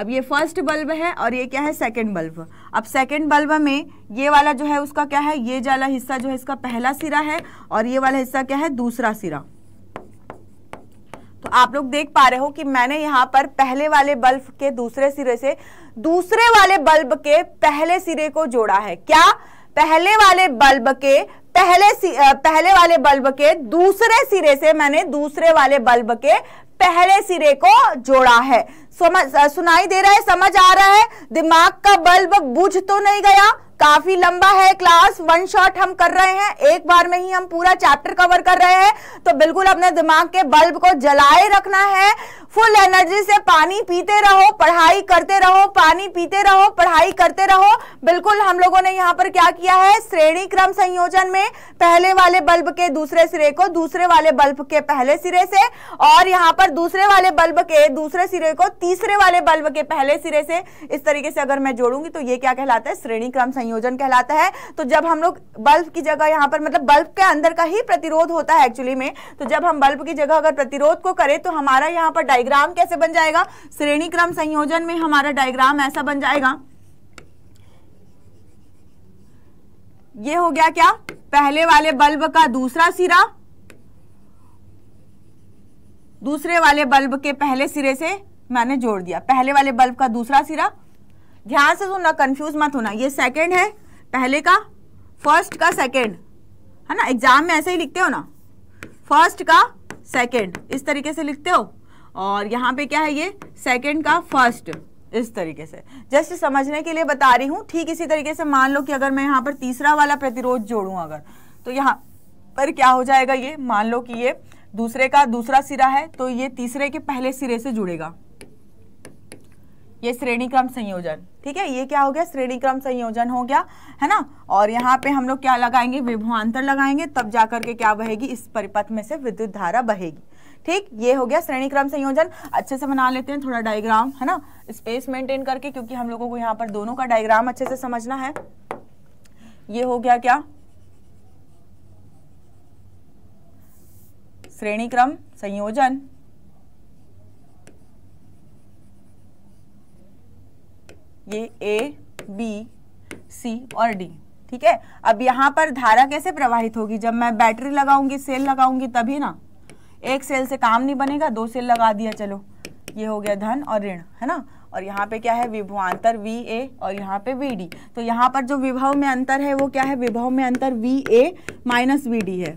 अब ये फर्स्ट बल्ब है और ये क्या है सेकंड बल्ब अब सेकंड बल्ब में ये वाला जो है उसका क्या है ये जाला हिस्सा जो है इसका पहला सिरा है और ये वाला हिस्सा क्या है दूसरा सिरा तो आप लोग देख पा रहे हो कि मैंने यहां पर पहले वाले बल्ब के दूसरे सिरे से दूसरे वाले बल्ब के पहले सिरे को जोड़ा है क्या पहले वाले बल्ब के पहले पहले वाले बल्ब के दूसरे सिरे से मैंने दूसरे वाले बल्ब के पहले सिरे को जोड़ा है समझ सुनाई दे रहा है समझ आ रहा है दिमाग का बल्ब बुझ तो नहीं गया काफी लंबा है क्लास वन शॉट हम कर रहे हैं एक बार में ही हम पूरा चैप्टर कवर कर रहे हैं तो बिल्कुल अपने दिमाग के बल्ब को जलाए रखना है फुल एनर्जी से पानी पीते रहो पढ़ाई करते रहो पानी पीते रहो पढ़ाई करते रहो बिल्कुल हम लोगों ने यहाँ पर क्या किया है श्रेणी क्रम संयोजन में पहले वाले बल्ब के दूसरे सिरे को दूसरे वाले बल्ब के पहले सिरे से और यहाँ पर दूसरे वाले बल्ब के दूसरे सिरे को तीसरे वाले बल्ब के पहले सिरे से इस तरीके से अगर मैं जोड़ूंगी तो ये क्या कहलाता है श्रेणी क्रम संयोजन संयोजन कहलाता है तो जब हम लोग बल्ब की जगह यहाँ पर मतलब बल्ब के अंदर का ही प्रतिरोध होता है एक्चुअली में तो जब हम बल्ब की जगह अगर प्रतिरोध को करें तो हमारा यहाँ पर डायग्राम कैसे बन जाएगा श्रेणी क्रम संयोजन में हमारा डायग्राम ऐसा बन जाएगा ये हो गया क्या पहले वाले बल्ब का दूसरा सिरा दूसरे वाले बल्ब के पहले सिरे से मैंने जोड़ दिया पहले वाले बल्ब का दूसरा सिरा ध्यान से सुनना कंफ्यूज मत होना ये सेकंड है पहले का फर्स्ट का सेकंड है ना एग्जाम में ऐसे ही लिखते हो ना फर्स्ट का सेकंड इस तरीके से लिखते हो और यहाँ पे क्या है ये सेकंड का फर्स्ट इस तरीके से जस्ट समझने के लिए बता रही हूँ ठीक इसी तरीके से मान लो कि अगर मैं यहाँ पर तीसरा वाला प्रतिरोध जोड़ूँ अगर तो यहाँ पर क्या हो जाएगा ये मान लो कि ये दूसरे का दूसरा सिरा है तो ये तीसरे के पहले सिरे से जुड़ेगा ये श्रेणी क्रम संयोजन ठीक है ये क्या हो गया श्रेणी क्रम संयोजन हो गया है ना और यहाँ पे हम लोग क्या लगाएंगे विभवान्तर लगाएंगे तब जाकर के क्या बहेगी इस परिपथ में से विद्युत धारा बहेगी ठीक ये हो गया श्रेणी क्रम संयोजन अच्छे से बना लेते हैं थोड़ा डायग्राम है ना स्पेस मेंटेन करके क्योंकि हम लोगों को यहाँ पर दोनों का डायग्राम अच्छे से समझना है ये हो गया क्या श्रेणी क्रम संयोजन ये ए बी सी और डी ठीक है अब यहाँ पर धारा कैसे प्रवाहित होगी जब मैं बैटरी लगाऊंगी सेल लगाऊंगी तभी ना एक सेल से काम नहीं बनेगा दो सेल लगा दिया चलो ये हो गया धन और ऋण है ना और यहाँ पे क्या है विभवांतर वी ए और यहाँ पे वी डी तो यहाँ पर जो विभव में अंतर है वो क्या है विभव में अंतर V A minus V D है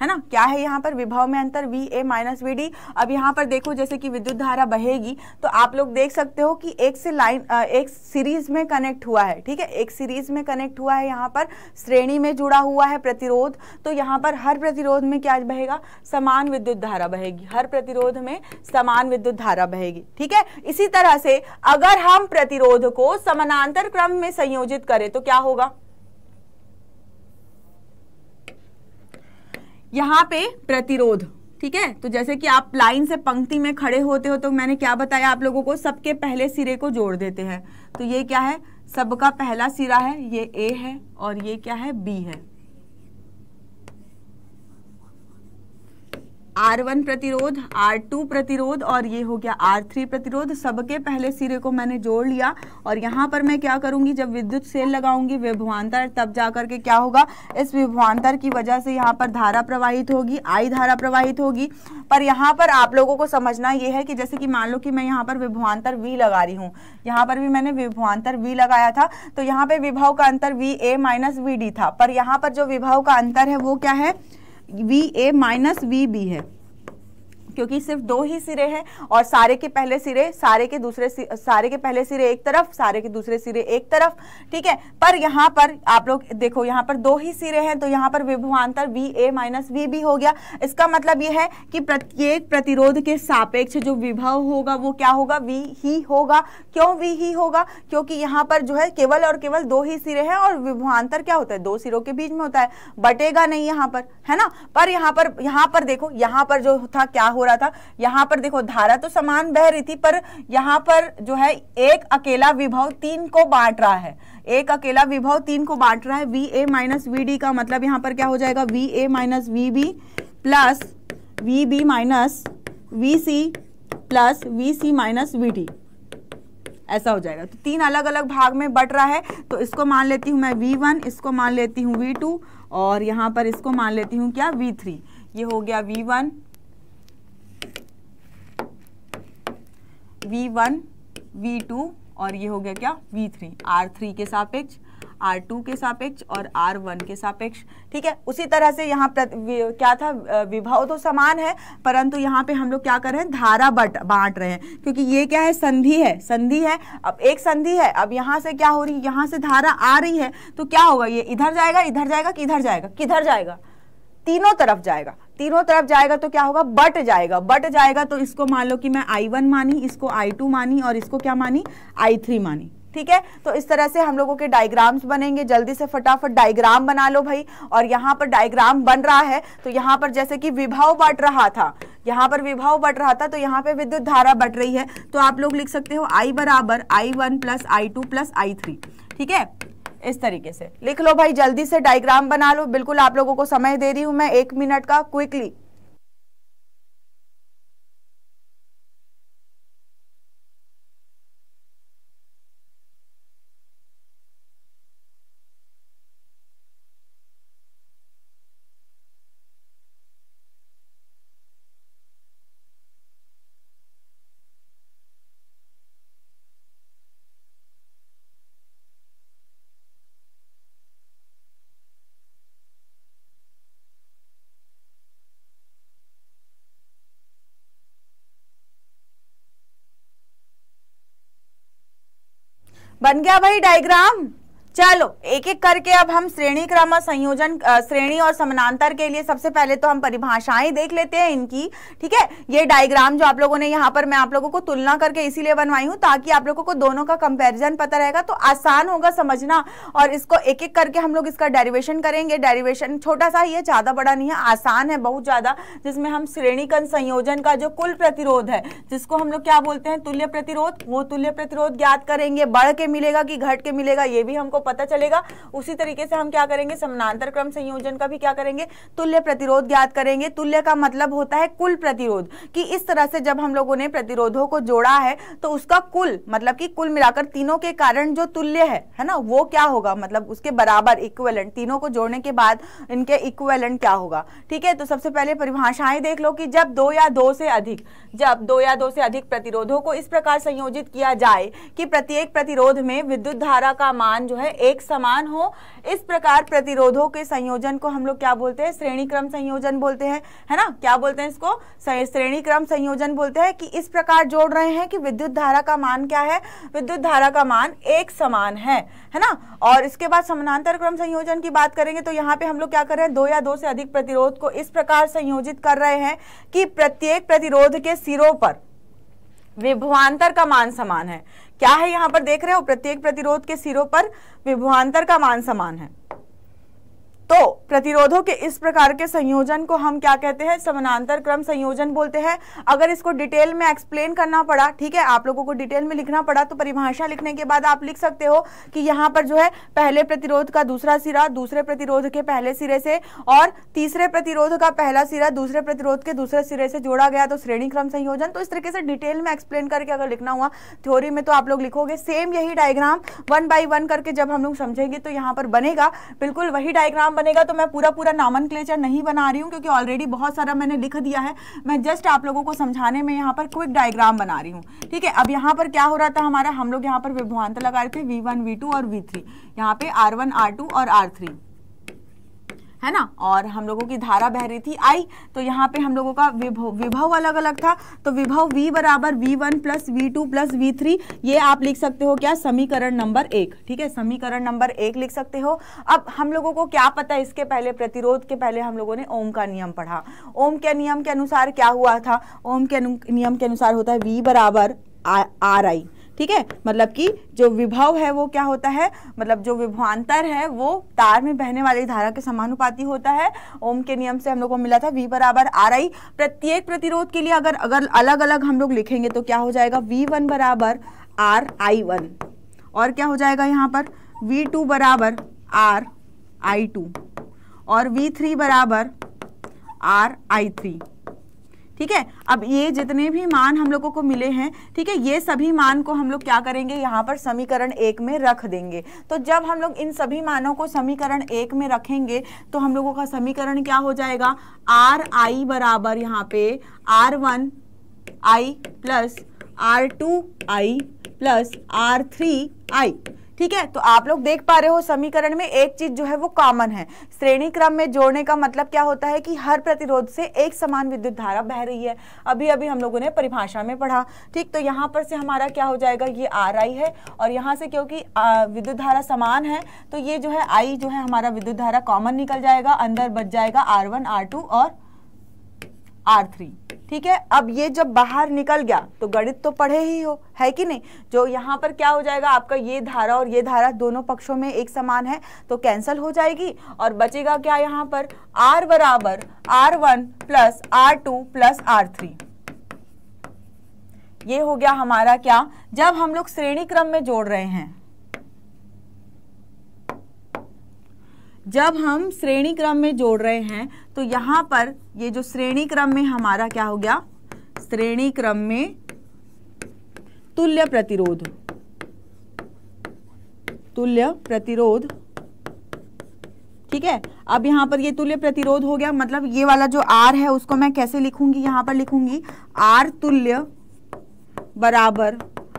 है ना क्या है यहाँ पर विभव में अंतर V A minus V D अब यहाँ पर देखो जैसे कि विद्युत धारा बहेगी तो आप लोग देख सकते हो कि एक से लाइन एक सीरीज में कनेक्ट हुआ है ठीक है एक सीरीज में कनेक्ट हुआ है यहाँ पर श्रेणी में जुड़ा हुआ है प्रतिरोध तो यहाँ पर हर प्रतिरोध में क्या बहेगा समान विद्युत धारा बहेगी हर प्रतिरोध में समान विद्युत धारा बहेगी ठीक है इसी तरह से अगर हम प्रतिरोध को समानांतर क्रम में संयोजित करें तो क्या होगा यहाँ पे प्रतिरोध ठीक है तो जैसे कि आप लाइन से पंक्ति में खड़े होते हो तो मैंने क्या बताया आप लोगों को सबके पहले सिरे को जोड़ देते हैं तो ये क्या है सबका पहला सिरा है ये ए है और ये क्या है बी है आर वन प्रतिरोध आर टू प्रतिरोध और ये हो गया आर थ्री प्रतिरोध सबके पहले सिरे को मैंने जोड़ लिया और यहाँ पर मैं क्या करूँगी जब विद्युत सेल लगाऊंगी विभवान्तर तब जा करके क्या होगा इस विभवान्तर की वजह से यहाँ पर धारा प्रवाहित होगी आई धारा प्रवाहित होगी पर यहाँ पर आप लोगों को समझना ये है कि जैसे कि मान लो कि मैं यहाँ पर विभवान्तर वी लगा रही हूँ यहाँ पर भी मैंने विभवान्तर वी लगाया था तो यहाँ पर विभव का अंतर V A minus V D था पर यहाँ पर जो विभव का अंतर है वो क्या है V A minus V B है क्योंकि सिर्फ दो ही सिरे हैं और सारे के पहले सिरे सारे के दूसरे सारे के पहले सिरे एक तरफ सारे के दूसरे सिरे एक तरफ ठीक है पर यहाँ पर आप लोग देखो यहाँ पर दो ही सिरे हैं तो यहाँ पर विभवान्तर वी ए माइनस वी भी हो गया इसका मतलब यह है कि प्रत्येक प्रतिरोध के सापेक्ष जो विभव होगा वो क्या होगा वी ही होगा क्यों वी ही होगा क्योंकि यहाँ पर जो है केवल और केवल दो ही सिरे हैं और विभवान्तर क्या होता है दो सिरों के बीच में होता है बटेगा नहीं यहाँ पर है ना पर यहाँ पर यहाँ पर देखो यहाँ पर जो था क्या हो हो रहा था यहाँ पर देखो धारा तो समान बह रही थी पर यहाँ पर जो है एक अकेला विभव तीन को बांट रहा है एक अकेला विभव तीन को बांट रहा है V A minus V D का मतलब यहाँ पर क्या हो जाएगा V A minus V B plus V B minus V C plus V C minus V D ऐसा हो जाएगा तो तीन अलग अलग भाग में बट रहा है तो इसको मान लेती हूँ मैं वी वन इसको मान लेती हूँ वी टू और यहाँ पर इसको मान लेती हूँ क्या वी थ्री ये हो गया वी वन v1, v2 और ये हो गया क्या v3, r3 के सापेक्ष R2 के सापेक्ष और R1 के सापेक्ष ठीक है उसी तरह से यहाँ क्या था विभाव तो समान है परंतु यहाँ पे हम लोग क्या कर रहे हैं धारा बट बांट रहे हैं क्योंकि ये क्या है संधि है संधि है अब एक संधि है अब यहाँ से क्या हो रही है यहाँ से धारा आ रही है तो क्या होगा ये इधर जाएगा इधर जाएगा किधर जाएगा किधर जाएगा तीनों तरफ जाएगा तीनों तरफ जाएगा तो क्या होगा बट जाएगा बट जाएगा तो इसको मान लो कि मैं आई वन मानी इसको आई टू मानी और इसको क्या मानी आई थ्री मानी ठीक है तो इस तरह से हम लोगों के डायग्राम्स बनेंगे जल्दी से फटाफट डायग्राम बना लो भाई और यहाँ पर डायग्राम बन रहा है तो यहाँ पर जैसे कि विभाव बट रहा था यहाँ पर विभाव बट रहा था तो यहाँ पे विद्युत धारा बट रही है तो आप लोग लिख सकते हो आई बराबर I one plus I two plus I three ठीक है इस तरीके से लिख लो भाई जल्दी से डायग्राम बना लो बिल्कुल आप लोगों को समय दे रही हूँ मैं एक मिनट का क्विकली बन गया भाई डायग्राम चलो एक एक करके अब हम श्रेणी क्रम और संयोजन श्रेणी और समानांतर के लिए सबसे पहले तो हम परिभाषाएं देख लेते हैं इनकी ठीक है ये डायग्राम जो आप लोगों ने यहाँ पर मैं आप लोगों को तुलना करके इसीलिए बनवाई हूँ ताकि आप लोगों को दोनों का कंपेरिजन पता रहेगा तो आसान होगा समझना और इसको एक एक करके हम लोग इसका डेरिवेशन करेंगे डेरिवेशन छोटा सा ही है ज़्यादा बड़ा नहीं है आसान है बहुत ज़्यादा जिसमें हम श्रेणीकरण संयोजन का जो कुल प्रतिरोध है जिसको हम लोग क्या बोलते हैं तुल्य प्रतिरोध वो तुल्य प्रतिरोध ज्ञात करेंगे बढ़ के मिलेगा कि घट के मिलेगा ये भी हमको पता चलेगा उसी तरीके से हम क्या करेंगे समानांतर क्रम संयोजन का भी क्या करेंगे तुल्य प्रतिरोध ज्ञात करेंगे तुल्य का मतलब होता है कुल प्रतिरोध कि इस तरह से जब हम लोगों ने प्रतिरोधों को जोड़ा है तो उसका कुल मतलब कि कुल मिलाकर तीनों के कारण जो तुल्य है है ना वो क्या होगा मतलब उसके बराबर इक्वेलेंट तीनों को जोड़ने के बाद इनके इक्वेलेंट क्या होगा ठीक है तो सबसे पहले परिभाषाएं देख लो कि जब दो या दो से अधिक जब दो या दो से अधिक प्रतिरोधों को इस प्रकार संयोजित किया जाए कि प्रत्येक प्रतिरोध में विद्युत धारा का मान जो है है एक समान हो इस प्रकार प्रतिरोधों के संयोजन को हम लोग क्या बोलते हैं श्रेणी क्रम संयोजन बोलते हैं है ना क्या बोलते हैं इसको श्रेणी क्रम संयोजन बोलते हैं कि इस प्रकार जोड़ रहे हैं कि विद्युत धारा का मान क्या है विद्युत धारा का मान एक समान है है ना और इसके बाद समानांतर क्रम संयोजन की बात करेंगे तो यहाँ पे हम लोग क्या कर रहे हैं दो या दो से अधिक प्रतिरोध को इस प्रकार संयोजित कर रहे हैं कि प्रत्येक प्रतिरोध के सिरों पर विभवांतर का मान समान है क्या है यहाँ पर देख रहे हो प्रत्येक प्रतिरोध के सिरों पर विभवांतर का मान समान है तो प्रतिरोधों के इस प्रकार के संयोजन को हम क्या कहते हैं समानांतर क्रम संयोजन बोलते हैं अगर इसको डिटेल में एक्सप्लेन करना पड़ा ठीक है आप लोगों को डिटेल में लिखना पड़ा तो परिभाषा लिखने के बाद आप लिख सकते हो कि यहाँ पर जो है पहले प्रतिरोध का दूसरा सिरा दूसरे प्रतिरोध के पहले सिरे से और तीसरे प्रतिरोध का पहला सिरा दूसरे प्रतिरोध के दूसरे सिरे से जोड़ा गया तो श्रेणी क्रम संयोजन तो इस तरीके से डिटेल में एक्सप्लेन करके अगर लिखना हुआ थ्योरी में तो आप लोग लिखोगे सेम यही डायग्राम वन बाई वन करके जब हम लोग समझेंगे तो यहाँ पर बनेगा बिल्कुल वही डायग्राम बनेगा तो मैं पूरा पूरा नामन क्लेचर नहीं बना रही हूँ क्योंकि ऑलरेडी बहुत सारा मैंने लिख दिया है मैं जस्ट आप लोगों को समझाने में यहाँ पर क्विक डायग्राम बना रही हूँ ठीक है अब यहाँ पर क्या हो रहा था हमारा हम लोग यहाँ पर विभवान्त लगा रहे थे वी वन वी टू और वी थ्री यहाँ पे आर वन आर टू और आर थ्री है ना और हम लोगों की धारा बह रही थी आई तो यहाँ पे हम लोगों का विभव विभव अलग अलग था तो विभव वी बराबर V one plus V two plus V three ये आप लिख सकते हो क्या समीकरण नंबर एक ठीक है समीकरण नंबर एक लिख सकते हो अब हम लोगों को क्या पता है इसके पहले प्रतिरोध के पहले हम लोगों ने ओम का नियम पढ़ा ओम के नियम के अनुसार क्या हुआ था ओम के नियम के अनुसार होता है वी बराबर आर आई ठीक है मतलब कि जो विभव है वो क्या होता है मतलब जो विभवान्तर है वो तार में बहने वाली धारा के समानुपाती होता है ओम के नियम से हम लोग को मिला था वी बराबर आर आई प्रत्येक प्रतिरोध के लिए अगर अगर अलग अलग हम लोग लिखेंगे तो क्या हो जाएगा वी वन बराबर आर आई वन और क्या हो जाएगा यहाँ पर वी टू बराबर आर आई टू और वी थ्री बराबर आर आई थ्री ठीक है अब ये जितने भी मान हम लोगों को मिले हैं ठीक है ये सभी मान को हम लोग क्या करेंगे यहाँ पर समीकरण एक में रख देंगे तो जब हम लोग इन सभी मानों को समीकरण एक में रखेंगे तो हम लोगों का समीकरण क्या हो जाएगा आर आई बराबर यहाँ पे R one I plus R two I plus R three I ठीक है तो आप लोग देख पा रहे हो समीकरण में एक चीज जो है वो कॉमन है श्रेणी क्रम में जोड़ने का मतलब क्या होता है कि हर प्रतिरोध से एक समान विद्युत धारा बह रही है अभी अभी हम लोगों ने परिभाषा में पढ़ा ठीक तो यहाँ पर से हमारा क्या हो जाएगा ये आर आई है और यहाँ से क्योंकि विद्युत धारा समान है तो ये जो है आई जो है हमारा विद्युत धारा कॉमन निकल जाएगा अंदर बच जाएगा आर वन आर टू और आर थ्री ठीक है अब ये जब बाहर निकल गया तो गणित तो पढ़े ही हो है कि नहीं जो यहाँ पर क्या हो जाएगा आपका ये धारा और ये धारा दोनों पक्षों में एक समान है तो कैंसल हो जाएगी और बचेगा क्या यहाँ पर आर बराबर R one plus R two plus R three ये हो गया हमारा क्या जब हम लोग श्रेणी क्रम में जोड़ रहे हैं जब हम श्रेणी क्रम में जोड़ रहे हैं तो यहां पर ये जो श्रेणी क्रम में हमारा क्या हो गया श्रेणी क्रम में तुल्य प्रतिरोध तुल्य प्रतिरोध ठीक है अब यहां पर ये तुल्य प्रतिरोध हो गया मतलब ये वाला जो आर है उसको मैं कैसे लिखूंगी यहां पर लिखूंगी आर तुल्य बराबर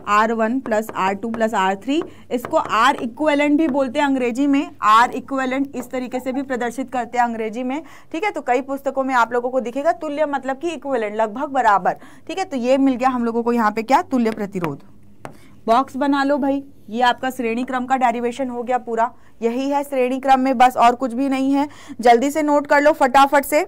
R one plus R two plus R three इसको आर इक्वेलेंट भी बोलते हैं अंग्रेजी में आर इक्वेलेंट इस तरीके से भी प्रदर्शित करते हैं अंग्रेजी में ठीक है तो कई पुस्तकों में आप लोगों को दिखेगा तुल्य मतलब कि इक्वेलेंट लगभग बराबर ठीक है तो ये मिल गया हम लोगों को यहाँ पे क्या तुल्य प्रतिरोध बॉक्स बना लो भाई ये आपका श्रेणी क्रम का डेरिवेशन हो गया पूरा यही है श्रेणी क्रम में बस और कुछ भी नहीं है जल्दी से नोट कर लो फटाफट से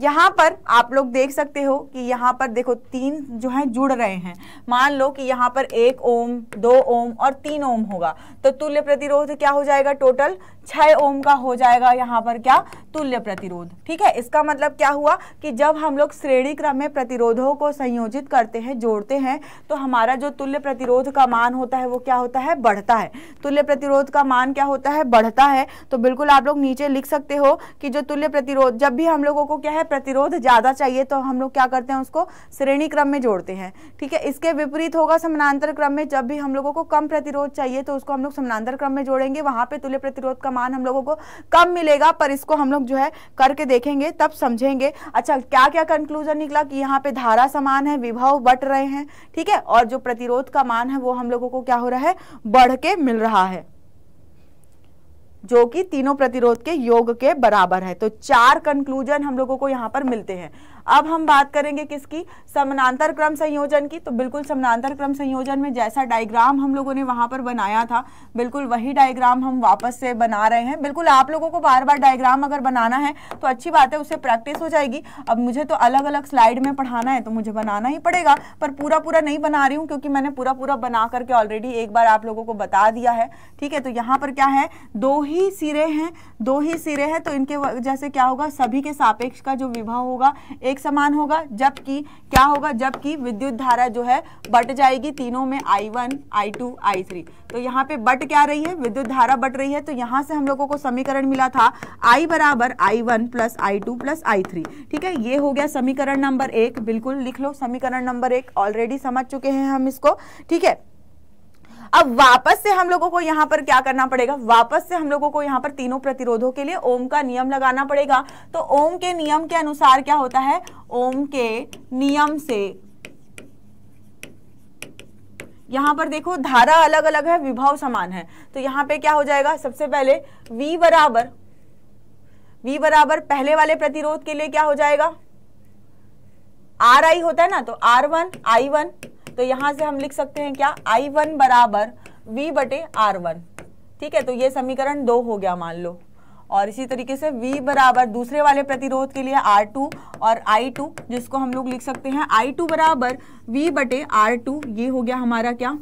यहाँ पर आप लोग देख सकते हो कि यहाँ पर देखो तीन जो है जुड़ रहे हैं मान लो कि यहाँ पर एक ओम दो ओम और तीन ओम होगा तो तुल्य प्रतिरोध क्या हो जाएगा टोटल छह ओम का हो जाएगा यहाँ पर क्या तुल्य प्रतिरोध ठीक है इसका मतलब क्या हुआ कि जब हम लोग श्रेणी क्रम में प्रतिरोधों को संयोजित करते हैं जोड़ते हैं तो हमारा जो तुल्य प्रतिरोध का मान होता है वो क्या होता है बढ़ता है तुल्य प्रतिरोध का मान क्या होता है बढ़ता है तो बिल्कुल आप लोग नीचे लिख सकते हो कि जो तुल्य प्रतिरोध जब भी हम लोगों को क्या है प्रतिरोध ज़्यादा चाहिए तो हम लोग क्या करते हैं उसको श्रेणी क्रम में जोड़ते हैं ठीक है इसके विपरीत होगा समानांतर क्रम में जब भी हम लोगों को कम प्रतिरोध चाहिए तो उसको हम लोग समानांतर क्रम में जोड़ेंगे वहां पर तुल्य प्रतिरोध का सामान हम लोगों को कम मिलेगा पर इसको हम लोग जो है करके देखेंगे तब समझेंगे अच्छा क्या क्या कंक्लूजन निकला कि यहाँ पे धारा समान है विभव बट रहे हैं ठीक है और जो प्रतिरोध का मान है वो हम लोगों को क्या हो रहा है बढ़ के मिल रहा है जो कि तीनों प्रतिरोध के योग के बराबर है तो चार कंक्लूजन हम लोगों को यहाँ पर मिलते हैं अब हम बात करेंगे किसकी समानांतर क्रम संयोजन की तो बिल्कुल समानांतर क्रम संयोजन में जैसा डायग्राम हम लोगों ने वहां पर बनाया था बिल्कुल वही डायग्राम हम वापस से बना रहे हैं बिल्कुल आप लोगों को बार बार डायग्राम अगर बनाना है तो अच्छी बात है उससे प्रैक्टिस हो जाएगी अब मुझे तो अलग अलग स्लाइड में पढ़ाना है तो मुझे बनाना ही पड़ेगा पर पूरा पूरा नहीं बना रही हूँ क्योंकि मैंने पूरा पूरा बना करके ऑलरेडी एक बार आप लोगों को बता दिया है ठीक है तो यहाँ पर क्या है दो ही सिरे हैं दो ही सिरे हैं तो इनके जैसे क्या होगा सभी के सापेक्ष का जो विवाह होगा एक एक समान होगा जबकि क्या होगा जबकि विद्युत धारा जो है बट जाएगी तीनों में I one I two I three तो यहाँ पे बट क्या रही है विद्युत धारा बट रही है तो यहाँ से हम लोगों को समीकरण मिला था आई बराबर I one plus I two plus I three ठीक है ये हो गया समीकरण नंबर एक बिल्कुल लिख लो समीकरण नंबर एक ऑलरेडी समझ चुके हैं हम इसको ठीक है अब वापस से हम लोगों को यहां पर क्या करना पड़ेगा वापस से हम लोगों को यहां पर तीनों प्रतिरोधों के लिए ओम का नियम लगाना पड़ेगा तो ओम के नियम के अनुसार क्या होता है ओम के नियम से यहां पर देखो धारा अलग अलग है विभव समान है तो यहां पे क्या हो जाएगा सबसे पहले V बराबर V बराबर पहले वाले प्रतिरोध के लिए क्या हो जाएगा आर आई होता है ना तो आर वन आई वन तो यहां से हम लिख सकते हैं क्या आई वन बराबर वी बटे आर वन ठीक है तो ये समीकरण दो हो गया मान लो और इसी तरीके से V बराबर दूसरे वाले प्रतिरोध के लिए R2 और I2 जिसको हम लोग लिख सकते हैं I2 बराबर V बटे R2 ये हो गया हमारा क्या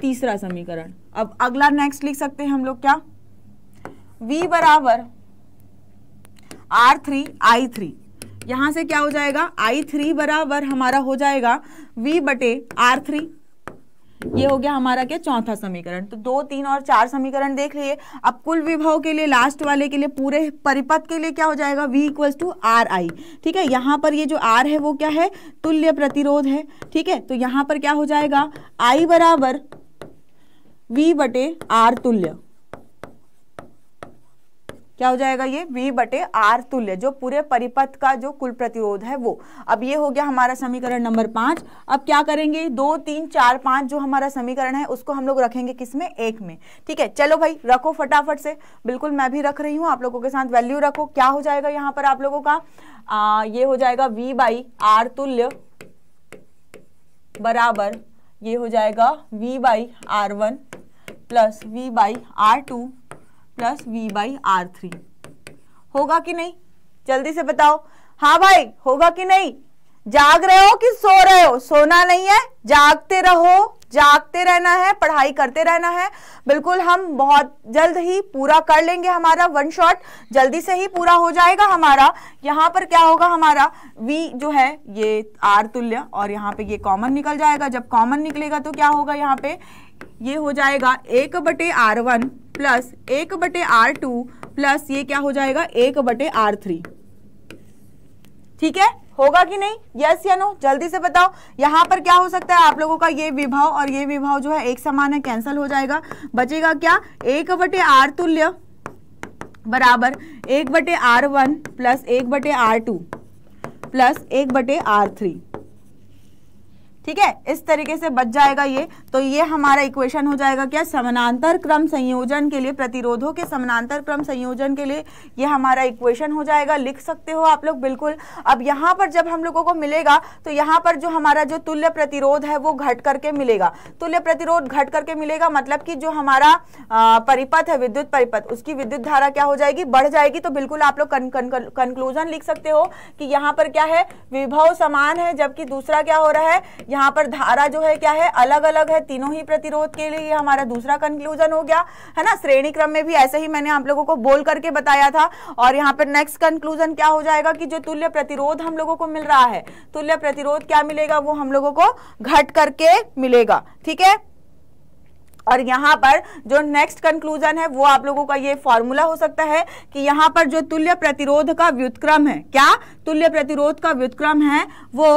तीसरा समीकरण अब अगला नेक्स्ट लिख सकते हैं हम लोग क्या V बराबर R3 I3 यहां से क्या हो जाएगा आई थ्री बराबर हमारा हो जाएगा वी बटे आर थ्री ये हो गया हमारा क्या चौथा समीकरण तो दो तीन और चार समीकरण देख लिए अब कुल विभव के लिए लास्ट वाले के लिए पूरे परिपथ के लिए क्या हो जाएगा v equals to R I ठीक है यहां पर ये जो r है वो क्या है तुल्य प्रतिरोध है ठीक है तो यहां पर क्या हो जाएगा i बराबर v बटे आर तुल्य क्या हो जाएगा ये V बटे आर तुल्य जो पूरे परिपथ का जो कुल प्रतिरोध है वो अब ये हो गया हमारा समीकरण नंबर पांच अब क्या करेंगे दो तीन चार पांच जो हमारा समीकरण है उसको हम लोग रखेंगे किसमें एक में ठीक है चलो भाई रखो फटाफट से बिल्कुल मैं भी रख रही हूँ आप लोगों के साथ वैल्यू रखो क्या हो जाएगा यहाँ पर आप लोगों का आ, ये हो जाएगा वी बाई आर तुल्य बराबर ये हो जाएगा V by R one plus V by R two plus V by R three होगा कि नहीं जल्दी से बताओ हाँ भाई होगा कि नहीं जाग रहे हो कि सो रहे हो सोना नहीं है जागते रहो जागते रहना है पढ़ाई करते रहना है बिल्कुल हम बहुत जल्द ही पूरा कर लेंगे हमारा वन शॉट जल्दी से ही पूरा हो जाएगा हमारा यहाँ पर क्या होगा हमारा v जो है ये r तुल्य और यहाँ पे ये कॉमन निकल जाएगा जब कॉमन निकलेगा तो क्या होगा यहाँ पे ये हो जाएगा एक बटे आर वन प्लस एक बटे आर टू प्लस ये क्या हो जाएगा एक बटे आर थ्री ठीक है होगा कि नहीं यस या नो जल्दी से बताओ यहां पर क्या हो सकता है आप लोगों का ये विभाव और ये विभाव जो है एक समान है कैंसिल हो जाएगा बचेगा क्या एक बटे आर तुल्य बराबर एक बटे आर वन प्लस एक बटे आर टू प्लस एक बटे आर थ्री ठीक है इस तरीके से बच जाएगा ये तो ये हमारा इक्वेशन हो जाएगा क्या समानांतर क्रम संयोजन के लिए प्रतिरोधों के समानांतर क्रम संयोजन के लिए ये हमारा इक्वेशन हो जाएगा लिख सकते हो आप लोग बिल्कुल अब यहां पर जब हम लोगों को मिलेगा तो यहाँ पर जो हमारा जो तुल्य प्रतिरोध है वो घट करके मिलेगा तुल्य प्रतिरोध घट करके मिलेगा मतलब कि जो हमारा परिपथ है विद्युत परिपथ उसकी विद्युत धारा क्या हो जाएगी बढ़ जाएगी तो बिल्कुल आप लोग कंक्लूजन लिख सकते हो कि यहाँ पर क्या है विभव समान है जबकि दूसरा क्या हो रहा है यहाँ पर धारा जो है क्या है अलग अलग है तीनों ही प्रतिरोध के लिए हमारा दूसरा कंक्लूजन हो गया है ना श्रेणी क्रम में भी ऐसे ही मैंने आप लोगों को बोल करके बताया था और यहाँ पर नेक्स्ट कंक्लूजन क्या हो जाएगा कि जो तुल्य प्रतिरोध हम लोगों को मिल रहा है तुल्य प्रतिरोध क्या मिलेगा वो हम लोगों को घट करके मिलेगा ठीक है और यहाँ पर जो नेक्स्ट कंक्लूजन है वो आप लोगों का ये फॉर्मूला हो सकता है कि यहाँ पर जो तुल्य प्रतिरोध का व्युतक्रम है क्या तुल्य प्रतिरोध का व्युतक्रम है वो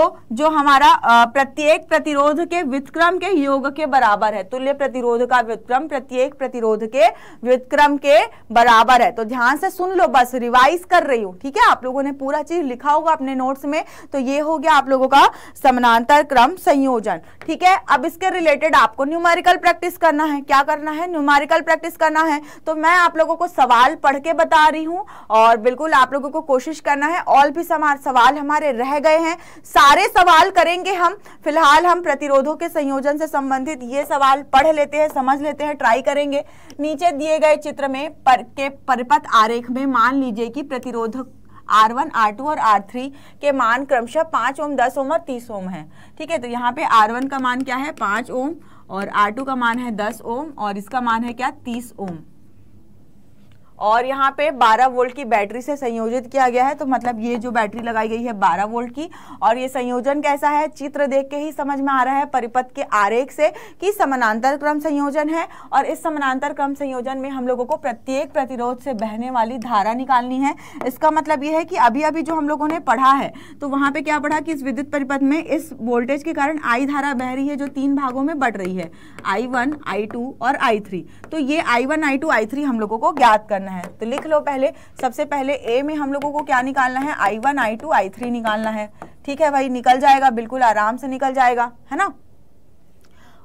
जो हमारा प्रत्येक प्रतिरोध के व्युतक्रम के योग के बराबर है तुल्य प्रतिरोध का व्युतक्रम प्रत्येक प्रतिरोध के व्युतक्रम के बराबर है तो ध्यान से सुन लो बस रिवाइज कर रही हूँ ठीक है आप लोगों ने पूरा चीज लिखा होगा अपने नोट्स में तो ये हो गया आप लोगों का समानांतर क्रम संयोजन ठीक है अब इसके रिलेटेड आपको न्यूमेरिकल प्रैक्टिस कर करना है क्या करना है न्यूमेरिकल प्रैक्टिस करना है तो मैं आप लोगों को सवाल पढ़ के बता रही हूँ और बिल्कुल आप लोगों को कोशिश करना है ऑल भी सवाल हमारे रह गए हैं सारे सवाल करेंगे हम फिलहाल हम प्रतिरोधों के संयोजन से संबंधित ये सवाल पढ़ लेते हैं समझ लेते हैं ट्राई करेंगे नीचे दिए गए चित्र में पर के परिपथ आरेख में मान लीजिए कि प्रतिरोधक R1, R2 और R3 के मान क्रमशः 5 ओम 10 ओम और 30 ओम है ठीक है तो यहाँ पे R1 का मान क्या है 5 ओम और R2 का मान है 10 ओम और इसका मान है क्या 30 ओम और यहाँ पे 12 वोल्ट की बैटरी से संयोजित किया गया है तो मतलब ये जो बैटरी लगाई गई है 12 वोल्ट की और ये संयोजन कैसा है चित्र देख के ही समझ में आ रहा है परिपथ के आरेख से कि समानांतर क्रम संयोजन है और इस समानांतर क्रम संयोजन में हम लोगों को प्रत्येक प्रतिरोध से बहने वाली धारा निकालनी है इसका मतलब ये है कि अभी अभी जो हम लोगों ने पढ़ा है तो वहाँ पर क्या पढ़ा कि इस विद्युत परिपथ में इस वोल्टेज के कारण आई धारा बह रही है जो तीन भागों में बढ़ रही है आई वन आई टू और आई थ्री तो ये I one I two I three हम लोगों को ज्ञात करना है तो लिख लो पहले सबसे पहले ए में हम लोगों को क्या निकालना है I one I two I three निकालना है ठीक है भाई निकल जाएगा बिल्कुल आराम से निकल जाएगा है ना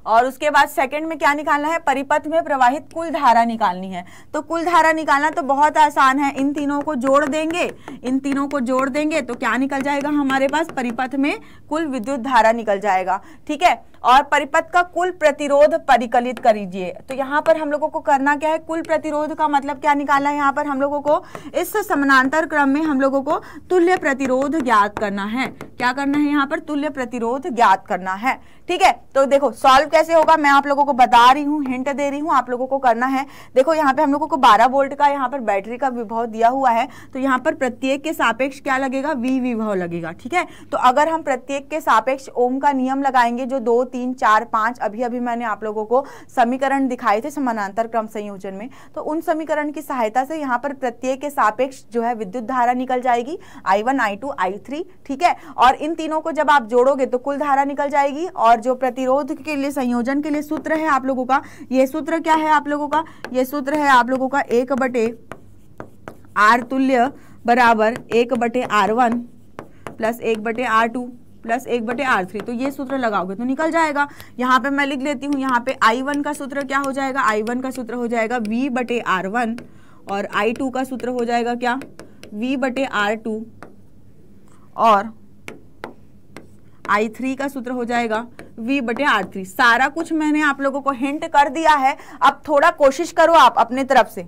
और उसके बाद सेकंड में क्या निकालना है परिपथ में प्रवाहित कुल धारा निकालनी है तो कुल धारा निकालना तो बहुत आसान है इन तीनों को जोड़ देंगे इन तीनों को जोड़ देंगे तो क्या निकल जाएगा हमारे पास परिपथ में कुल विद्युत धारा निकल जाएगा ठीक है और परिपथ का कुल प्रतिरोध परिकलित करीजिए तो यहाँ पर हम लोगों को करना क्या है कुल प्रतिरोध का मतलब क्या निकालना है यहाँ पर हम लोगों को इस समानांतर क्रम में हम लोगों को तुल्य प्रतिरोध ज्ञात करना है क्या करना है यहाँ पर तुल्य प्रतिरोध ज्ञात करना है ठीक है तो देखो सॉल्व कैसे होगा मैं आप लोगों को बता रही हूँ हिंट दे रही हूँ आप लोगों को करना है देखो यहाँ पे हम लोगों को बारह वोल्ट का यहाँ पर बैटरी का विभव दिया हुआ है तो यहाँ पर प्रत्येक के सापेक्ष क्या लगेगा वी विभव लगेगा ठीक है तो अगर हम प्रत्येक के सापेक्ष ओम का नियम लगाएंगे जो दो तीन चार पांच अभी अभी मैंने आप लोगों को समीकरण दिखाए थे समानांतर क्रम संयोजन में तो उन समीकरण की सहायता से यहाँ पर प्रत्येक के सापेक्ष जो है विद्युत धारा निकल जाएगी I one I two I three ठीक है और इन तीनों को जब आप जोड़ोगे तो कुल धारा निकल जाएगी और और जो प्रतिरोध के लिए संयोजन के लिए सूत्र है आप लोगों का यह सूत्र क्या है आप लोगों का यह सूत्र है आप लोगों का एक बटे आर तुल्य बराबर एक बटे आर वन प्लस एक बटे आर टू प्लस एक बटे आर थ्री तो ये सूत्र लगाओगे तो निकल जाएगा यहाँ पे मैं लिख लेती हूँ यहाँ पे आई वन का सूत्र क्या हो जाएगा आई वन का सूत्र हो जाएगा वी बटे आर वन और आई टू का सूत्र हो जाएगा क्या वी बटे आर टू और आई थ्री का सूत्र हो जाएगा वी बटे आर थ्री सारा कुछ मैंने आप लोगों को हिंट कर दिया है अब थोड़ा कोशिश करो आप अपने तरफ से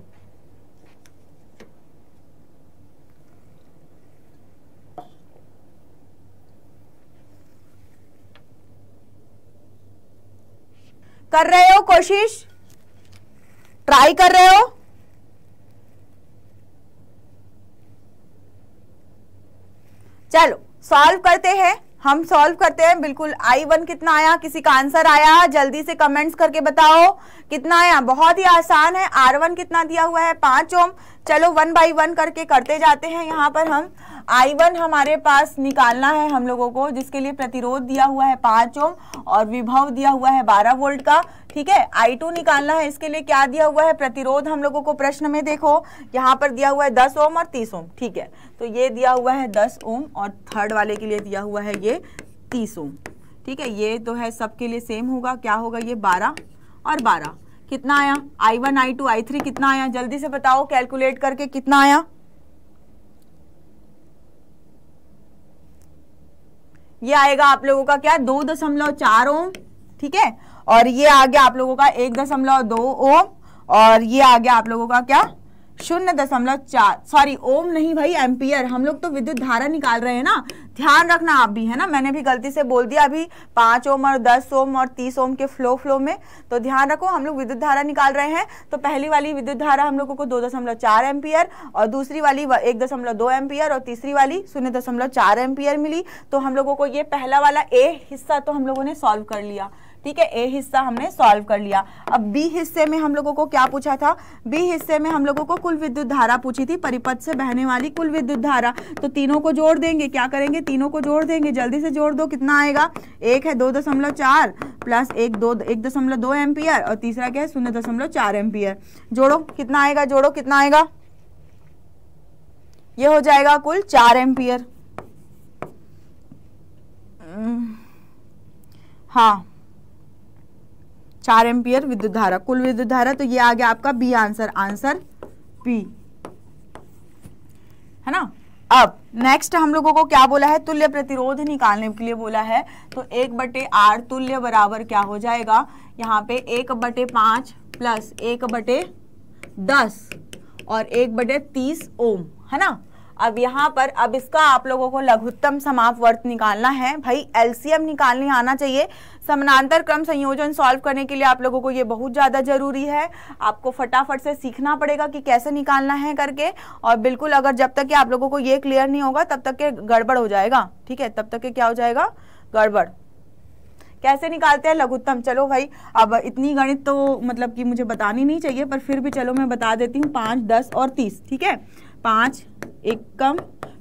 कर रहे हो कोशिश ट्राई कर रहे हो चलो सॉल्व करते हैं हम सॉल्व करते हैं बिल्कुल आई वन कितना आया किसी का आंसर आया जल्दी से कमेंट्स करके बताओ कितना आया बहुत ही आसान है आर वन कितना दिया हुआ है पांच ओम चलो वन बाई वन करके करते जाते हैं यहाँ पर हम आई वन हमारे पास निकालना है हम लोगों को जिसके लिए प्रतिरोध दिया हुआ है पांच ओम और विभव दिया हुआ है बारह वोल्ट का ठीक है आई टू निकालना है इसके लिए क्या दिया हुआ है प्रतिरोध हम लोगों को प्रश्न में देखो यहाँ पर दिया हुआ है दस ओम और तीस ओम ठीक है तो ये दिया हुआ है दस ओम और थर्ड वाले के लिए दिया हुआ है ये तीस ओम ठीक है ये तो है सबके लिए सेम होगा क्या होगा ये बारह और बारह कितना आया I one I two I three कितना आया जल्दी से बताओ कैलकुलेट करके कितना आया ये आएगा आप लोगों का क्या दो दशमलव चार ओम ठीक है और ये आ गया आप लोगों का एक दशमलव दो ओम और ये आ गया आप लोगों का क्या शून्य दशमलव चार सॉरी ओम नहीं भाई एम्पियर हम लोग तो विद्युत धारा निकाल रहे हैं ना ध्यान रखना आप भी है ना मैंने भी गलती से बोल दिया अभी पांच ओम और दस ओम और तीस ओम के फ्लो फ्लो में तो ध्यान रखो हम लोग विद्युत धारा निकाल रहे हैं तो पहली वाली विद्युत धारा हम लोगों को दो दशमलव चार एम्पियर और दूसरी वाली एक दशमलव दो एम्पियर और तीसरी वाली शून्य दशमलव चार एम्पियर मिली तो हम लोगों को ये पहला वाला ए हिस्सा तो हम लोगों ने सॉल्व कर लिया ठीक है ए हिस्सा हमने सॉल्व कर लिया अब बी हिस्से में हम लोगों को क्या पूछा था बी हिस्से में हम लोगों को कुल विद्युत धारा पूछी थी परिपथ से बहने वाली कुल विद्युत धारा तो तीनों को जोड़ देंगे क्या करेंगे तीनों को जोड़ देंगे जल्दी से जोड़ दो कितना आएगा एक है दो दशमलव चार प्लस एक दो एक दशमलव दो एम्पियर और तीसरा क्या है शून्य दशमलव चार एम्पियर जोड़ो कितना आएगा जोड़ो कितना आएगा ये हो जाएगा कुल चार एम्पियर हाँ चार एम्पियर विद्युत धारा कुल विद्युत धारा तो ये आ गया आपका बी आंसर आंसर पी है ना अब नेक्स्ट हम लोगों को क्या बोला है तुल्य प्रतिरोध निकालने के लिए बोला है तो एक बटे आर तुल्य बराबर क्या हो जाएगा यहाँ पे एक बटे पांच प्लस एक बटे दस और एक बटे तीस ओम है ना अब यहाँ पर अब इसका आप लोगों को लघुत्तम समाप वर्त निकालना है भाई एलसीएम निकालने आना चाहिए समानांतर क्रम संयोजन सॉल्व करने के लिए आप लोगों को ये बहुत ज़्यादा ज़रूरी है आपको फटाफट से सीखना पड़ेगा कि कैसे निकालना है करके और बिल्कुल अगर जब तक कि आप लोगों को ये क्लियर नहीं होगा तब तक के गड़बड़ हो जाएगा ठीक है तब तक के क्या हो जाएगा गड़बड़ कैसे निकालते हैं लघुत्तम चलो भाई अब इतनी गणित तो मतलब कि मुझे बतानी नहीं चाहिए पर फिर भी चलो मैं बता देती हूँ पाँच दस और तीस ठीक है पाँच एकम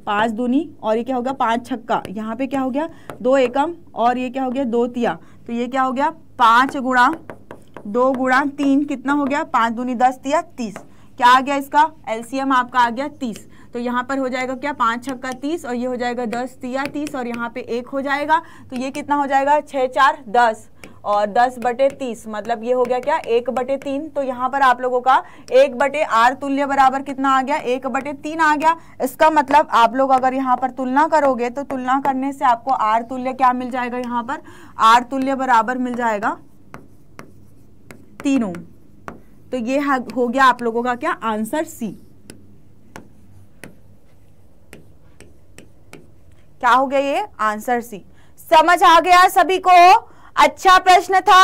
पाँच दूनी और ये क्या हो गया पाँच छक्का यहाँ पे क्या हो गया दो एकम और ये क्या हो गया दो तिया तो ये क्या हो गया पाँच गुणा दो गुणा तीन कितना हो गया पाँच दूनी दस तिया तीस क्या आ गया इसका एल आपका आ गया तीस तो यहाँ पर हो जाएगा क्या पाँच छक्का तीस और ये हो जाएगा दस तिया तीस और यहाँ पे एक हो जाएगा तो ये कितना हो जाएगा छः चार दस और दस बटे तीस मतलब ये हो गया क्या एक बटे तीन तो यहाँ पर आप लोगों का एक बटे आर तुल्य बराबर कितना आ गया एक बटे तीन आ गया इसका मतलब आप लोग अगर यहाँ पर तुलना करोगे तो तुलना करने से आपको आर तुल्य क्या मिल जाएगा यहाँ पर आर तुल्य बराबर मिल जाएगा तीनों तो ये हो गया आप लोगों का क्या आंसर सी क्या हो गया ये आंसर सी समझ आ गया सभी को अच्छा प्रश्न था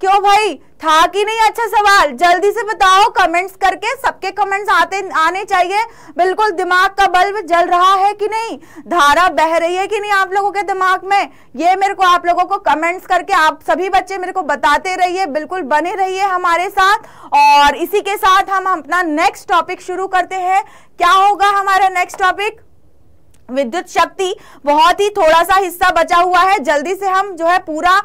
क्यों भाई था कि नहीं अच्छा सवाल जल्दी से बताओ कमेंट्स करके सबके कमेंट्स आते आने चाहिए बिल्कुल दिमाग का बल्ब जल रहा है कि नहीं धारा बह रही है कि नहीं आप लोगों के दिमाग में ये मेरे को आप लोगों को कमेंट्स करके आप सभी बच्चे मेरे को बताते रहिए बिल्कुल बने रहिए हमारे साथ और इसी के साथ हम अपना नेक्स्ट टॉपिक शुरू करते हैं क्या होगा हमारा नेक्स्ट टॉपिक विद्युत शक्ति बहुत ही थोड़ा सा हिस्सा बचा हुआ है जल्दी से हम जो है पूरा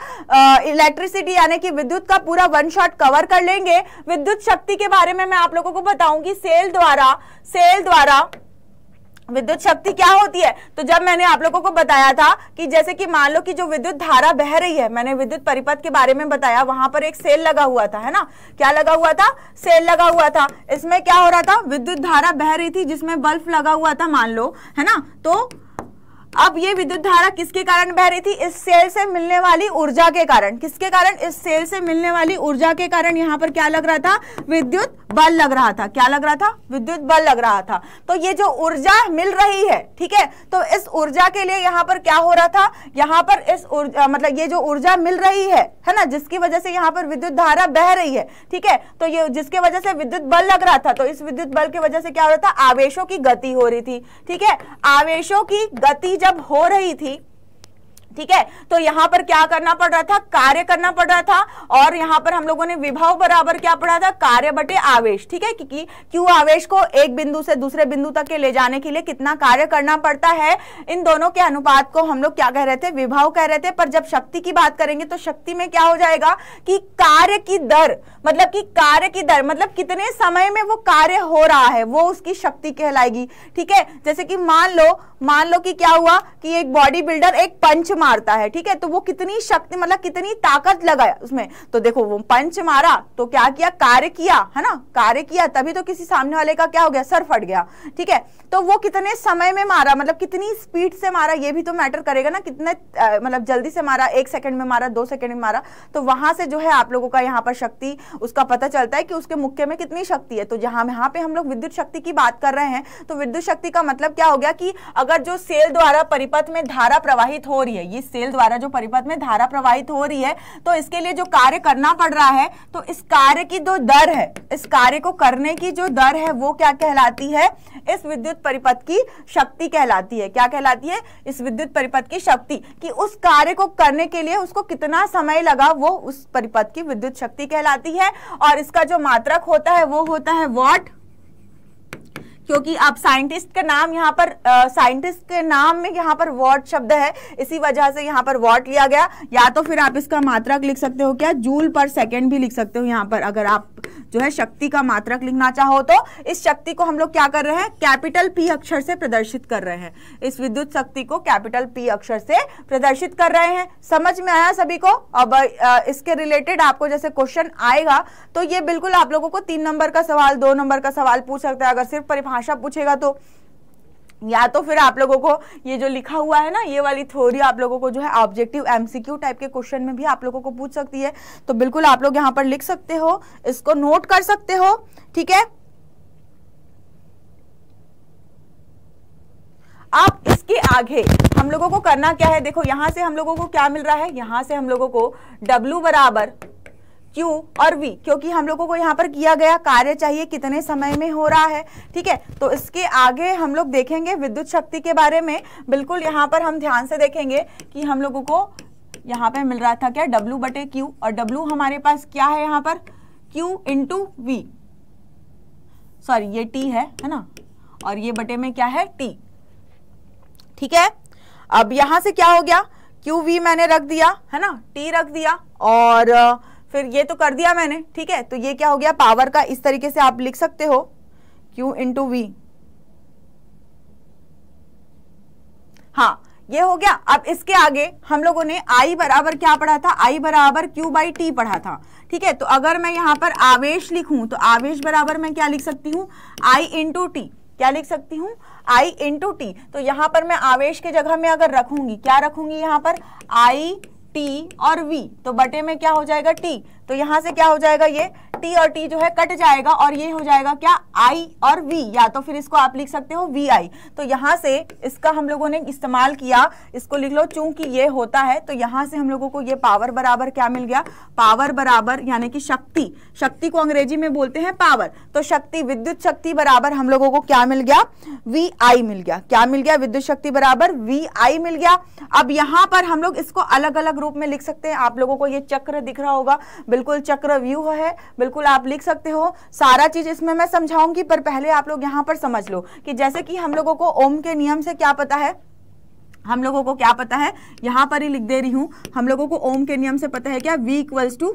इलेक्ट्रिसिटी यानी कि विद्युत का पूरा वन शॉट कवर कर लेंगे विद्युत शक्ति के बारे में मैं आप लोगों को बताऊंगी सेल द्वारा सेल द्वारा विद्युत शक्ति क्या होती है तो जब मैंने आप लोगों को बताया था कि जैसे कि मान लो कि जो विद्युत धारा बह रही है मैंने विद्युत परिपथ के बारे में बताया वहां पर एक सेल लगा हुआ था है ना क्या लगा हुआ था सेल लगा हुआ था इसमें क्या हो रहा था विद्युत धारा बह रही थी जिसमें बल्ब लगा हुआ था मान लो है ना तो अब ये विद्युत धारा किसके कारण बह रही थी इस सेल से मिलने वाली ऊर्जा के कारण किसके कारण इस सेल से मिलने वाली ऊर्जा के कारण यहाँ पर क्या लग रहा था विद्युत बल लग रहा था क्या लग रहा था विद्युत बल लग रहा था तो ये जो ऊर्जा मिल रही है ठीक है तो इस ऊर्जा के लिए यहाँ पर क्या हो रहा था यहाँ पर इस ऊर्जा मतलब ये जो ऊर्जा मिल रही है है ना जिसकी वजह से यहाँ पर विद्युत धारा बह रही है ठीक है तो ये जिसके वजह से विद्युत बल लग रहा था तो इस विद्युत बल की वजह से क्या हो रहा था आवेशों की गति हो रही थी ठीक है आवेशों की गति जब हो रही थी ठीक है तो यहां पर क्या करना पड़ रहा था कार्य करना पड़ रहा था और यहां पर हम लोगों ने विभाव बराबर क्या पढ़ा था कार्य बटे आवेश ठीक है क्योंकि क्यू आवेश को एक बिंदु से दूसरे बिंदु तक के ले जाने के लिए कितना कार्य करना पड़ता है इन दोनों के अनुपात को हम लोग क्या कह रहे थे विभाव कह रहे थे पर जब शक्ति की बात करेंगे तो शक्ति में क्या हो जाएगा कि कार्य की दर मतलब कि कार्य की दर मतलब कितने समय में वो कार्य हो रहा है वो उसकी शक्ति कहलाएगी ठीक है जैसे कि मान लो मान लो कि क्या हुआ कि एक बॉडी बिल्डर एक पंच मारता है ठीक है तो वो कितनी शक्ति मतलब कितनी ताकत लगाया उसमें तो देखो वो पंच मारा तो क्या किया कार्य किया है ना कार्य किया तभी तो किसी सामने वाले का क्या हो गया सर फट गया ठीक है तो वो कितने समय में मारा मतलब कितनी स्पीड से मारा ये भी तो मैटर करेगा ना कितने मतलब जल्दी से मारा एक सेकंड में मारा दो सेकंड में मारा तो वहां से जो है आप लोगों का यहाँ पर शक्ति उसका पता चलता है कि उसके मुख्य में कितनी शक्ति है तो जहां यहाँ पे हम लोग विद्युत शक्ति की बात कर रहे हैं तो विद्युत शक्ति का मतलब क्या हो गया कि अगर जो सेल द्वारा परिपथ में धारा प्रवाहित हो रही है ये सेल द्वारा जो परिपथ में धारा प्रवाहित हो रही है तो इसके लिए जो कार्य करना पड़ रहा है तो इस कार्य की जो दर है इस कार्य को करने की जो दर है वो क्या कहलाती है इस विद्युत परिपथ की शक्ति कहलाती है क्या कहलाती है इस विद्युत परिपथ की शक्ति कि उस कार्य को करने के लिए उसको कितना समय लगा वो उस परिपथ की विद्युत शक्ति कहलाती है है और इसका जो मात्रक होता है वो होता है वॉट क्योंकि आप साइंटिस्ट का नाम यहाँ पर साइंटिस्ट के नाम में यहाँ पर वॉट शब्द है इसी वजह से यहाँ पर वॉट लिया गया या तो फिर आप इसका मात्रक लिख सकते हो क्या जूल पर सेकेंड भी लिख सकते हो यहाँ पर अगर आप जो है शक्ति का मात्रक लिखना चाहो तो इस शक्ति को हम लोग क्या कर रहे हैं कैपिटल पी अक्षर से प्रदर्शित कर रहे हैं इस विद्युत शक्ति को कैपिटल पी अक्षर से प्रदर्शित कर रहे हैं समझ में आया सभी को अब इसके रिलेटेड आपको जैसे क्वेश्चन आएगा तो ये बिल्कुल आप लोगों को तीन नंबर का सवाल दो नंबर का सवाल पूछ सकता है अगर सिर्फ परिभाषा भाषा पूछेगा तो या तो फिर आप लोगों को ये जो लिखा हुआ है ना ये वाली थ्योरी आप लोगों को जो है ऑब्जेक्टिव एमसीक्यू टाइप के क्वेश्चन में भी आप लोगों को पूछ सकती है तो बिल्कुल आप लोग यहां पर लिख सकते हो इसको नोट कर सकते हो ठीक है आप इसके आगे हम लोगों को करना क्या है देखो यहां से हम लोगों को क्या मिल रहा है यहां से हम लोगों को डब्ल्यू बराबर क्यू और वी क्योंकि हम लोगों को यहाँ पर किया गया कार्य चाहिए कितने समय में हो रहा है ठीक है तो इसके आगे हम लोग देखेंगे विद्युत शक्ति के बारे में बिल्कुल यहाँ पर हम ध्यान से देखेंगे कि हम लोगों को यहाँ पे मिल रहा था क्या W बटे क्यू और W हमारे पास क्या है यहाँ पर क्यू इंटू वी सॉरी ये टी है है ना और ये बटे में क्या है टी ठीक है अब यहां से क्या हो गया क्यू वी मैंने रख दिया है ना टी रख दिया और uh, फिर ये तो कर दिया मैंने ठीक है तो ये क्या हो गया पावर का इस तरीके से आप लिख सकते हो क्यू इंटू वी हाँ ये हो गया अब इसके आगे हम लोगों ने आई बराबर क्या पढ़ा था आई बराबर क्यू बाई टी पढ़ा था ठीक है तो अगर मैं यहाँ पर आवेश लिखूं तो आवेश बराबर मैं क्या लिख सकती हूं आई इंटू टी क्या लिख सकती हूँ आई इंटू टी तो यहां पर मैं आवेश के जगह में अगर रखूंगी क्या रखूंगी यहाँ पर आई टी और वी तो बटे में क्या हो जाएगा टी तो यहां से क्या हो जाएगा ये टी और टी जो है कट जाएगा और ये हो जाएगा क्या आई और वी या तो फिर इसको आप लिख सकते हो वी आई तो यहां से इसका हम लोगों ने इस्तेमाल किया इसको लिख लो चूंकि ये होता है तो यहां से हम लोगों को ये पावर बराबर क्या मिल गया पावर बराबर यानी कि शक्ति शक्ति को अंग्रेजी में बोलते हैं पावर तो शक्ति विद्युत शक्ति बराबर हम लोगों को क्या मिल गया वी आई मिल गया क्या मिल गया विद्युत शक्ति बराबर वी आई मिल गया अब यहां पर हम लोग इसको अलग अलग रूप में लिख सकते हैं आप लोगों को ये चक्र दिख रहा होगा बिल्कुल चक्र व्यू है बिल्कुल आप लिख सकते हो सारा चीज इसमें मैं समझाऊंगी पर पहले आप लोग यहाँ पर समझ लो कि जैसे कि हम लोगों को ओम के नियम से क्या पता है हम लोगों को क्या पता है यहां पर ही लिख दे रही हूं हम लोगों को ओम के नियम से पता है क्या V equals to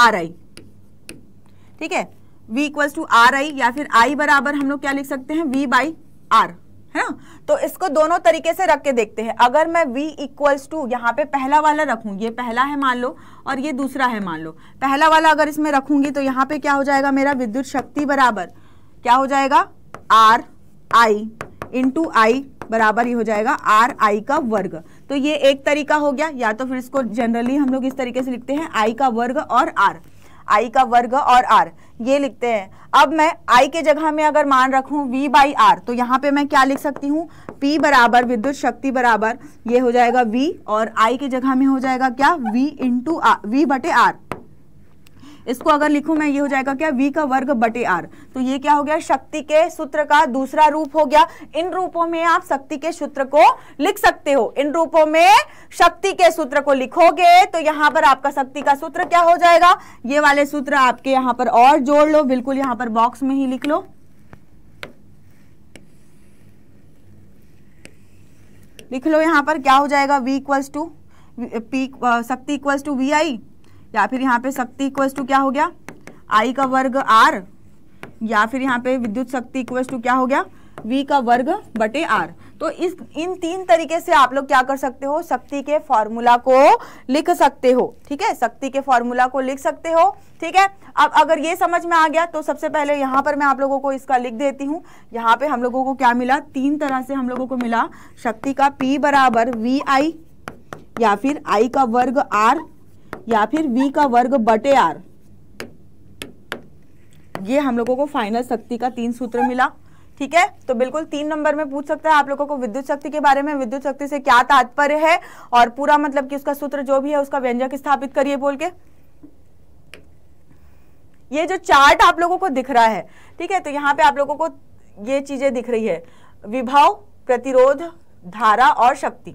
R I ठीक है V equals to R I या फिर आई बराबर हम लोग क्या लिख सकते हैं वी बाई आर है ना तो इसको दोनों तरीके से रख के देखते हैं अगर मैं v इक्वल्स टू यहाँ पे पहला वाला रखूँ ये पहला है मान लो और ये दूसरा है मान लो पहला वाला अगर इसमें रखूंगी तो यहाँ पे क्या हो जाएगा मेरा विद्युत शक्ति बराबर क्या हो जाएगा आर आई इंटू आई बराबर ही हो जाएगा आर आई का वर्ग तो ये एक तरीका हो गया या तो फिर इसको जनरली हम लोग इस तरीके से लिखते हैं आई का वर्ग और आर आई का वर्ग और आर ये लिखते हैं अब मैं आई के जगह में अगर मान रखूं वी बाई आर तो यहाँ पे मैं क्या लिख सकती हूँ पी बराबर विद्युत शक्ति बराबर ये हो जाएगा वी और आई के जगह में हो जाएगा क्या वी इंटू वी बटे आर इसको अगर लिखूं मैं ये हो जाएगा क्या वी का वर्ग बटे आर तो ये क्या हो गया शक्ति के सूत्र का दूसरा रूप हो गया इन रूपों में आप शक्ति के सूत्र को लिख सकते हो इन रूपों में शक्ति के सूत्र को लिखोगे तो यहाँ पर आपका शक्ति का सूत्र क्या हो जाएगा ये वाले सूत्र आपके यहाँ पर और जोड़ लो बिल्कुल यहाँ पर बॉक्स में ही लिख लो लिख लो यहाँ पर क्या हो जाएगा v इक्वल्स टू पी शक्ति इक्वल्स टू वी आई या फिर यहाँ पे शक्ति इक्वल्स टू क्या हो गया आई का वर्ग आर या फिर यहाँ पे विद्युत शक्ति इक्वल्स टू क्या हो गया वी का वर्ग बटे आर तो इस इन तीन तरीके से आप लोग क्या कर सकते हो शक्ति के फॉर्मूला को लिख सकते हो ठीक है शक्ति के फॉर्मूला को लिख सकते हो ठीक है अब अगर ये समझ में आ गया तो सबसे पहले यहाँ पर मैं आप लोगों को इसका लिख देती हूँ यहाँ पे हम लोगों को क्या मिला तीन तरह से हम लोगों को मिला शक्ति का पी बराबर वी आई या फिर आई का वर्ग आर या फिर v का वर्ग बटे आर ये हम लोगों को फाइनल शक्ति का तीन सूत्र मिला ठीक है तो बिल्कुल तीन नंबर में पूछ सकता है आप लोगों को विद्युत शक्ति के बारे में विद्युत शक्ति से क्या तात्पर्य है और पूरा मतलब कि उसका सूत्र जो भी है उसका व्यंजक स्थापित करिए बोल के ये जो चार्ट आप लोगों को दिख रहा है ठीक है तो यहाँ पे आप लोगों को ये चीजें दिख रही है विभाव प्रतिरोध धारा और शक्ति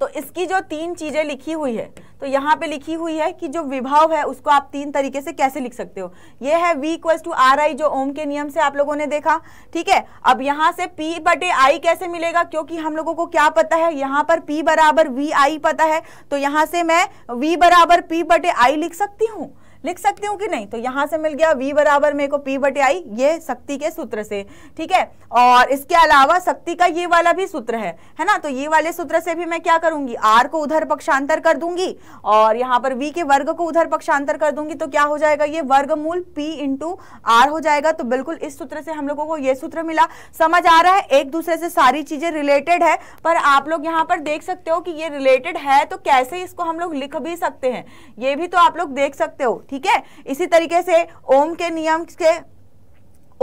तो इसकी जो तीन चीज़ें लिखी हुई है तो यहाँ पे लिखी हुई है कि जो विभव है उसको आप तीन तरीके से कैसे लिख सकते हो ये है V equals to R I जो ओम के नियम से आप लोगों ने देखा ठीक है अब यहाँ से P बटे आई कैसे मिलेगा क्योंकि हम लोगों को क्या पता है यहाँ पर P बराबर वी आई पता है तो यहाँ से मैं V बराबर P बटे आई लिख सकती हूँ लिख सकती हूँ कि नहीं तो यहाँ से मिल गया वी बराबर मेरे को पी बटे आई ये शक्ति के सूत्र से ठीक है और इसके अलावा शक्ति का ये वाला भी सूत्र है है ना तो ये वाले सूत्र से भी मैं क्या करूंगी आर को उधर पक्षांतर कर दूंगी और यहाँ पर वी के वर्ग को उधर पक्षांतर कर दूंगी तो क्या हो जाएगा ये वर्ग मूल पी इंटू आर हो जाएगा तो बिल्कुल इस सूत्र से हम लोगों को ये सूत्र मिला समझ आ रहा है एक दूसरे से सारी चीजें रिलेटेड है पर आप लोग यहाँ पर देख सकते हो कि ये रिलेटेड है तो कैसे इसको हम लोग लिख भी सकते हैं ये भी तो आप लोग देख सकते हो ठीक है इसी तरीके से ओम के नियम के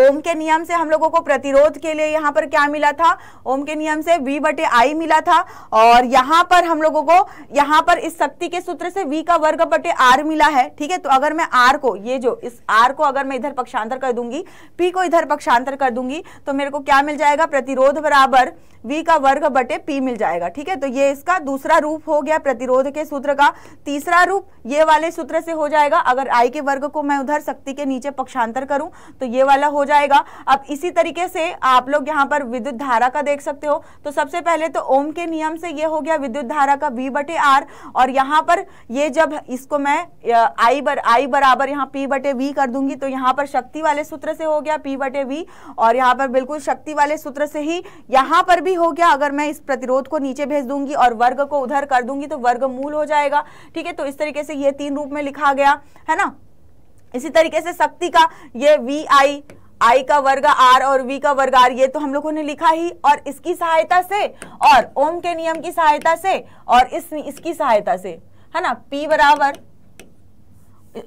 ओम के नियम से हम लोगों को प्रतिरोध के लिए यहाँ पर क्या मिला था ओम के नियम से वी बटे आई मिला था और यहाँ पर हम लोगों को यहाँ पर इस शक्ति के सूत्र से वी का वर्ग बटे आर मिला है ठीक है तो अगर मैं आर को ये जो इस आर को अगर मैं इधर पक्षांतर कर दूंगी पी को इधर पक्षांतर कर दूंगी तो मेरे को क्या मिल जाएगा प्रतिरोध बराबर v का वर्ग बटे p मिल जाएगा ठीक है तो ये इसका दूसरा रूप हो गया प्रतिरोध के सूत्र का तीसरा रूप ये वाले सूत्र से हो जाएगा अगर i के वर्ग को मैं उधर शक्ति के नीचे पक्षांतर करूं तो ये वाला हो जाएगा अब इसी तरीके से आप लोग यहाँ पर विद्युत धारा का देख सकते हो तो सबसे पहले तो ओम के नियम से ये हो गया विद्युत धारा का वी बटे आर और यहाँ पर ये जब इसको मैं आई बर आई बराबर यहाँ पी बटे वी कर दूंगी तो यहाँ पर शक्ति वाले सूत्र से हो गया पी बटे वी और यहाँ पर बिल्कुल शक्ति वाले सूत्र से ही यहाँ पर भी हो गया अगर मैं इस प्रतिरोध को नीचे भेज दूंगी और वर्ग को उधर कर दूंगी तो वर्ग मूल हो जाएगा ठीक है तो इस तरीके से ये तीन रूप में लिखा गया है ना इसी तरीके से शक्ति का ये वी आई आई का वर्ग आर और वी का वर्ग आर ये तो हम लोगों ने लिखा ही और इसकी सहायता से और ओम के नियम की सहायता से और इस इसकी सहायता से है ना पी बराबर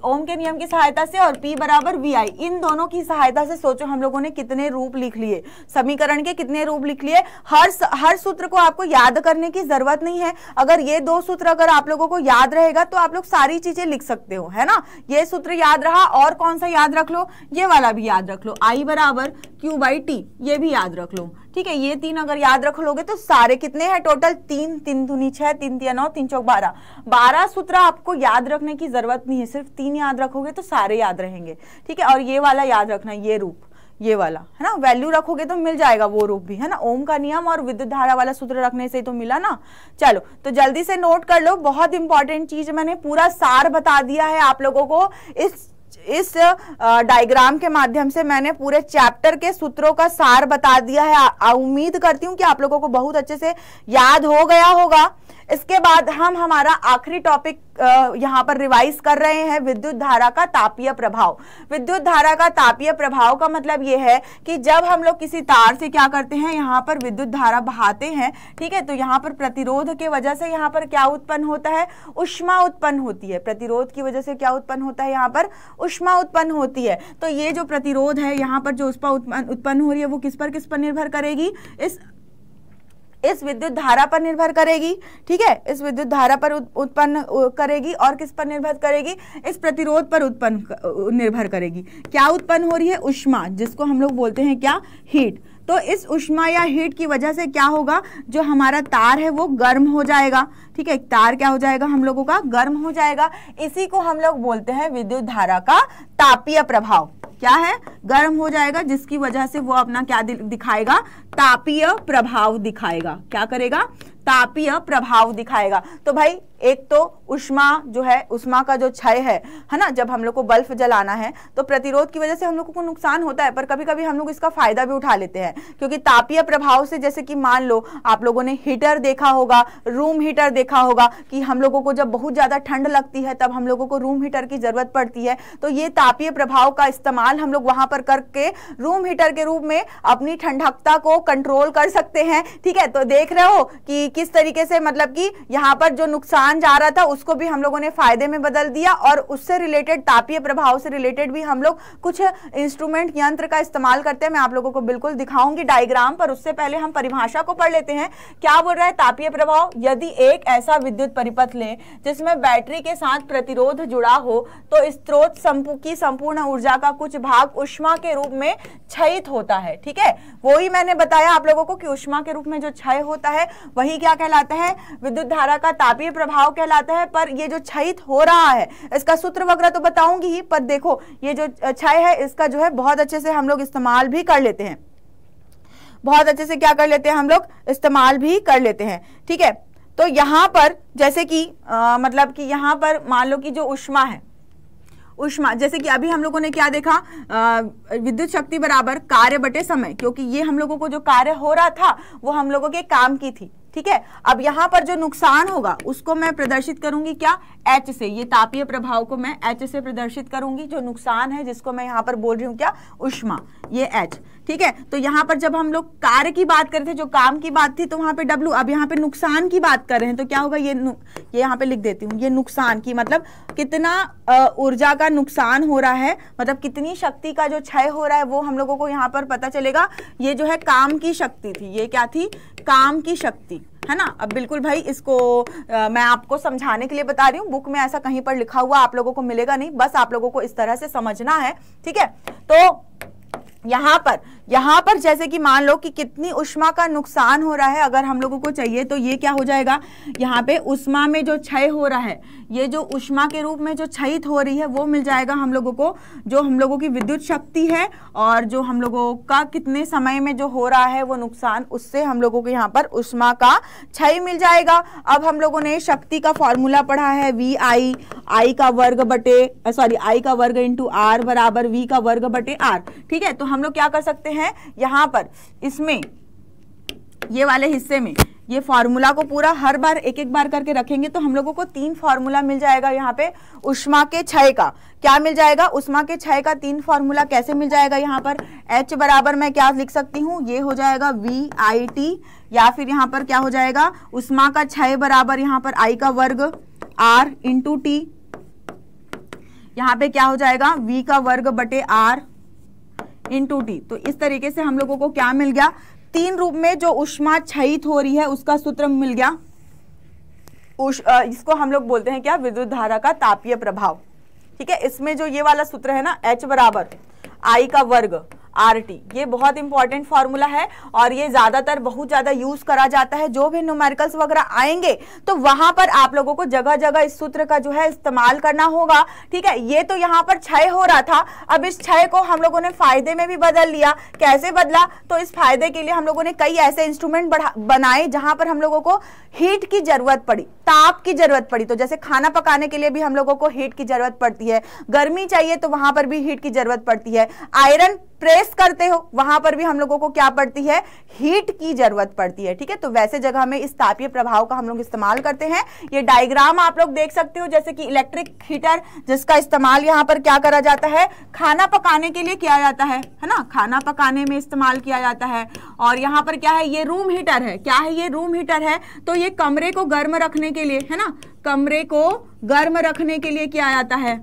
ओम के नियम की सहायता से और पी बराबर वी आई इन दोनों की सहायता से सोचो हम लोगों ने कितने रूप लिख लिए समीकरण के कितने रूप लिख लिए हर हर सूत्र को आपको याद करने की जरूरत नहीं है अगर ये दो सूत्र अगर आप लोगों को याद रहेगा तो आप लोग सारी चीजें लिख सकते हो है ना ये सूत्र याद रहा और कौन सा याद रख लो ये वाला भी याद रख लो आई बराबर क्यू बाई टी ये भी याद रख लो ठीक है ये तीन अगर याद रख लोगे तो सारे कितने हैं टोटल तीन तीन धुनी छह तीन तिया नौ तीन चौक बारह बारह सूत्र आपको याद रखने की जरूरत नहीं है सिर्फ तीन याद रखोगे तो सारे याद रहेंगे ठीक है और ये वाला याद रखना ये रूप ये वाला है ना वैल्यू रखोगे तो मिल जाएगा वो रूप भी है ना ओम का नियम और विद्युत धारा वाला सूत्र रखने से ही तो मिला ना चलो तो जल्दी से नोट कर लो बहुत इंपॉर्टेंट चीज मैंने पूरा सार बता दिया है आप लोगों को इस इस डायग्राम के माध्यम से मैंने पूरे चैप्टर के सूत्रों का सार बता दिया है उम्मीद करती हूँ कि आप लोगों को बहुत अच्छे से याद हो गया होगा इसके बाद हम हमारा आखिरी टॉपिक यहाँ पर रिवाइज कर रहे हैं विद्युत धारा का तापीय प्रभाव विद्युत धारा का तापीय प्रभाव का मतलब ये है कि जब हम लोग किसी तार से क्या करते हैं यहाँ पर विद्युत धारा बहाते हैं ठीक है तो यहाँ पर प्रतिरोध के वजह से यहाँ पर क्या उत्पन्न होता है उष्मा उत्पन्न होती है प्रतिरोध की वजह से क्या उत्पन्न होता है यहाँ पर उष्मा उत्पन्न होती है तो ये जो प्रतिरोध है यहाँ पर जो उष्मा उत्पन्न हो रही है वो किस पर किस पर निर्भर करेगी इस इस विद्युत धारा पर निर्भर करेगी ठीक है इस विद्युत धारा पर उत्पन्न करेगी और किस पर निर्भर करेगी इस प्रतिरोध पर उत्पन्न निर्भर करेगी क्या उत्पन्न हो रही है उष्मा जिसको हम लोग बोलते हैं क्या हीट तो इस उष्मा या हीट की वजह से क्या होगा जो हमारा तार है वो गर्म हो जाएगा ठीक है तार क्या हो जाएगा हम लोगों का गर्म हो जाएगा इसी को हम लोग बोलते हैं विद्युत धारा का तापीय प्रभाव क्या है गर्म हो जाएगा जिसकी वजह से वो अपना क्या दिखाएगा तापीय प्रभाव दिखाएगा क्या करेगा तापीय प्रभाव दिखाएगा तो भाई एक तो उष्मा जो है उष्मा का जो क्षय है है ना जब हम लोग को बल्ब जलाना है तो प्रतिरोध की वजह से हम लोगों को नुकसान होता है पर कभी कभी हम लोग इसका फायदा भी उठा लेते हैं क्योंकि तापीय प्रभाव से जैसे कि मान लो आप लोगों ने हीटर देखा होगा रूम हीटर देखा होगा कि हम लोगों को जब बहुत ज़्यादा ठंड लगती है तब हम लोगों को रूम हीटर की ज़रूरत पड़ती है तो ये तापीय प्रभाव का इस्तेमाल हम लोग वहां पर करके रूम हीटर के रूप में अपनी ठंडकता को कंट्रोल कर सकते हैं ठीक है तो देख रहे हो कि किस तरीके से मतलब कि यहाँ पर जो नुकसान तापमान जा रहा था उसको भी हम लोगों ने फायदे में बदल दिया और उससे रिलेटेड तापीय प्रभाव से रिलेटेड भी हम लोग कुछ इंस्ट्रूमेंट यंत्र का इस्तेमाल करते हैं मैं आप लोगों को बिल्कुल दिखाऊंगी डायग्राम पर उससे पहले हम परिभाषा को पढ़ लेते हैं क्या बोल रहा है तापीय प्रभाव यदि एक ऐसा विद्युत परिपथ ले जिसमें बैटरी के साथ प्रतिरोध जुड़ा हो तो स्त्रोत संपू की संपूर्ण ऊर्जा का कुछ भाग उष्मा के रूप में क्षयित होता है ठीक है वही मैंने बताया आप लोगों को कि उष्मा के रूप में जो क्षय होता है वही क्या कहलाता है विद्युत धारा का तापीय प्रभाव बहाव कहलाता है पर ये जो क्षयित हो रहा है इसका सूत्र वगैरह तो बताऊंगी ही पर देखो ये जो क्षय है इसका जो है बहुत अच्छे से हम लोग इस्तेमाल भी कर लेते हैं बहुत अच्छे से क्या कर लेते हैं हम लोग इस्तेमाल भी कर लेते हैं ठीक है तो यहाँ पर जैसे कि मतलब कि यहाँ पर मान लो कि जो उष्मा है उष्मा जैसे कि अभी हम लोगों ने क्या देखा विद्युत शक्ति बराबर कार्य बटे समय क्योंकि ये हम लोगों को जो कार्य हो रहा था वो हम लोगों के काम की थी ठीक है अब यहाँ पर जो नुकसान होगा उसको मैं प्रदर्शित करूंगी क्या एच से ये तापीय प्रभाव को मैं एच से प्रदर्शित करूंगी जो नुकसान है जिसको मैं यहाँ पर बोल रही हूँ क्या उष्मा ये एच ठीक है तो यहाँ पर जब हम लोग कार्य की बात कर रहे थे जो काम की बात थी तो वहां पे डब्ल्यू अब यहाँ पे नुकसान की बात कर रहे हैं तो क्या होगा ये ये यहाँ पे लिख देती हूँ ये नुकसान की मतलब कितना ऊर्जा का नुकसान हो रहा है मतलब कितनी शक्ति का जो क्षय हो रहा है वो हम लोगों को यहाँ पर पता चलेगा ये जो है काम की शक्ति थी ये क्या थी काम की शक्ति है ना अब बिल्कुल भाई इसको आ, मैं आपको समझाने के लिए बता रही हूँ बुक में ऐसा कहीं पर लिखा हुआ आप लोगों को मिलेगा नहीं बस आप लोगों को इस तरह से समझना है ठीक है तो यहाँ पर यहाँ पर जैसे कि मान लो कि कितनी उष्मा का नुकसान हो रहा है अगर हम लोगों को चाहिए तो ये क्या हो जाएगा यहाँ पे उष्मा में जो क्षय हो रहा है ये जो उष्मा के रूप में जो क्षयित हो रही है वो मिल जाएगा हम लोगों को जो हम लोगों की विद्युत शक्ति है और जो हम लोगों का कितने समय में जो हो रहा है वो नुकसान उससे हम लोगों को यहाँ पर उष्मा का क्षय मिल जाएगा अब हम लोगों ने शक्ति का फॉर्मूला पढ़ा है वी आई आई का वर्ग बटे सॉरी आई का वर्ग इंटू आर बराबर वी का वर्ग बटे आर ठीक है तो हम लोग क्या कर सकते हैं यहां पर इसमें ये वाले हिस्से में ये फॉर्मूला को पूरा हर बार एक एक बार करके रखेंगे तो हम लोगों को तीन फॉर्मूला मिल जाएगा यहाँ पे उष्मा के छय का क्या मिल जाएगा उष्मा के छय का तीन फॉर्मूला कैसे मिल जाएगा यहाँ पर H बराबर मैं क्या लिख सकती हूँ ये हो जाएगा V I T या फिर यहाँ पर क्या हो जाएगा उष्मा का छय बराबर यहाँ पर आई का वर्ग आर इंटू टी यहाँ पे क्या हो जाएगा वी का वर्ग बटे आर इंटू टी तो इस तरीके से हम लोगों को क्या मिल गया तीन रूप में जो उष्मा छयित हो रही है उसका सूत्र मिल गया उश, इसको हम लोग बोलते हैं क्या विद्युत धारा का तापीय प्रभाव ठीक है इसमें जो ये वाला सूत्र है ना एच बराबर आई का वर्ग आरटी ये बहुत इंपॉर्टेंट फॉर्मूला है और ये ज्यादातर बहुत ज्यादा यूज करा जाता है जो भी न्यूमेरिकल्स वगैरह आएंगे तो वहां पर आप लोगों को जगह जगह इस सूत्र का जो है इस्तेमाल करना होगा ठीक है ये तो यहाँ पर छय हो रहा था अब इस छय को हम लोगों ने फायदे में भी बदल लिया कैसे बदला तो इस फायदे के लिए हम लोगों ने कई ऐसे इंस्ट्रूमेंट बनाए जहां पर हम लोगों को हीट की जरूरत पड़ी ताप की जरूरत पड़ी तो जैसे खाना पकाने के लिए भी हम लोगों को हीट की जरूरत पड़ती है गर्मी चाहिए तो वहां पर भी हीट की जरूरत पड़ती है आयरन प्रेस करते हो वहां पर भी हम लोगों को क्या पड़ती है हीट की जरूरत पड़ती है ठीक है तो वैसे जगह में इस तापीय प्रभाव का हम लोग इस्तेमाल करते हैं ये डायग्राम आप लोग देख सकते हो जैसे कि इलेक्ट्रिक हीटर जिसका इस्तेमाल यहाँ पर क्या करा जाता है खाना पकाने के लिए किया जाता है है ना खाना पकाने में इस्तेमाल किया जाता है और यहाँ पर क्या है ये रूम हीटर है क्या है ये रूम हीटर है तो ये कमरे को गर्म रखने के लिए है ना कमरे को गर्म रखने के लिए किया जाता है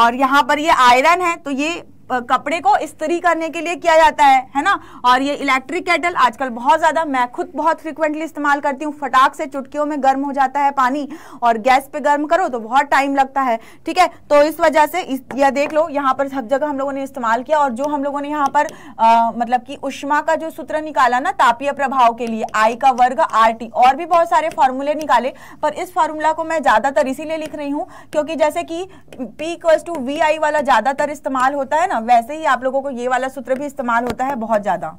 और यहाँ पर ये आयरन है तो ये कपड़े को इस्त्री करने के लिए किया जाता है है ना और ये इलेक्ट्रिक केटल आजकल बहुत ज़्यादा मैं खुद बहुत फ्रिक्वेंटली इस्तेमाल करती हूँ फटाक से चुटकियों में गर्म हो जाता है पानी और गैस पे गर्म करो तो बहुत टाइम लगता है ठीक है तो इस वजह से इस, या देख लो यहाँ पर सब जगह हम लोगों ने इस्तेमाल किया और जो हम लोगों ने यहाँ पर आ, मतलब की उष्मा का जो सूत्र निकाला ना तापीय प्रभाव के लिए आई का वर्ग आर और भी बहुत सारे फॉर्मूले निकाले पर इस फॉर्मूला को मैं ज़्यादातर इसीलिए लिख रही हूँ क्योंकि जैसे कि पी इक्वल्स टू वी वाला ज़्यादातर इस्तेमाल होता है ना ना वैसे ही आप लोगों को ये वाला सूत्र भी इस्तेमाल होता है बहुत ज्यादा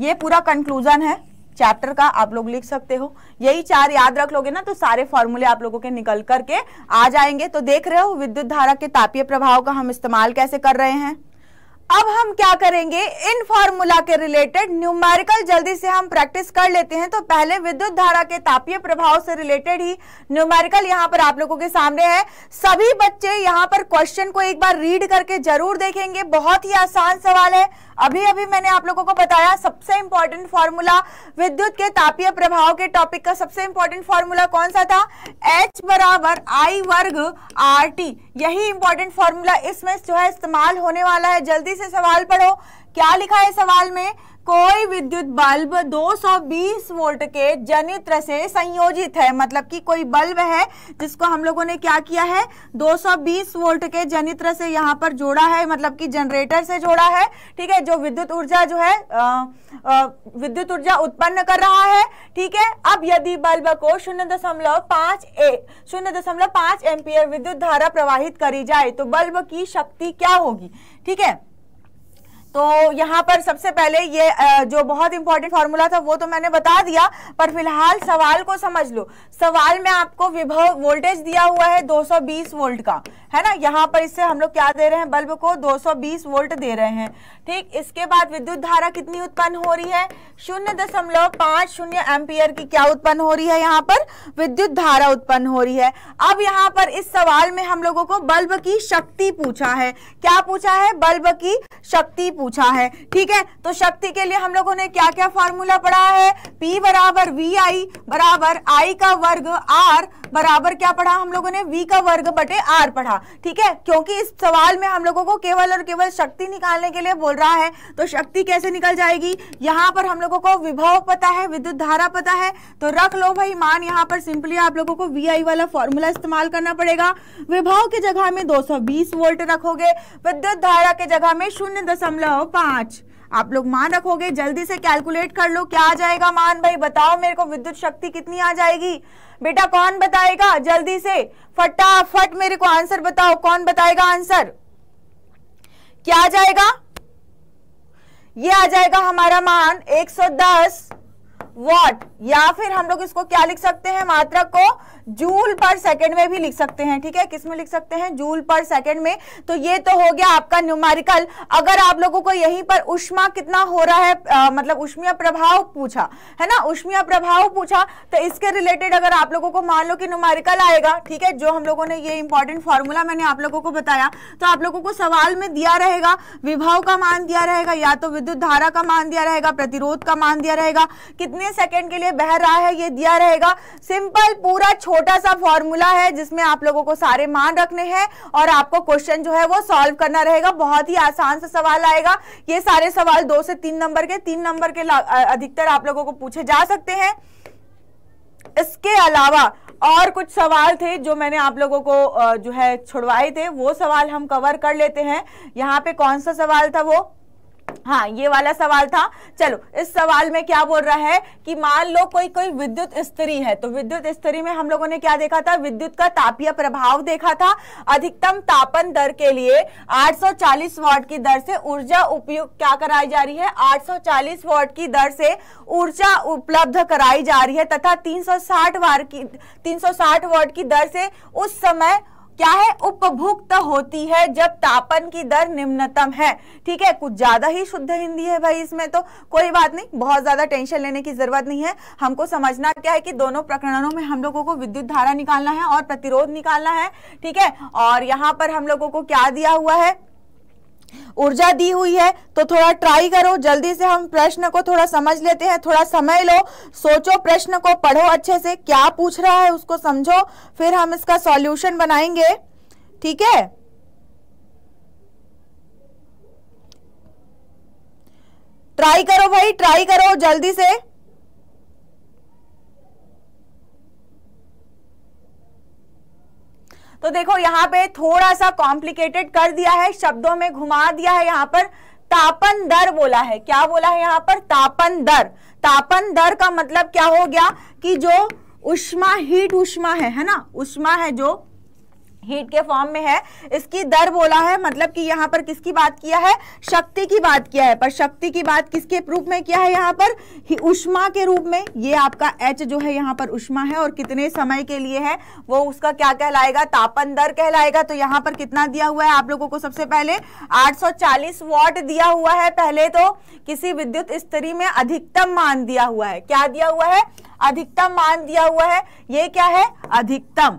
ये पूरा कंक्लूजन है चैप्टर का आप लोग लिख सकते हो यही चार याद रख लोगे ना तो सारे फॉर्मूले आप लोगों के निकल करके आ जाएंगे तो देख रहे हो विद्युत धारा के तापीय प्रभाव का हम इस्तेमाल कैसे कर रहे हैं अब हम क्या करेंगे इन फॉर्मूला के रिलेटेड न्यूमेरिकल जल्दी से हम प्रैक्टिस कर लेते हैं तो पहले विद्युत धारा के तापीय प्रभाव से रिलेटेड ही न्यूमेरिकल यहाँ पर आप लोगों के सामने है सभी बच्चे यहाँ पर क्वेश्चन को एक बार रीड करके जरूर देखेंगे बहुत ही आसान सवाल है अभी अभी मैंने आप लोगों को बताया सबसे इंपॉर्टेंट फॉर्मूला विद्युत के तापीय प्रभाव के टॉपिक का सबसे इंपॉर्टेंट फॉर्मूला कौन सा था एच बराबर आई वर्ग आर टी यही इंपॉर्टेंट फॉर्मूला इसमें जो है इस्तेमाल होने वाला है जल्दी से से सवाल पढ़ो क्या लिखा है सवाल में कोई विद्युत बल्ब 220 वोल्ट के जनित्र से संयोजित है मतलब कि कोई बल्ब है जिसको हम लोगों ने क्या किया है 220 वोल्ट के जनित्र से यहाँ पर जोड़ा है मतलब कि जनरेटर से जोड़ा है ठीक है जो विद्युत ऊर्जा जो है आ, आ, विद्युत ऊर्जा उत्पन्न कर रहा है ठीक है अब यदि बल्ब को शून्य दशमलव पांच ए शून्य दशमलव पांच एम्पियर विद्युत धारा प्रवाहित करी जाए तो बल्ब की शक्ति क्या होगी ठीक है तो यहाँ पर सबसे पहले ये जो बहुत इंपॉर्टेंट फॉर्मूला था वो तो मैंने बता दिया पर फिलहाल सवाल को समझ लो सवाल में आपको विभव वोल्टेज दिया हुआ है 220 वोल्ट का है ना यहाँ पर इससे हम लोग क्या दे रहे हैं बल्ब को 220 वोल्ट दे रहे हैं ठीक इसके बाद विद्युत धारा कितनी उत्पन्न हो रही है शून्य दशमलव पांच शून्य एम्पियर की क्या उत्पन्न हो रही है यहाँ पर विद्युत धारा उत्पन्न हो रही है अब यहाँ पर इस सवाल में हम लोगों को बल्ब की शक्ति पूछा है क्या पूछा है बल्ब की शक्ति पूछा है ठीक है तो शक्ति के लिए हम लोगों ने क्या क्या फॉर्मूला पढ़ा है पी बराबर वी आई बराबर आई का वर्ग आर बराबर क्या पढ़ा हम लोगों ने वी का वर्ग बटे आर पढ़ा ठीक है क्योंकि इस सवाल में हम लोगों को केवल और केवल शक्ति निकालने के लिए बोल रहा है तो शक्ति कैसे निकल जाएगी यहाँ पर हम लोगों को विभव पता है विद्युत धारा पता है तो रख लो भाई मान यहाँ पर सिंपली आप लोगों को वी वाला फॉर्मूला इस्तेमाल करना पड़ेगा विभव की जगह में दो वोल्ट रखोगे विद्युत धारा के जगह में शून्य दशमलव पांच आप लोग मान रखोगे जल्दी से कैलकुलेट कर लो क्या आ जाएगा मान भाई बताओ मेरे को विद्युत शक्ति कितनी आ जाएगी बेटा कौन बताएगा जल्दी से फटाफट मेरे को आंसर बताओ कौन बताएगा आंसर क्या आ जाएगा ये आ जाएगा हमारा मान 110 वॉट या फिर हम लोग इसको क्या लिख सकते हैं मात्रक को जूल पर सेकेंड में भी लिख सकते हैं ठीक है किस में लिख सकते हैं जूल पर सेकेंड में तो ये तो हो गया आपका न्यूमारिकल अगर आप लोगों को यहीं पर उष्मा कितना हो रहा है आ, मतलब उष्मीय प्रभाव पूछा है ना उष्मीय प्रभाव पूछा तो इसके रिलेटेड अगर आप लोगों को मान लो कि न्यूमारिकल आएगा ठीक है जो हम लोगों ने ये इंपॉर्टेंट फॉर्मूला मैंने आप लोगों को बताया तो आप लोगों को सवाल में दिया रहेगा विभाव का मान दिया रहेगा या तो विद्युत धारा का मान दिया रहेगा प्रतिरोध का मान दिया रहेगा कितने कितने सेकंड के लिए बह रहा है ये दिया रहेगा सिंपल पूरा छोटा सा फॉर्मूला है जिसमें आप लोगों को सारे मान रखने हैं और आपको क्वेश्चन जो है वो सॉल्व करना रहेगा बहुत ही आसान सा सवाल आएगा ये सारे सवाल दो से तीन नंबर के तीन नंबर के अधिकतर आप लोगों को पूछे जा सकते हैं इसके अलावा और कुछ सवाल थे जो मैंने आप लोगों को जो है छुड़वाए थे वो सवाल हम कवर कर लेते हैं यहाँ पे कौन सा सवाल था वो हाँ ये वाला सवाल था चलो इस सवाल में क्या बोल रहा है कि मान लो कोई कोई विद्युत स्त्री है तो विद्युत स्त्री में हम लोगों ने क्या देखा था विद्युत का तापीय प्रभाव देखा था अधिकतम तापन दर के लिए 840 वाट की दर से ऊर्जा उपयोग क्या कराई जा रही है 840 वाट की दर से ऊर्जा उपलब्ध कराई जा रही है तथा तीन सौ की तीन वाट की दर से उस समय क्या है उपभुक्त होती है जब तापन की दर निम्नतम है ठीक है कुछ ज्यादा ही शुद्ध हिंदी है भाई इसमें तो कोई बात नहीं बहुत ज्यादा टेंशन लेने की जरूरत नहीं है हमको समझना क्या है कि दोनों प्रकरणों में हम लोगों को विद्युत धारा निकालना है और प्रतिरोध निकालना है ठीक है और यहाँ पर हम लोगों को क्या दिया हुआ है ऊर्जा दी हुई है तो थोड़ा ट्राई करो जल्दी से हम प्रश्न को थोड़ा समझ लेते हैं थोड़ा समय लो सोचो प्रश्न को पढ़ो अच्छे से क्या पूछ रहा है उसको समझो फिर हम इसका सॉल्यूशन बनाएंगे ठीक है ट्राई करो भाई ट्राई करो जल्दी से तो देखो यहाँ पे थोड़ा सा कॉम्प्लिकेटेड कर दिया है शब्दों में घुमा दिया है यहाँ पर तापन दर बोला है क्या बोला है यहाँ पर तापन दर तापन दर का मतलब क्या हो गया कि जो उष्मा हीट उष्मा है है ना उष्मा है जो हीट के फॉर्म में है इसकी दर बोला है मतलब कि यहाँ पर किसकी बात किया है शक्ति की बात किया है पर शक्ति की बात किसके रूप में किया है यहाँ पर उष्मा के रूप में ये आपका एच जो है यहाँ पर उष्मा है और कितने समय के लिए है वो उसका क्या कहलाएगा तापन दर कहलाएगा तो यहाँ पर कितना दिया हुआ है आप लोगों को सबसे पहले आठ वॉट दिया हुआ है पहले तो किसी विद्युत स्त्री में अधिकतम मान दिया हुआ है क्या दिया हुआ है अधिकतम मान दिया हुआ है ये क्या है अधिकतम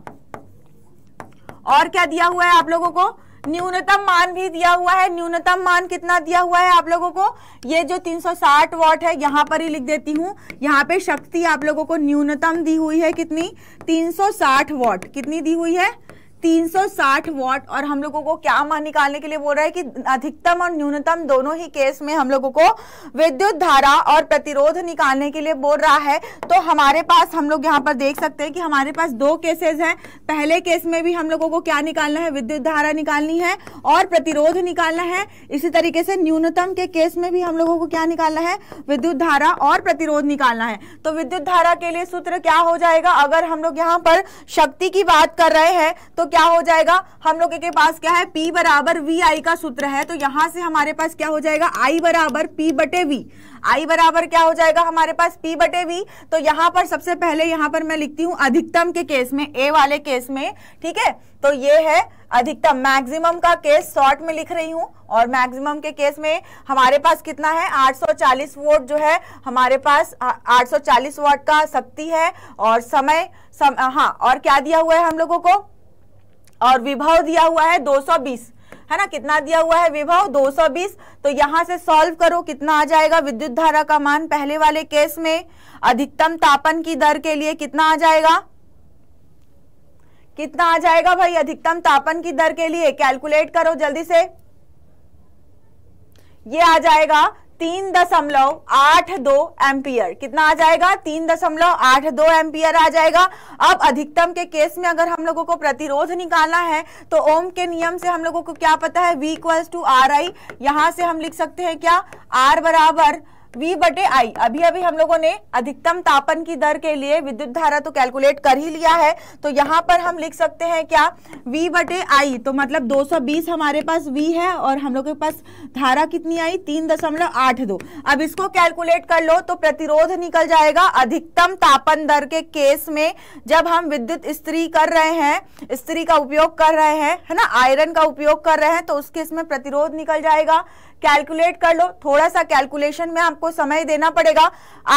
और क्या दिया हुआ है आप लोगों को न्यूनतम मान भी दिया हुआ है न्यूनतम मान कितना दिया हुआ है आप लोगों को ये जो 360 वॉट है यहाँ पर ही लिख देती हूँ यहाँ पे शक्ति आप लोगों को न्यूनतम दी हुई है कितनी 360 वॉट कितनी दी हुई है 360 वॉट और हम लोगों को क्या मान निकालने के लिए बोल रहा है कि अधिकतम और न्यूनतम दोनों ही केस में हम लोगों को विद्युत धारा और प्रतिरोध निकालने के लिए बोल रहा है तो हमारे पास हम लोग यहाँ पर देख सकते हैं कि हमारे पास दो केसेस हैं पहले केस में भी हम लोगों को क्या निकालना है विद्युत धारा निकालनी है और प्रतिरोध निकालना है इसी तरीके से न्यूनतम के केस में भी हम लोगों को क्या निकालना है विद्युत धारा और प्रतिरोध निकालना है तो विद्युत धारा के लिए सूत्र क्या हो जाएगा अगर हम लोग यहाँ पर शक्ति की बात कर रहे हैं तो क्या हो जाएगा हम लोग के पास क्या है P बराबर वी आई का सूत्र है तो यहां से हमारे पास क्या हो जाएगा I बराबर पी बटे वी आई बराबर क्या हो जाएगा हमारे पास P बटे वी तो यहां पर सबसे पहले यहां पर मैं लिखती हूं अधिकतम के केस में ए वाले केस में ठीक है तो ये है अधिकतम मैक्सिमम का केस शॉर्ट में लिख रही हूं और मैक्सिमम के केस में हमारे पास कितना है 840 वोट जो है हमारे पास 840 वोट का शक्ति है और समय सम, हाँ और क्या दिया हुआ है हम लोगों को और विभव दिया हुआ है 220 है ना कितना दिया हुआ है विभव 220 तो यहां से सॉल्व करो कितना आ जाएगा विद्युत धारा का मान पहले वाले केस में अधिकतम तापन की दर के लिए कितना आ जाएगा कितना आ जाएगा भाई अधिकतम तापन की दर के लिए कैलकुलेट करो जल्दी से ये आ जाएगा तीन दशमलव आठ दो एम्पियर कितना आ जाएगा तीन दशमलव आठ दो एम्पियर आ जाएगा अब अधिकतम के केस में अगर हम लोगों को प्रतिरोध निकालना है तो ओम के नियम से हम लोगों को क्या पता है V equals to R I यहां से हम लिख सकते हैं क्या आर बराबर V बटे आई अभी अभी हम लोगों ने अधिकतम तापन की दर के लिए विद्युत धारा तो कैलकुलेट कर ही लिया है तो यहाँ पर हम लिख सकते हैं क्या V बटे आई तो मतलब 220 हमारे पास V है और हम लोग के पास धारा कितनी आई तीन दशमलव आठ दो अब इसको कैलकुलेट कर लो तो प्रतिरोध निकल जाएगा अधिकतम तापन दर के केस में जब हम विद्युत स्त्री कर रहे हैं स्त्री का उपयोग कर रहे हैं है ना आयरन का उपयोग कर रहे हैं तो उस केस में प्रतिरोध निकल जाएगा कैलकुलेट कर लो थोड़ा सा कैलकुलेशन में आपको समय देना पड़ेगा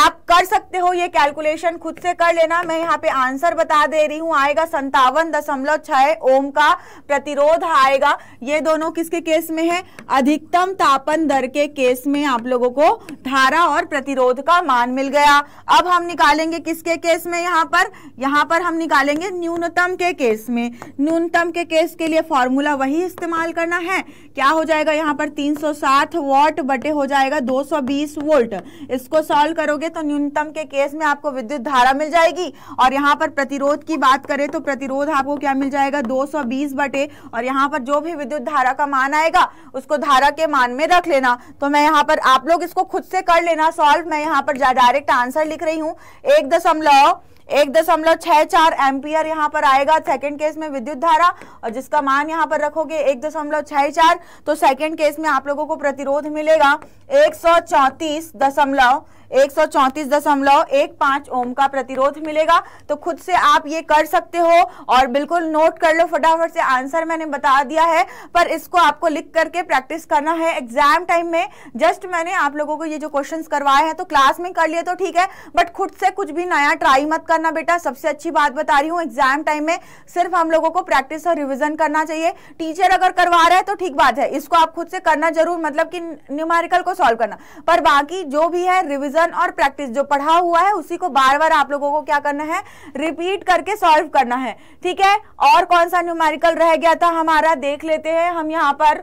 आप कर सकते हो ये कैलकुलेशन खुद से कर लेना मैं यहाँ पे आंसर बता दे रही हूँ आएगा संतावन दशमलव छह ओम का प्रतिरोध आएगा ये दोनों किसके केस में है अधिकतम तापन दर के केस में आप लोगों को धारा और प्रतिरोध का मान मिल गया अब हम निकालेंगे किसके केस में यहाँ पर यहाँ पर हम निकालेंगे न्यूनतम के केस में न्यूनतम के केस के लिए फॉर्मूला वही इस्तेमाल करना है क्या हो जाएगा यहाँ पर तीन सौ सात आठ वॉट बटे हो जाएगा 220 वोल्ट इसको सॉल्व करोगे तो न्यूनतम के केस में आपको विद्युत धारा मिल जाएगी और यहाँ पर प्रतिरोध की बात करें तो प्रतिरोध आपको क्या मिल जाएगा 220 बटे और यहाँ पर जो भी विद्युत धारा का मान आएगा उसको धारा के मान में रख लेना तो मैं यहाँ पर आप लोग इसको खुद से कर लेना सॉल्व मैं यहाँ पर डायरेक्ट आंसर लिख रही हूँ एक दशमलव एक दशमलव छह चार एम्पियर यहाँ पर आएगा सेकंड केस में विद्युत धारा और जिसका मान यहाँ पर रखोगे एक दशमलव छह चार तो सेकंड केस में आप लोगों को प्रतिरोध मिलेगा एक सौ चौंतीस दशमलव एक सौ चौंतीस दशमलव एक ओम का प्रतिरोध मिलेगा तो खुद से आप ये कर सकते हो और बिल्कुल नोट कर लो फटाफट से आंसर मैंने बता दिया है पर इसको आपको लिख करके प्रैक्टिस करना है एग्जाम टाइम में जस्ट मैंने आप लोगों को ये जो क्वेश्चन करवाए हैं तो क्लास में कर लिए तो ठीक है बट खुद से कुछ भी नया ट्राई मत करना बेटा सबसे अच्छी बात बता रही हूँ एग्जाम टाइम में सिर्फ हम लोगों को प्रैक्टिस और रिविजन करना चाहिए टीचर अगर करवा रहा है तो ठीक बात है इसको आप खुद से करना जरूर मतलब कि न्यूमेरिकल को सॉल्व करना पर बाकी जो भी है रिविजन रिविजन और प्रैक्टिस जो पढ़ा हुआ है उसी को बार बार आप लोगों को क्या करना है रिपीट करके सॉल्व करना है ठीक है और कौन सा न्यूमेरिकल रह गया था हमारा देख लेते हैं हम यहाँ पर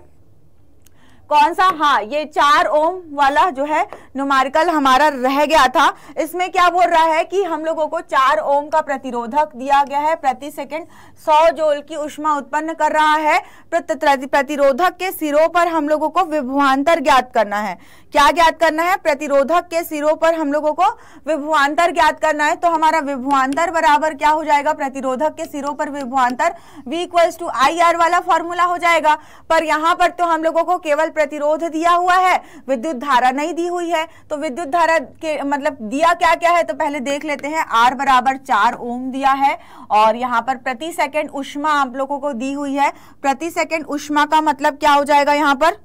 कौन सा हाँ ये चार ओम वाला जो है नुमारिकल हमारा रह गया था इसमें क्या बोल रहा है कि हम लोगों को चार ओम का प्रतिरोधक दिया गया है प्रति सेकंड सौ जोल की उष्मा उत्पन्न कर रहा है प्रतिरोधक के सिरों पर हम लोगों को विभवान्तर ज्ञात करना है क्या ज्ञात करना है प्रतिरोधक के सिरों पर हम लोगों को विभुआंतर ज्ञात करना है तो हमारा विभुआंतर बराबर क्या हो जाएगा प्रतिरोधक के सिरों पर विभुआंतर v equals to I R वाला फॉर्मूला हो जाएगा पर यहाँ पर तो हम लोगों को केवल प्रतिरोध दिया हुआ है विद्युत धारा नहीं दी हुई है तो विद्युत धारा के मतलब दिया क्या क्या है तो पहले देख लेते हैं आर बराबर चार ओम दिया है और यहाँ पर प्रति सेकेंड उष्मा आप लोगों को दी हुई है प्रति सेकेंड उष्मा का मतलब क्या हो जाएगा यहाँ पर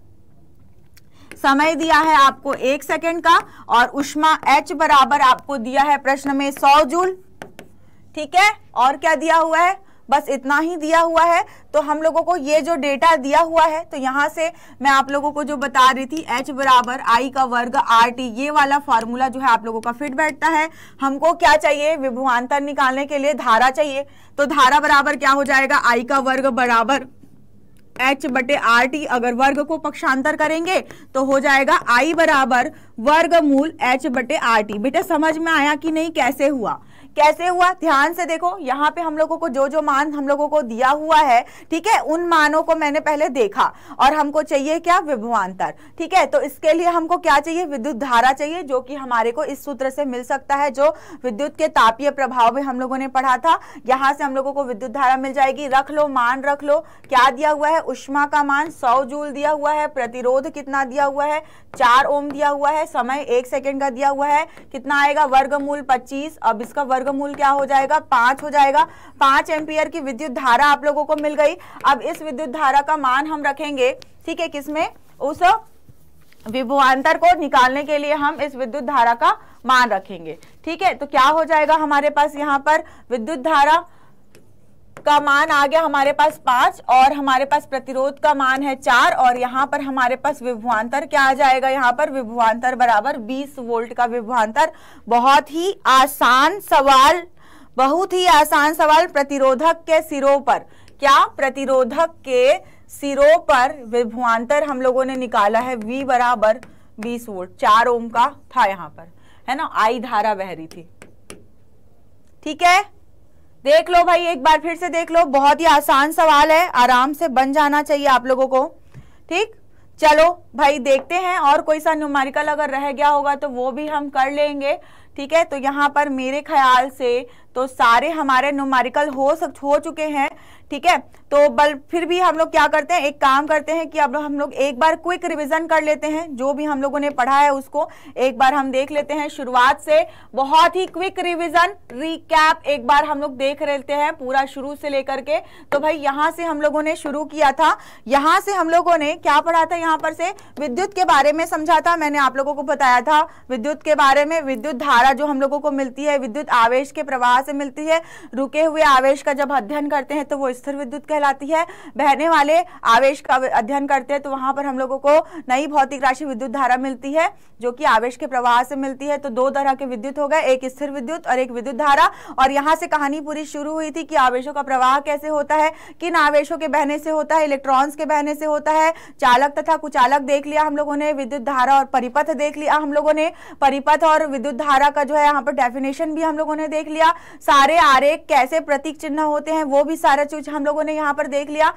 समय दिया है आपको एक सेकेंड का और उष्मा एच बराबर आपको दिया है प्रश्न में सौ जूल ठीक है और क्या दिया हुआ है बस इतना ही दिया हुआ है तो हम लोगों को ये जो डेटा दिया हुआ है तो यहाँ से मैं आप लोगों को जो बता रही थी एच बराबर आई का वर्ग आर टी ये वाला फार्मूला जो है आप लोगों का फिट बैठता है हमको क्या चाहिए विभवान्तर निकालने के लिए धारा चाहिए तो धारा बराबर क्या हो जाएगा आई का वर्ग बराबर एच बटे आर टी अगर वर्ग को पक्षांतर करेंगे तो हो जाएगा आई बराबर वर्गमूल एच बटे आर टी बेटा समझ में आया कि नहीं कैसे हुआ कैसे हुआ ध्यान से देखो यहाँ पे हम लोगों को जो जो मान हम लोगों को दिया हुआ है ठीक है उन मानों को मैंने पहले देखा और हमको चाहिए क्या विभवान्तर ठीक है तो इसके लिए हमको क्या चाहिए विद्युत धारा चाहिए जो कि हमारे को इस सूत्र से मिल सकता है जो विद्युत के तापीय प्रभाव में हम लोगों ने पढ़ा था यहाँ से हम लोगों को विद्युत धारा मिल जाएगी रख लो मान रख लो क्या दिया हुआ है उष्मा का मान सौ जूल दिया हुआ है प्रतिरोध कितना दिया हुआ है चार ओम दिया हुआ है समय एक सेकेंड का दिया हुआ है कितना आएगा वर्ग पच्चीस अब इसका वर्ग वर्गमूल क्या हो जाएगा पांच हो जाएगा पांच एम्पियर की विद्युत धारा आप लोगों को मिल गई अब इस विद्युत धारा का मान हम रखेंगे ठीक है किसमें उस विभुआंतर को निकालने के लिए हम इस विद्युत धारा का मान रखेंगे ठीक है तो क्या हो जाएगा हमारे पास यहाँ पर विद्युत धारा का मान आ गया हमारे पास पांच और हमारे पास प्रतिरोध का मान है चार और यहाँ पर हमारे पास विभुआंतर क्या आ जाएगा यहाँ पर विभुआंतर बराबर बीस वोल्ट का विभुआंतर बहुत ही आसान सवाल बहुत ही आसान सवाल प्रतिरोधक के सिरों पर क्या प्रतिरोधक के सिरों पर विभुआंतर हम लोगों ने निकाला है वी बराबर बीस वोल्ट चार ओम का था यहाँ पर है ना आई धारा बह रही थी ठीक है देख लो भाई एक बार फिर से देख लो बहुत ही आसान सवाल है आराम से बन जाना चाहिए आप लोगों को ठीक चलो भाई देखते हैं और कोई सा न्यूमेरिकल अगर रह गया होगा तो वो भी हम कर लेंगे ठीक है तो यहाँ पर मेरे ख्याल से तो सारे हमारे नोमारिकल हो सक हो चुके हैं ठीक है तो बल फिर भी हम लोग क्या करते हैं एक काम करते हैं कि अब हम लोग एक बार क्विक रिवीजन कर लेते हैं जो भी हम लोगों ने पढ़ा है उसको एक बार हम देख लेते हैं शुरुआत से बहुत ही क्विक रिवीजन रिकैप एक बार हम लोग देख लेते हैं पूरा शुरू से लेकर के तो भाई यहाँ से हम लोगों ने शुरू किया था यहाँ से हम लोगों ने क्या पढ़ा था यहाँ पर से विद्युत के बारे में समझा था मैंने आप लोगों को बताया था विद्युत के बारे में विद्युत धारा जो हम लोगों को मिलती है विद्युत आवेश के प्रवाह से मिलती है रुके हुए आवेश का जब अध्ययन करते हैं तो वो स्थिर विद्युत कहलाती है बहने वाले आवेश का अध्ययन करते हैं तो वहां पर हम लोगों को नई भौतिक राशि विद्युत धारा मिलती है जो कि आवेश के प्रवाह से मिलती है तो दो तरह के विद्युत हो गए एक स्थिर विद्युत और एक विद्युत धारा और यहाँ से कहानी पूरी शुरू हुई थी कि आवेशों का प्रवाह कैसे होता है किन आवेशों के बहने से होता है इलेक्ट्रॉन्स के बहने से होता है चालक तथा कुचालक देख लिया हम लोगों ने विद्युत धारा और परिपथ देख लिया हम लोगों ने परिपथ और विद्युत धारा का जो है यहाँ पर डेफिनेशन भी हम लोगों ने देख लिया सारे आरेख कैसे प्रतीक चिन्ह होते हैं वो भी सारा चीज हम लोगों ने यहाँ पर देख लिया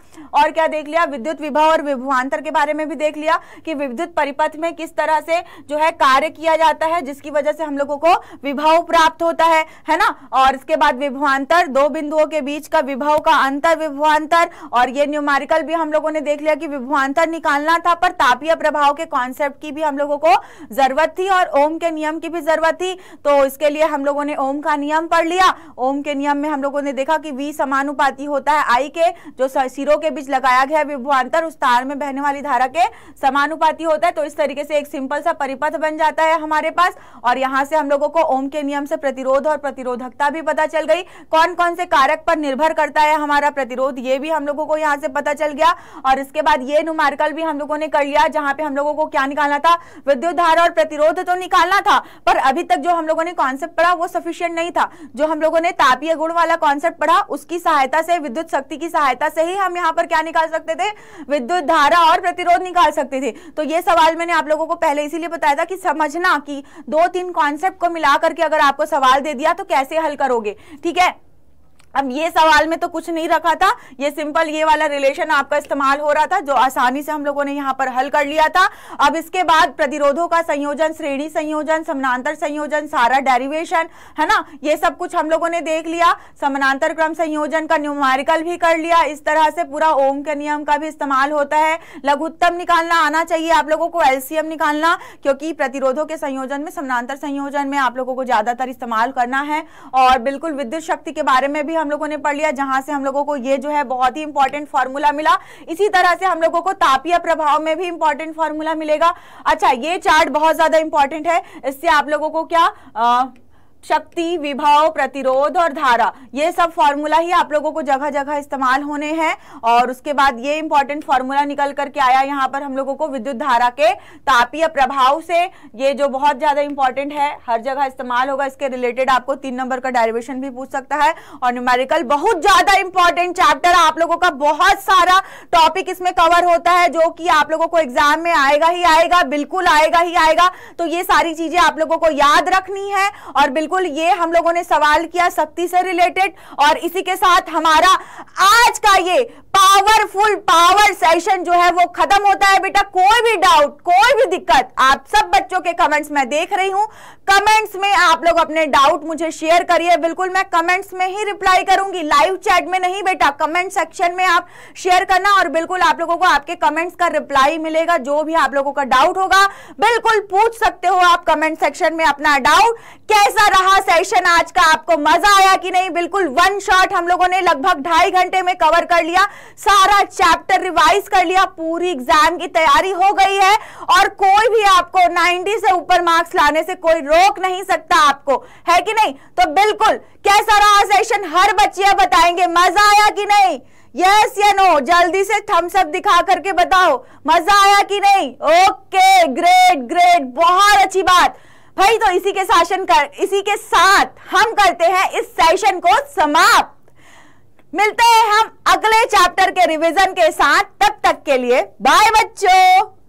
और क्या देख लिया विद्युत विभव और विभवान्तर के बारे में भी देख लिया कि विद्युत परिपथ में किस तरह से जो है कार्य किया जाता है जिसकी वजह से हम लोगों को विभव प्राप्त होता है है ना और इसके बाद विभवान्तर दो बिंदुओं के बीच का विभव का अंतर विभवान्तर और ये न्यूमारिकल भी हम लोगों ने देख लिया कि विभवान्तर निकालना था पर तापीय प्रभाव के कॉन्सेप्ट की भी हम लोगों को जरूरत थी और ओम के नियम की भी जरूरत थी तो इसके लिए हम लोगों ने ओम का नियम पढ़ लिया किया ओम के नियम में हम लोगों ने देखा कि वी समानुपाती होता है आई के जो सिरों के बीच लगाया गया विभवान्तर उस तार में बहने वाली धारा के समानुपाती होता है तो इस तरीके से एक सिंपल सा परिपथ बन जाता है हमारे पास और यहाँ से हम लोगों को ओम के नियम से प्रतिरोध और प्रतिरोधकता भी पता चल गई कौन कौन से कारक पर निर्भर करता है हमारा प्रतिरोध ये भी हम लोगों को यहाँ से पता चल गया और इसके बाद ये नुमार्कल भी हम लोगों ने कर लिया जहाँ पे हम लोगों को क्या निकालना था विद्युत धारा और प्रतिरोध तो निकालना था पर अभी तक जो हम लोगों ने कॉन्सेप्ट पढ़ा वो सफिशियंट नहीं था जो हम लोगों ने तापीय गुण वाला कॉन्सेप्ट पढ़ा उसकी सहायता से विद्युत शक्ति की सहायता से ही हम यहाँ पर क्या निकाल सकते थे विद्युत धारा और प्रतिरोध निकाल सकते थे तो ये सवाल मैंने आप लोगों को पहले इसीलिए बताया था कि समझना कि दो तीन कॉन्सेप्ट को मिला करके अगर आपको सवाल दे दिया तो कैसे हल करोगे ठीक है अब ये सवाल में तो कुछ नहीं रखा था ये सिंपल ये वाला रिलेशन आपका इस्तेमाल हो रहा था जो आसानी से हम लोगों ने यहाँ पर हल कर लिया था अब इसके बाद प्रतिरोधों का संयोजन श्रेणी संयोजन समानांतर संयोजन सारा डेरिवेशन है ना ये सब कुछ हम लोगों ने देख लिया समानांतर क्रम संयोजन का न्यूमारिकल भी कर लिया इस तरह से पूरा ओम के नियम का भी इस्तेमाल होता है लघुत्तम निकालना आना चाहिए आप लोगों को एलसीएम निकालना क्योंकि प्रतिरोधों के संयोजन में समानांतर संयोजन में आप लोगों को ज्यादातर इस्तेमाल करना है और बिल्कुल विद्युत शक्ति के बारे में भी हम लोगों ने पढ़ लिया जहां से हम लोगों को ये जो है बहुत ही इंपॉर्टेंट फॉर्मूला मिला इसी तरह से हम लोगों को तापीय प्रभाव में भी इंपॉर्टेंट फॉर्मूला मिलेगा अच्छा ये चार्ट बहुत ज्यादा इंपॉर्टेंट है इससे आप लोगों को क्या आ, शक्ति विभाव प्रतिरोध और धारा ये सब फार्मूला ही आप लोगों को जगह जगह इस्तेमाल होने हैं और उसके बाद ये इंपॉर्टेंट फार्मूला निकल करके आया यहाँ पर हम लोगों को विद्युत धारा के तापीय प्रभाव से ये जो बहुत ज़्यादा इंपॉर्टेंट है हर जगह इस्तेमाल होगा इसके रिलेटेड आपको तीन नंबर का डायरेवेशन भी पूछ सकता है और न्यूमेरिकल बहुत ज़्यादा इंपॉर्टेंट चैप्टर आप लोगों का बहुत सारा टॉपिक इसमें कवर होता है जो कि आप लोगों को एग्जाम में आएगा ही आएगा बिल्कुल आएगा ही आएगा तो ये सारी चीज़ें आप लोगों को याद रखनी है और बिल्कुल बिल्कुल ये हम लोगों ने सवाल किया शक्ति से रिलेटेड और इसी के साथ हमारा आज का ये पावरफुल पावर सेशन जो है वो खत्म होता है बेटा कोई भी डाउट कोई भी दिक्कत आप सब बच्चों के कमेंट्स में देख रही हूं कमेंट्स में आप लोग अपने डाउट मुझे शेयर करिए बिल्कुल मैं कमेंट्स में ही रिप्लाई करूंगी लाइव चैट में नहीं बेटा कमेंट सेक्शन में आप शेयर करना और बिल्कुल आप लोगों को आपके कमेंट्स का रिप्लाई मिलेगा जो भी आप लोगों का डाउट होगा बिल्कुल पूछ सकते हो आप कमेंट सेक्शन में अपना डाउट कैसा रहा रहा सेशन आज का आपको मजा आया कि नहीं बिल्कुल वन शॉट हम लोगों ने लगभग ढाई घंटे में कवर कर लिया सारा चैप्टर रिवाइज कर लिया पूरी एग्जाम की तैयारी हो गई है और कोई भी आपको 90 से ऊपर मार्क्स लाने से कोई रोक नहीं सकता आपको है कि नहीं तो बिल्कुल कैसा रहा सेशन हर बच्चिया बताएंगे मजा आया कि नहीं यस या नो जल्दी से थम्स अप दिखा करके बताओ मजा आया कि नहीं ओके ग्रेट ग्रेट बहुत अच्छी बात भाई तो इसी के शासन कर इसी के साथ हम करते हैं इस सेशन को समाप्त मिलते हैं हम अगले चैप्टर के रिवीजन के साथ तब तक के लिए बाय बच्चों